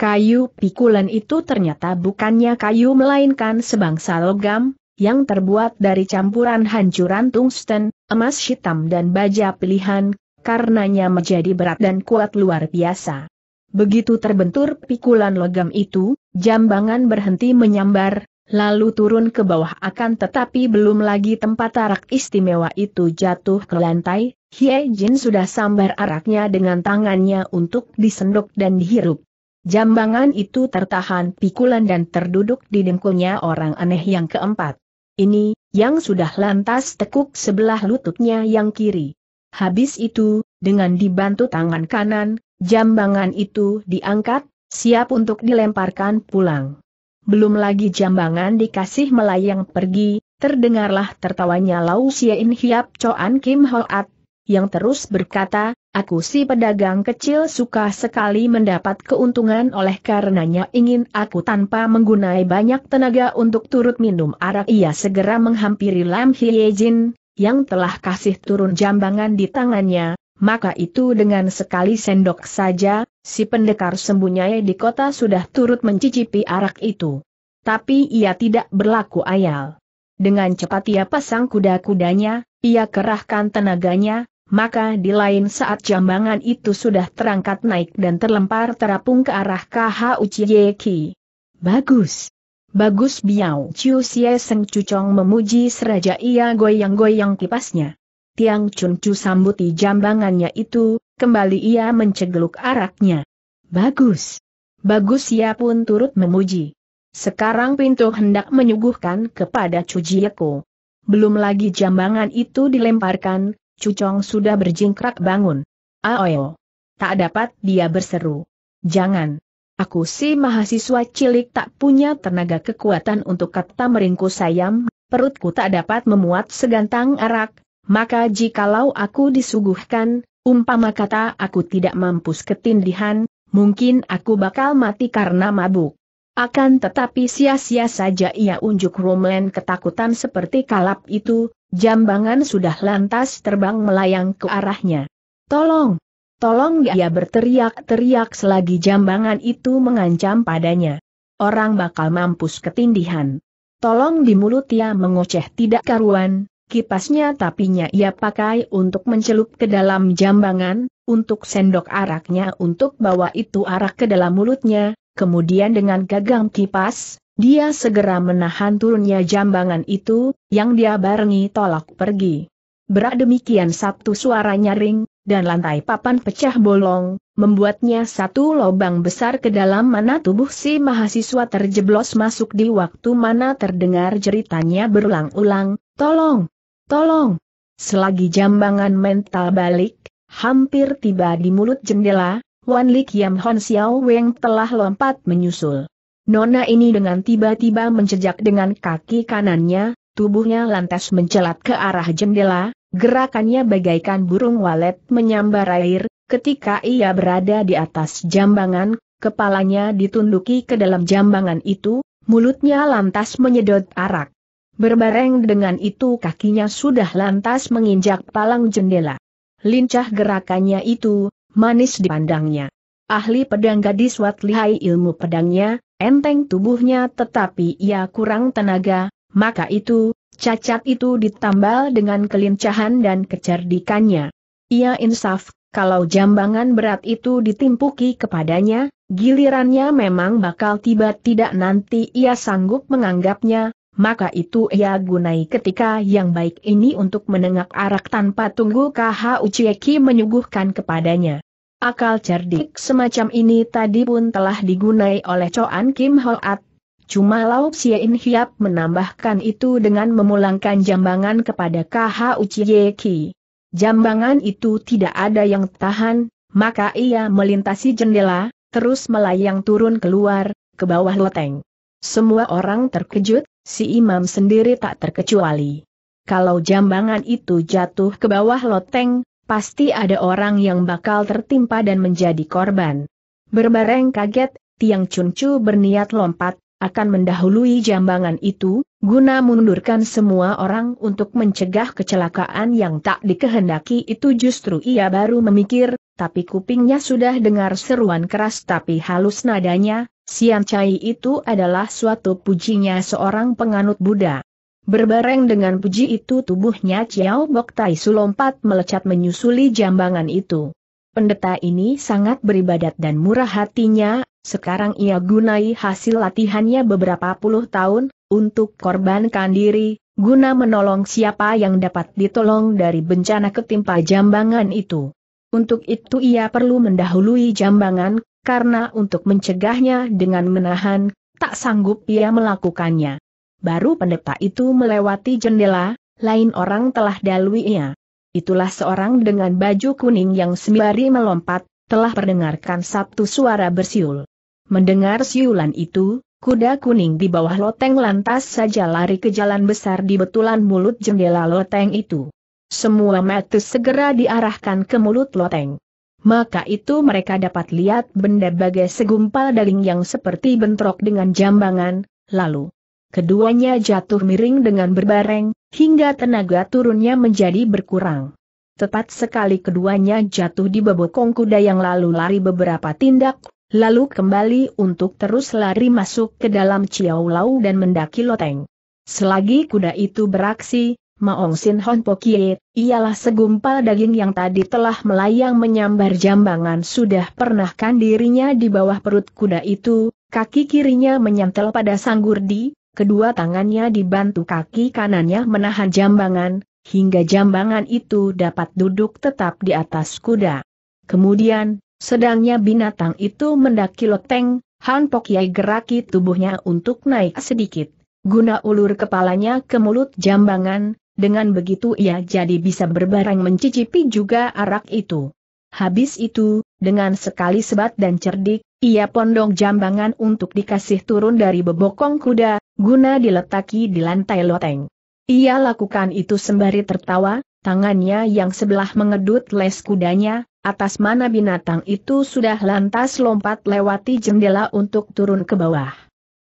Kayu pikulan itu ternyata bukannya kayu melainkan sebangsa logam, yang terbuat dari campuran hancuran tungsten, emas hitam dan baja pilihan, karenanya menjadi berat dan kuat luar biasa. Begitu terbentur pikulan logam itu, Jambangan berhenti menyambar, lalu turun ke bawah akan tetapi belum lagi tempat arak istimewa itu jatuh ke lantai, Hye Jin sudah sambar araknya dengan tangannya untuk disendok dan dihirup. Jambangan itu tertahan pikulan dan terduduk di dengkulnya orang aneh yang keempat. Ini, yang sudah lantas tekuk sebelah lututnya yang kiri. Habis itu, dengan dibantu tangan kanan, jambangan itu diangkat, siap untuk dilemparkan pulang. Belum lagi jambangan dikasih melayang pergi, terdengarlah tertawanya Lau Siein Hiap Choan Kim Hoat, yang terus berkata, aku si pedagang kecil suka sekali mendapat keuntungan oleh karenanya ingin aku tanpa menggunai banyak tenaga untuk turut minum arak. Ia segera menghampiri Lam Jin, yang telah kasih turun jambangan di tangannya, maka itu dengan sekali sendok saja, Si pendekar sembunyi di kota sudah turut mencicipi arak itu. Tapi ia tidak berlaku ayal. Dengan cepat ia pasang kuda-kudanya, ia kerahkan tenaganya, maka di lain saat jambangan itu sudah terangkat naik dan terlempar terapung ke arah KH Uciyeki. Bagus. Bagus Biao Chiu Xie Seng Cucong memuji seraja ia goyang-goyang kipasnya. Tiang Chun Chu sambuti jambangannya itu, Kembali ia mencegeluk araknya. Bagus. Bagus ia pun turut memuji. Sekarang pintu hendak menyuguhkan kepada Cujieko. Belum lagi jambangan itu dilemparkan, Cucong sudah berjingkrak bangun. Aoyo. Tak dapat dia berseru. Jangan. Aku si mahasiswa cilik tak punya tenaga kekuatan untuk kata meringkus sayam, perutku tak dapat memuat segantang arak, maka jikalau aku disuguhkan, Umpama kata aku tidak mampus ketindihan, mungkin aku bakal mati karena mabuk. Akan tetapi sia-sia saja ia unjuk Roman ketakutan seperti kalap itu, jambangan sudah lantas terbang melayang ke arahnya. Tolong! Tolong ia berteriak-teriak selagi jambangan itu mengancam padanya. Orang bakal mampus ketindihan. Tolong di mulut ia mengoceh tidak karuan, Kipasnya tapinya ia pakai untuk mencelup ke dalam jambangan, untuk sendok araknya untuk bawa itu arak ke dalam mulutnya, kemudian dengan gagang kipas, dia segera menahan turunnya jambangan itu, yang dia barengi tolak pergi. Berak demikian Sabtu suara nyaring, dan lantai papan pecah bolong, membuatnya satu lubang besar ke dalam mana tubuh si mahasiswa terjeblos masuk di waktu mana terdengar jeritannya berulang-ulang, tolong, Tolong! Selagi jambangan mental balik, hampir tiba di mulut jendela, Wan Li Kiam Hon Xiao Weng telah lompat menyusul. Nona ini dengan tiba-tiba mencejak dengan kaki kanannya, tubuhnya lantas mencelat ke arah jendela, gerakannya bagaikan burung walet menyambar air, ketika ia berada di atas jambangan, kepalanya ditunduki ke dalam jambangan itu, mulutnya lantas menyedot arak. Berbareng dengan itu kakinya sudah lantas menginjak palang jendela. Lincah gerakannya itu, manis dipandangnya. Ahli pedang gadis wat lihai ilmu pedangnya, enteng tubuhnya tetapi ia kurang tenaga, maka itu, cacat itu ditambal dengan kelincahan dan kecerdikannya. Ia insaf, kalau jambangan berat itu ditimpuki kepadanya, gilirannya memang bakal tiba tidak nanti ia sanggup menganggapnya, maka itu ia gunai ketika yang baik ini untuk menengak arak tanpa tunggu KH Ucieki menyuguhkan kepadanya. Akal cerdik semacam ini tadi pun telah digunai oleh Coan Kim Hoat. Cuma Lau Xiein Hiap menambahkan itu dengan memulangkan jambangan kepada KH Ucieki. Jambangan itu tidak ada yang tahan, maka ia melintasi jendela, terus melayang turun keluar, ke bawah loteng. Semua orang terkejut, si imam sendiri tak terkecuali. Kalau jambangan itu jatuh ke bawah loteng, pasti ada orang yang bakal tertimpa dan menjadi korban. Berbareng kaget, Tiang Chuncu berniat lompat, akan mendahului jambangan itu, guna mundurkan semua orang untuk mencegah kecelakaan yang tak dikehendaki itu justru ia baru memikir, tapi kupingnya sudah dengar seruan keras tapi halus nadanya, Sian Cai itu adalah suatu pujinya seorang penganut Buddha. Berbareng dengan puji itu tubuhnya Chiao Bok Tai Su lompat melecat menyusuli jambangan itu. Pendeta ini sangat beribadat dan murah hatinya, sekarang ia gunai hasil latihannya beberapa puluh tahun, untuk korbankan diri, guna menolong siapa yang dapat ditolong dari bencana ketimpa jambangan itu. Untuk itu ia perlu mendahului jambangan, karena untuk mencegahnya dengan menahan, tak sanggup ia melakukannya. Baru pendeta itu melewati jendela, lain orang telah dalui ia. Itulah seorang dengan baju kuning yang sembari melompat, telah mendengarkan satu suara bersiul. Mendengar siulan itu, kuda kuning di bawah loteng lantas saja lari ke jalan besar di betulan mulut jendela loteng itu. Semua mata segera diarahkan ke mulut loteng maka itu mereka dapat lihat benda bagai segumpal daling yang seperti bentrok dengan jambangan, lalu keduanya jatuh miring dengan berbareng, hingga tenaga turunnya menjadi berkurang. Tepat sekali keduanya jatuh di bebokong kuda yang lalu lari beberapa tindak, lalu kembali untuk terus lari masuk ke dalam Ciau Lau dan mendaki loteng. Selagi kuda itu beraksi, Maong Sin Hon Pokie, ialah segumpal daging yang tadi telah melayang menyambar jambangan sudah pernahkan dirinya di bawah perut kuda itu, kaki kirinya menyentel pada sanggurdi, kedua tangannya dibantu kaki kanannya menahan jambangan, hingga jambangan itu dapat duduk tetap di atas kuda. Kemudian, sedangnya binatang itu mendaki loteng, Han Pokiai geraki tubuhnya untuk naik sedikit, guna ulur kepalanya ke mulut jambangan, dengan begitu ia jadi bisa berbarang mencicipi juga arak itu. Habis itu, dengan sekali sebat dan cerdik, ia pondong jambangan untuk dikasih turun dari bebokong kuda, guna diletaki di lantai loteng. Ia lakukan itu sembari tertawa, tangannya yang sebelah mengedut les kudanya, atas mana binatang itu sudah lantas lompat lewati jendela untuk turun ke bawah.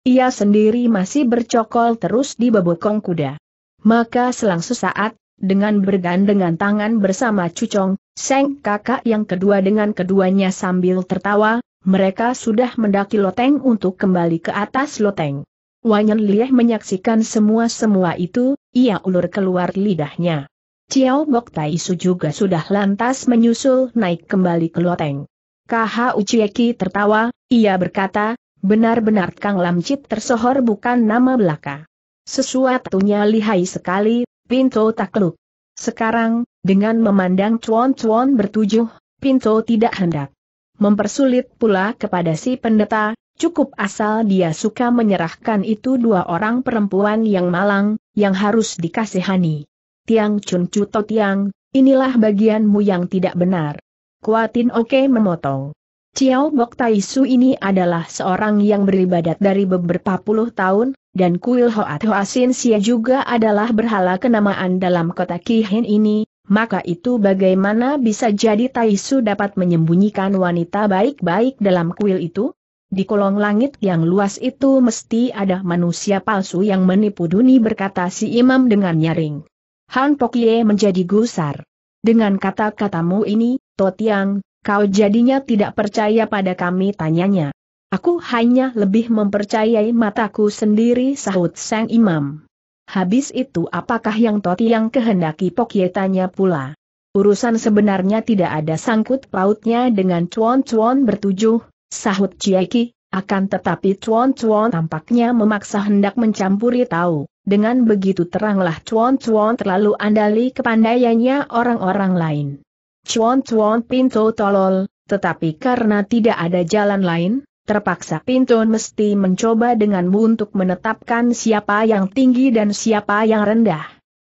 Ia sendiri masih bercokol terus di bebokong kuda. Maka selang sesaat, dengan bergandengan tangan bersama Cucong, Seng kakak yang kedua dengan keduanya sambil tertawa, mereka sudah mendaki loteng untuk kembali ke atas loteng. Wanyan Lieh menyaksikan semua-semua itu, ia ulur keluar lidahnya. Ciao Bok Tai Su juga sudah lantas menyusul naik kembali ke loteng. KH Ucieki tertawa, ia berkata, benar-benar Kang Lamcit tersohor bukan nama belaka. Sesuatunya lihai sekali, Pinto takluk. Sekarang, dengan memandang cuan-cuan bertujuh, Pinto tidak hendak mempersulit pula kepada si pendeta, cukup asal dia suka menyerahkan itu dua orang perempuan yang malang, yang harus dikasihani. Tiang Chun To Tiang, inilah bagianmu yang tidak benar. Kuatin Oke memotong. Ciao Bok Tai Su ini adalah seorang yang beribadat dari beberapa puluh tahun, dan kuil Hoat Hoasin Sia juga adalah berhala kenamaan dalam kota Kihin ini, maka itu bagaimana bisa jadi Taisu dapat menyembunyikan wanita baik-baik dalam kuil itu? Di kolong langit yang luas itu mesti ada manusia palsu yang menipu duni berkata si imam dengan nyaring. Han Pokye menjadi gusar. Dengan kata-katamu ini, Totiang, kau jadinya tidak percaya pada kami tanyanya. Aku hanya lebih mempercayai mataku sendiri sahut sang imam. Habis itu apakah yang Toti yang kehendaki Pokye pula. Urusan sebenarnya tidak ada sangkut pautnya dengan cuan-cuan bertujuh, sahut ciaiki. akan tetapi cuan-cuan tampaknya memaksa hendak mencampuri tahu. Dengan begitu teranglah cuan-cuan terlalu andali kepandaiannya orang-orang lain. Cuan-cuan pintu tolol, tetapi karena tidak ada jalan lain, terpaksa pintu mesti mencoba denganmu untuk menetapkan siapa yang tinggi dan siapa yang rendah.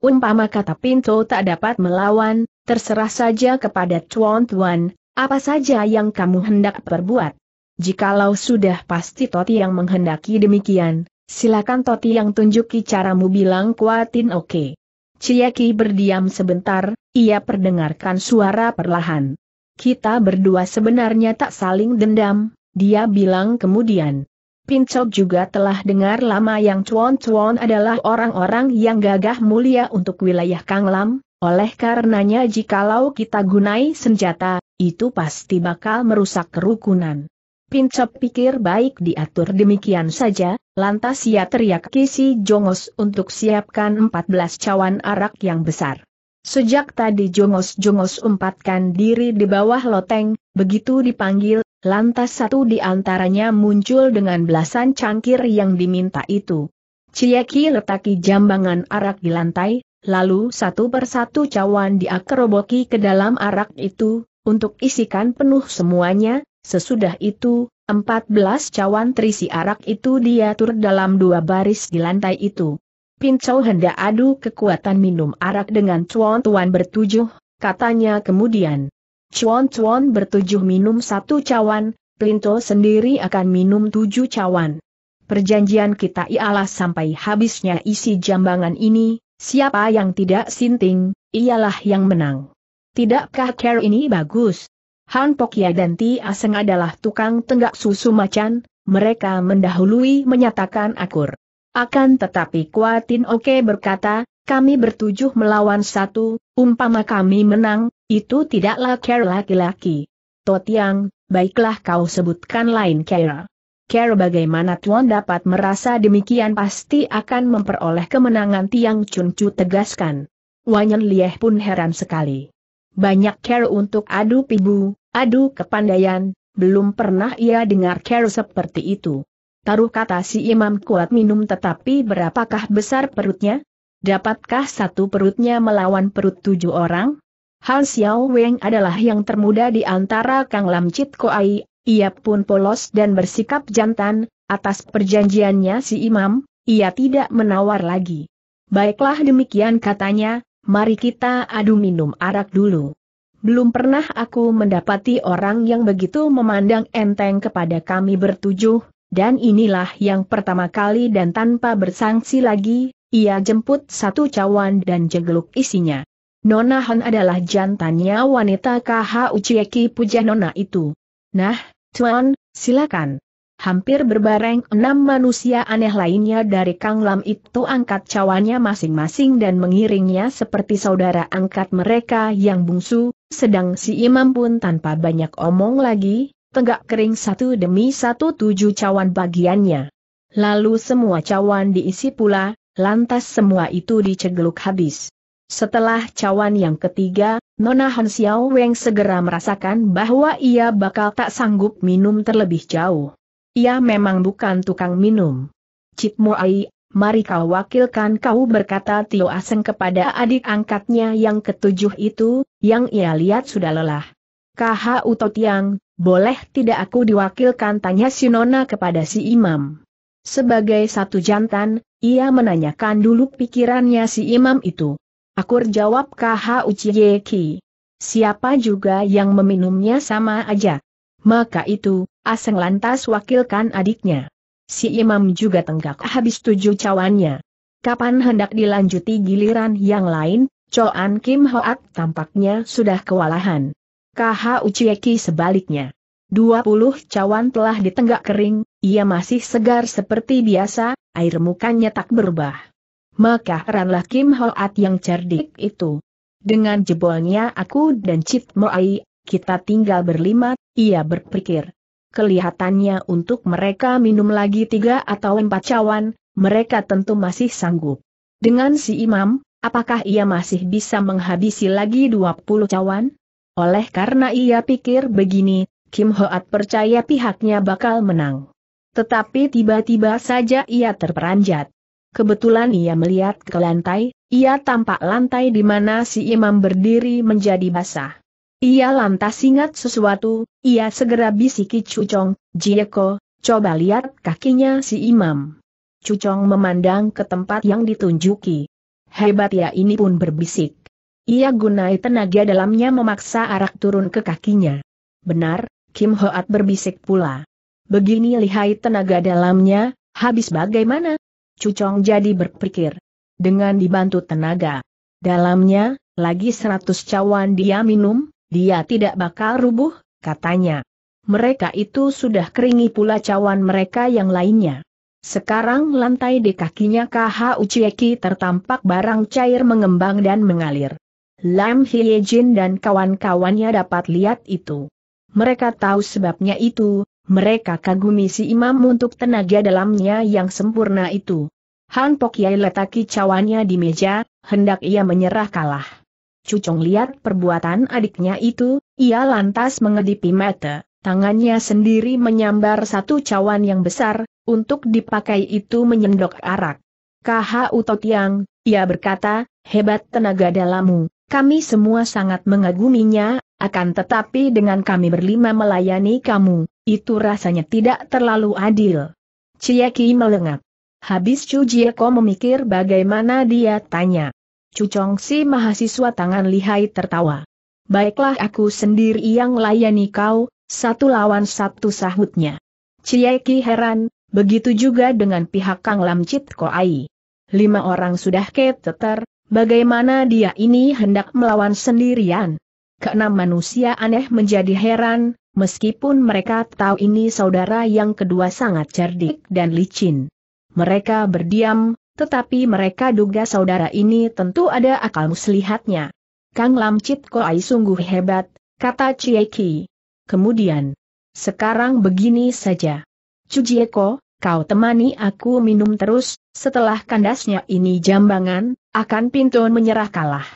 Umpama kata Pintu tak dapat melawan, terserah saja kepada Chuan Tuan, apa saja yang kamu hendak perbuat. Jikalau sudah pasti Toti yang menghendaki demikian, silakan Toti yang tunjuki caramu bilang kuatin oke. Okay. Cieki berdiam sebentar, ia perdengarkan suara perlahan. Kita berdua sebenarnya tak saling dendam, dia bilang kemudian. Pincok juga telah dengar lama yang cuan-cuan adalah orang-orang yang gagah mulia untuk wilayah Kanglam, oleh karenanya jikalau kita gunai senjata, itu pasti bakal merusak kerukunan. Pincok pikir baik diatur demikian saja, lantas ia teriak Kisi Jongos untuk siapkan 14 cawan arak yang besar. Sejak tadi jongos-jongos umpatkan diri di bawah loteng, begitu dipanggil Lantas satu di antaranya muncul dengan belasan cangkir yang diminta itu. Cieki letaki jambangan arak di lantai, lalu satu persatu cawan diakeroboki ke dalam arak itu, untuk isikan penuh semuanya, sesudah itu, empat belas cawan terisi arak itu diatur dalam dua baris di lantai itu. Pincau hendak adu kekuatan minum arak dengan cuan-tuan bertujuh, katanya kemudian. Chuan Chuan bertujuh minum satu cawan, Plinto sendiri akan minum tujuh cawan. Perjanjian kita ialah sampai habisnya isi jambangan ini, siapa yang tidak sinting, ialah yang menang. Tidakkah care ini bagus? Han Pokya dan Ti Aseng adalah tukang tenggak susu macan, mereka mendahului menyatakan akur. Akan tetapi Kuatin Oke berkata, kami bertujuh melawan satu, Umpama kami menang, itu tidaklah care laki-laki. Totiang, baiklah kau sebutkan lain care. Care bagaimana Tuan dapat merasa demikian pasti akan memperoleh kemenangan Tiang Chun Chu tegaskan. Wanyan Lieh pun heran sekali. Banyak care untuk adu pibu, adu kepandaian, belum pernah ia dengar care seperti itu. Taruh kata si imam kuat minum tetapi berapakah besar perutnya? Dapatkah satu perutnya melawan perut tujuh orang? Han Xiao Weng adalah yang termuda di antara Kang Lam Chit Koai, ia pun polos dan bersikap jantan, atas perjanjiannya si imam, ia tidak menawar lagi. Baiklah demikian katanya, mari kita adu minum arak dulu. Belum pernah aku mendapati orang yang begitu memandang enteng kepada kami bertujuh, dan inilah yang pertama kali dan tanpa bersangsi lagi, ia jemput satu cawan dan jegeluk isinya. Nona Han adalah jantannya wanita KH Ucieki puja Nona itu. Nah, Tuan, silakan. Hampir berbareng enam manusia aneh lainnya dari Kang Lam itu angkat cawannya masing-masing dan mengiringnya seperti saudara angkat mereka yang bungsu, sedang si imam pun tanpa banyak omong lagi, tegak kering satu demi satu tujuh cawan bagiannya. Lalu semua cawan diisi pula, lantas semua itu dicegeluk habis. Setelah cawan yang ketiga, Nona Han Xiao Weng segera merasakan bahwa ia bakal tak sanggup minum terlebih jauh. Ia memang bukan tukang minum. Cip Muai, mari kau wakilkan kau berkata Tio Aseng kepada adik angkatnya yang ketujuh itu, yang ia lihat sudah lelah. Kaha Utotiang, boleh tidak aku diwakilkan tanya si Nona kepada si Imam. Sebagai satu jantan, ia menanyakan dulu pikirannya si imam itu. Akur jawab KH Siapa juga yang meminumnya sama aja. Maka itu, Aseng lantas wakilkan adiknya. Si imam juga tenggak habis tujuh cawannya. Kapan hendak dilanjuti giliran yang lain, Choan Kim Hoat tampaknya sudah kewalahan. KH Uciyeki sebaliknya Dua cawan telah ditenggak kering, ia masih segar seperti biasa, air mukanya tak berubah. Maka heranlah Kim Hoat yang cerdik itu. Dengan jebolnya aku dan Cip Moai, kita tinggal berlima, ia berpikir. Kelihatannya untuk mereka minum lagi tiga atau empat cawan, mereka tentu masih sanggup. Dengan si imam, apakah ia masih bisa menghabisi lagi 20 cawan? Oleh karena ia pikir begini, Kim Hoat percaya pihaknya bakal menang. Tetapi tiba-tiba saja ia terperanjat. Kebetulan ia melihat ke lantai, ia tampak lantai di mana si imam berdiri menjadi basah. Ia lantas ingat sesuatu, ia segera bisiki Cucong, Jieko, coba lihat kakinya si imam. Cucong memandang ke tempat yang ditunjuki. Hebat ya ini pun berbisik. Ia gunai tenaga dalamnya memaksa arak turun ke kakinya. Benar, Kim Hoat berbisik pula. Begini lihai tenaga dalamnya, habis bagaimana? Cucong jadi berpikir. Dengan dibantu tenaga dalamnya, lagi seratus cawan dia minum, dia tidak bakal rubuh, katanya. Mereka itu sudah keringi pula cawan mereka yang lainnya. Sekarang lantai di kakinya KH Ucieki tertampak barang cair mengembang dan mengalir. Lam Hyejin dan kawan-kawannya dapat lihat itu mereka tahu sebabnya itu, mereka kagumi si imam untuk tenaga dalamnya yang sempurna itu. Han Pok Yai letaki cawannya di meja, hendak ia menyerah kalah. Cucong lihat perbuatan adiknya itu, ia lantas mengedipi mata, tangannya sendiri menyambar satu cawan yang besar, untuk dipakai itu menyendok arak. KH Utot Yang, ia berkata, hebat tenaga dalammu, kami semua sangat mengaguminya, akan tetapi dengan kami berlima melayani kamu, itu rasanya tidak terlalu adil. Ki melengak. Habis Chu ko memikir bagaimana dia tanya. Chu si mahasiswa tangan lihai tertawa. Baiklah aku sendiri yang layani kau, satu lawan satu sahutnya. Ki heran, begitu juga dengan pihak Kang Lam Chit ai. Lima orang sudah keteter, bagaimana dia ini hendak melawan sendirian keenam manusia aneh menjadi heran, meskipun mereka tahu ini saudara yang kedua sangat cerdik dan licin. Mereka berdiam, tetapi mereka duga saudara ini tentu ada akal muslihatnya. Kang Chit Koai sungguh hebat, kata Cieki. Kemudian, sekarang begini saja. Ko, kau temani aku minum terus, setelah kandasnya ini jambangan, akan pintu menyerah kalah.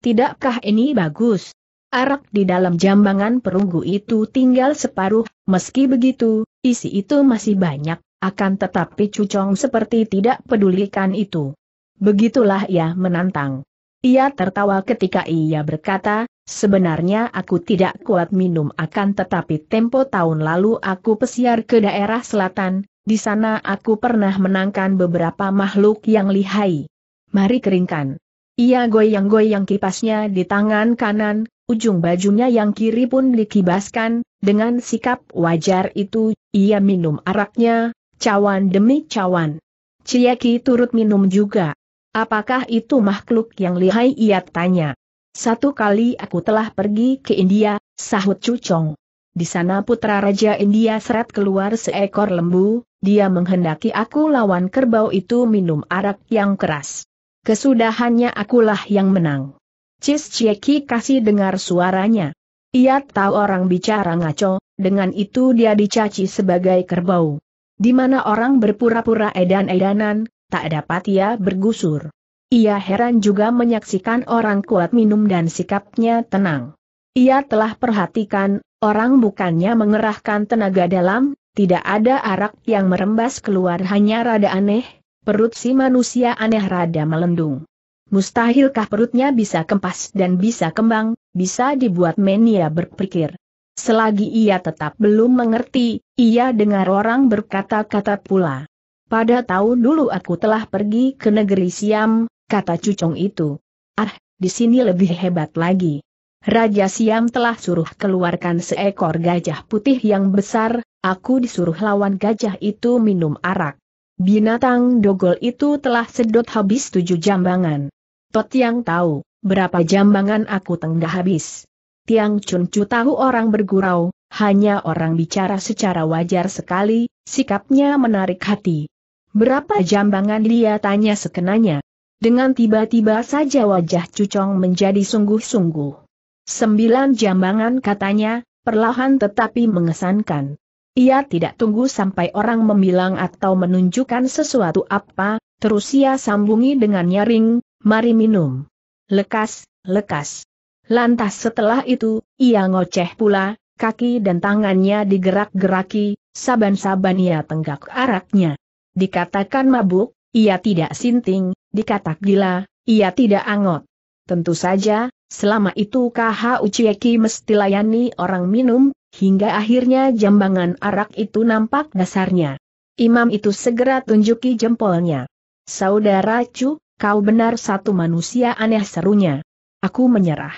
Tidakkah ini bagus? Arak di dalam jambangan perunggu itu tinggal separuh, meski begitu, isi itu masih banyak, akan tetapi Cucong seperti tidak pedulikan itu. Begitulah ia menantang. Ia tertawa ketika ia berkata, Sebenarnya aku tidak kuat minum akan tetapi tempo tahun lalu aku pesiar ke daerah selatan, di sana aku pernah menangkan beberapa makhluk yang lihai. Mari keringkan. Ia goyang-goyang kipasnya di tangan kanan, Ujung bajunya yang kiri pun dikibaskan, dengan sikap wajar itu, ia minum araknya, cawan demi cawan. Ciyaki turut minum juga. Apakah itu makhluk yang lihai ia tanya. Satu kali aku telah pergi ke India, sahut Cucong. Di sana putra Raja India seret keluar seekor lembu, dia menghendaki aku lawan kerbau itu minum arak yang keras. Kesudahannya akulah yang menang. Cis Cieki kasih dengar suaranya. Ia tahu orang bicara ngaco, dengan itu dia dicaci sebagai kerbau. Di mana orang berpura-pura edan-edanan, tak dapat ia bergusur. Ia heran juga menyaksikan orang kuat minum dan sikapnya tenang. Ia telah perhatikan, orang bukannya mengerahkan tenaga dalam, tidak ada arak yang merembas keluar hanya rada aneh, perut si manusia aneh rada melendung mustahilkah perutnya bisa kempas dan bisa kembang, bisa dibuat mania berpikir. Selagi ia tetap belum mengerti, ia dengar orang berkata-kata pula. Pada tahun dulu aku telah pergi ke negeri Siam, kata cucung itu. Ah, di sini lebih hebat lagi. Raja Siam telah suruh keluarkan seekor gajah putih yang besar, aku disuruh lawan gajah itu minum arak. Binatang dogol itu telah sedot habis tujuh jambangan. Tot Tiang tahu, berapa jambangan aku tenggah habis. Tiang Chun Chu tahu orang bergurau, hanya orang bicara secara wajar sekali, sikapnya menarik hati. Berapa jambangan dia tanya sekenanya. Dengan tiba-tiba saja wajah Cucong menjadi sungguh-sungguh. Sembilan jambangan katanya, perlahan tetapi mengesankan. Ia tidak tunggu sampai orang membilang atau menunjukkan sesuatu apa, terus ia sambungi dengan nyaring, mari minum. Lekas, lekas. Lantas setelah itu, ia ngoceh pula, kaki dan tangannya digerak-geraki, saban-saban ia tenggak araknya. Dikatakan mabuk, ia tidak sinting, dikatak gila, ia tidak angot. Tentu saja, selama itu KH Ucieki mesti layani orang minum, hingga akhirnya jambangan arak itu nampak dasarnya. Imam itu segera tunjuki jempolnya. Saudara Chu, Kau benar satu manusia aneh serunya. Aku menyerah.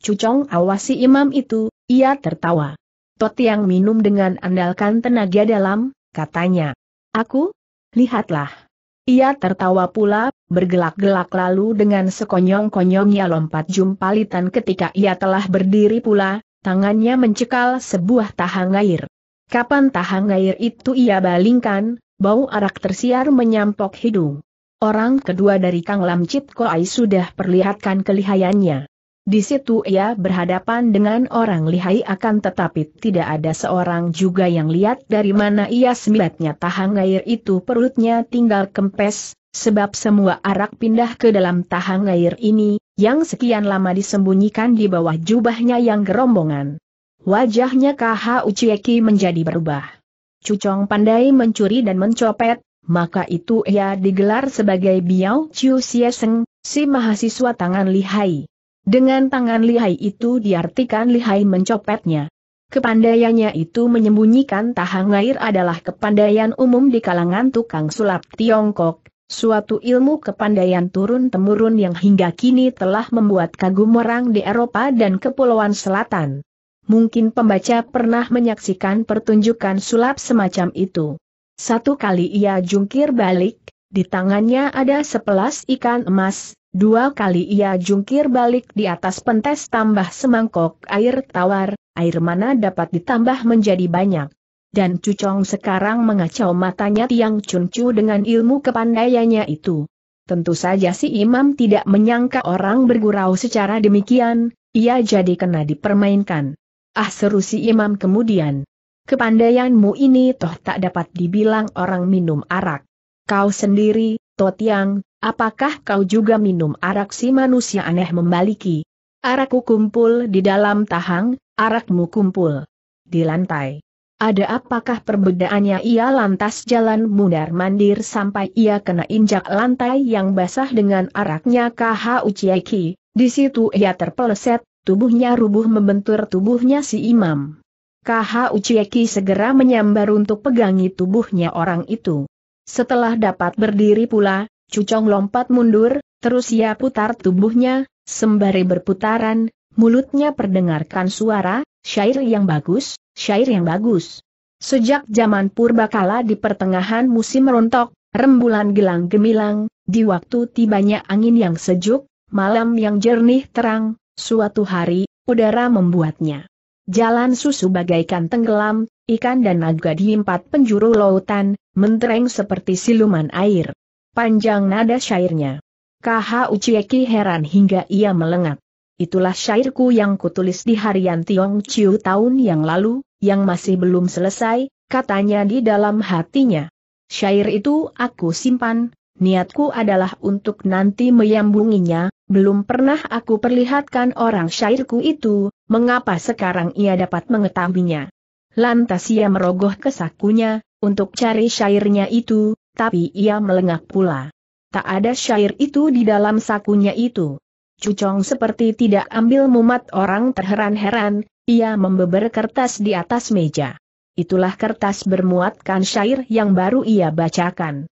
Cucong awasi imam itu, ia tertawa. yang minum dengan andalkan tenaga dalam, katanya. Aku? Lihatlah. Ia tertawa pula, bergelak-gelak lalu dengan sekonyong-konyongnya lompat jumpalitan ketika ia telah berdiri pula, tangannya mencekal sebuah tahang air. Kapan tahang air itu ia balingkan, bau arak tersiar menyampok hidung. Orang kedua dari Kang Lam Chit Koai sudah perlihatkan kelihayannya. Di situ ia berhadapan dengan orang lihai akan tetapi tidak ada seorang juga yang lihat dari mana ia semilatnya tahang air itu perutnya tinggal kempes, sebab semua arak pindah ke dalam tahang air ini, yang sekian lama disembunyikan di bawah jubahnya yang gerombongan. Wajahnya KH Ucieki menjadi berubah. Cucong pandai mencuri dan mencopet, maka itu ia digelar sebagai Biao Chiu Sieseng, si mahasiswa tangan lihai. Dengan tangan lihai itu diartikan lihai mencopetnya. Kepandaiannya itu menyembunyikan tahang air adalah kepandaian umum di kalangan tukang sulap Tiongkok, suatu ilmu kepandaian turun-temurun yang hingga kini telah membuat kagum orang di Eropa dan Kepulauan Selatan. Mungkin pembaca pernah menyaksikan pertunjukan sulap semacam itu. Satu kali ia jungkir balik, di tangannya ada sepelas ikan emas, dua kali ia jungkir balik di atas pentes tambah semangkok air tawar, air mana dapat ditambah menjadi banyak. Dan Cucong sekarang mengacau matanya Tiang Chuncu dengan ilmu kepandaiannya itu. Tentu saja si imam tidak menyangka orang bergurau secara demikian, ia jadi kena dipermainkan. Ah seru si imam kemudian. Kepandaianmu ini toh tak dapat dibilang orang minum arak. Kau sendiri, Totiang, apakah kau juga minum arak si manusia aneh membaliki? Arakku kumpul di dalam tahang, arakmu kumpul di lantai. Ada apakah perbedaannya ia lantas jalan mundar-mandir sampai ia kena injak lantai yang basah dengan araknya KH Uciaki, di situ ia terpeleset, tubuhnya rubuh membentur tubuhnya si imam. Kaha Uchieki segera menyambar untuk pegangi tubuhnya orang itu. Setelah dapat berdiri pula, Cucong lompat mundur, terus ia putar tubuhnya, sembari berputaran, mulutnya perdengarkan suara, syair yang bagus, syair yang bagus. Sejak zaman purbakala di pertengahan musim rontok, rembulan gelang gemilang, di waktu tibanya angin yang sejuk, malam yang jernih terang, suatu hari, udara membuatnya Jalan susu bagaikan tenggelam, ikan dan naga di empat penjuru lautan, mentereng seperti siluman air. Panjang nada syairnya. KH Ucieki heran hingga ia melengak. Itulah syairku yang kutulis di harian Tiong Chiu tahun yang lalu, yang masih belum selesai, katanya di dalam hatinya. Syair itu aku simpan, Niatku adalah untuk nanti menyambunginya, belum pernah aku perlihatkan orang syairku itu, mengapa sekarang ia dapat mengetahuinya. Lantas ia merogoh ke sakunya, untuk cari syairnya itu, tapi ia melengak pula. Tak ada syair itu di dalam sakunya itu. Cucong seperti tidak ambil mumat orang terheran-heran, ia membeber kertas di atas meja. Itulah kertas bermuatkan syair yang baru ia bacakan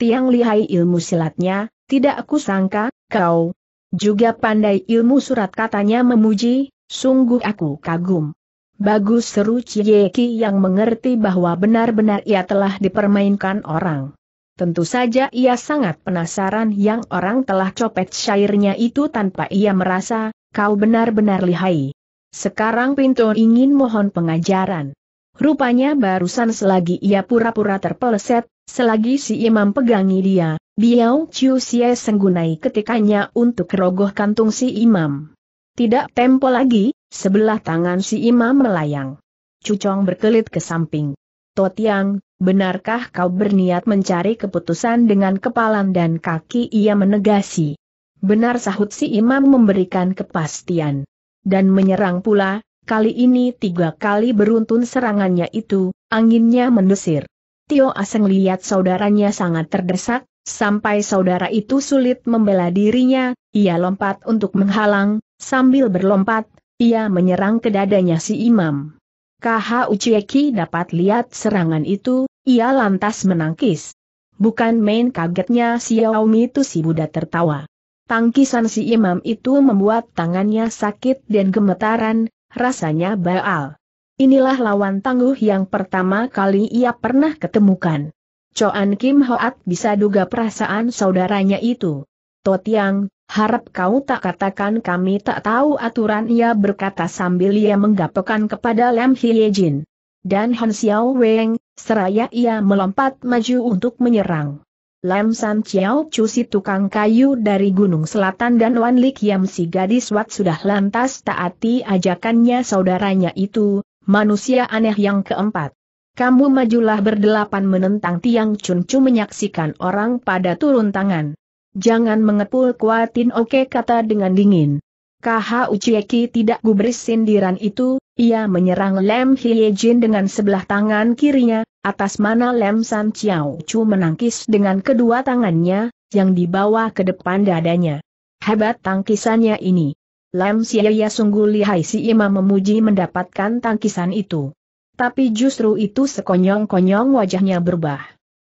yang lihai ilmu silatnya, tidak aku sangka, kau juga pandai ilmu surat katanya memuji, sungguh aku kagum. Bagus seru Cieki yang mengerti bahwa benar-benar ia telah dipermainkan orang. Tentu saja ia sangat penasaran yang orang telah copet syairnya itu tanpa ia merasa, kau benar-benar lihai. Sekarang Pinto ingin mohon pengajaran. Rupanya barusan selagi ia pura-pura terpeleset, Selagi si imam pegangi dia, Biao Chiu Xie senggunai ketikanya untuk rogoh kantung si imam. Tidak tempo lagi, sebelah tangan si imam melayang. Cucong berkelit ke samping. Totiang, benarkah kau berniat mencari keputusan dengan kepalan dan kaki ia menegasi? Benar sahut si imam memberikan kepastian. Dan menyerang pula, kali ini tiga kali beruntun serangannya itu, anginnya mendesir. Tio Aseng lihat saudaranya sangat terdesak, sampai saudara itu sulit membela dirinya, ia lompat untuk menghalang, sambil berlompat, ia menyerang ke dadanya si imam. KH Uchieki dapat lihat serangan itu, ia lantas menangkis. Bukan main kagetnya si Yaomi itu si Buddha tertawa. Tangkisan si imam itu membuat tangannya sakit dan gemetaran, rasanya baal. Inilah lawan tangguh yang pertama kali ia pernah ketemukan. Choan Kim Hoat bisa duga perasaan saudaranya itu. Totiang, harap kau tak katakan kami tak tahu aturan ia berkata sambil ia menggapakan kepada Lam Hye Jin. Dan Han Xiao Weng, seraya ia melompat maju untuk menyerang. Lam San Chiao Chu si tukang kayu dari Gunung Selatan dan Wan Lik Yam si gadis Wat sudah lantas taati ajakannya saudaranya itu, Manusia aneh yang keempat. Kamu majulah berdelapan menentang tiang cuncu menyaksikan orang pada turun tangan. Jangan mengepul kuatin oke kata dengan dingin. KH Uchieki tidak gubris sindiran itu, ia menyerang Lem Hiejin dengan sebelah tangan kirinya, atas mana Lem San Chiao Chu menangkis dengan kedua tangannya, yang dibawa ke depan dadanya. Hebat tangkisannya ini. Lam Siaya sungguh lihai si imam memuji mendapatkan tangkisan itu. Tapi justru itu sekonyong-konyong wajahnya berubah.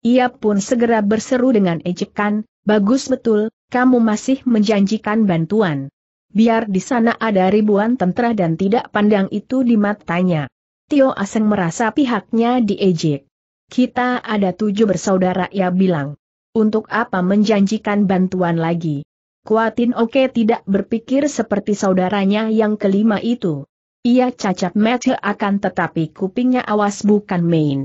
Ia pun segera berseru dengan ejekan, bagus betul, kamu masih menjanjikan bantuan. Biar di sana ada ribuan tentara dan tidak pandang itu di matanya. Tio Aseng merasa pihaknya diejek. Kita ada tujuh bersaudara ia bilang. Untuk apa menjanjikan bantuan lagi? Kuatin Oke tidak berpikir seperti saudaranya yang kelima itu. Ia cacat mata akan tetapi kupingnya awas bukan main.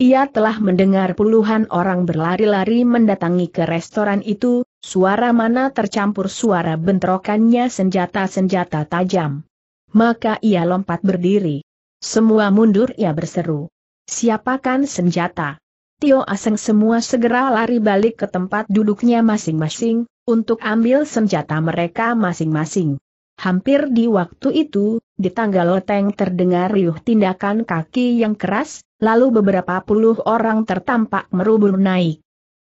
Ia telah mendengar puluhan orang berlari-lari mendatangi ke restoran itu, suara mana tercampur suara bentrokannya senjata-senjata tajam. Maka ia lompat berdiri. Semua mundur ia berseru. Siapakan senjata? Tio Aseng semua segera lari balik ke tempat duduknya masing-masing, untuk ambil senjata mereka masing-masing. Hampir di waktu itu, di tangga loteng terdengar riuh tindakan kaki yang keras, lalu beberapa puluh orang tertampak merubur naik.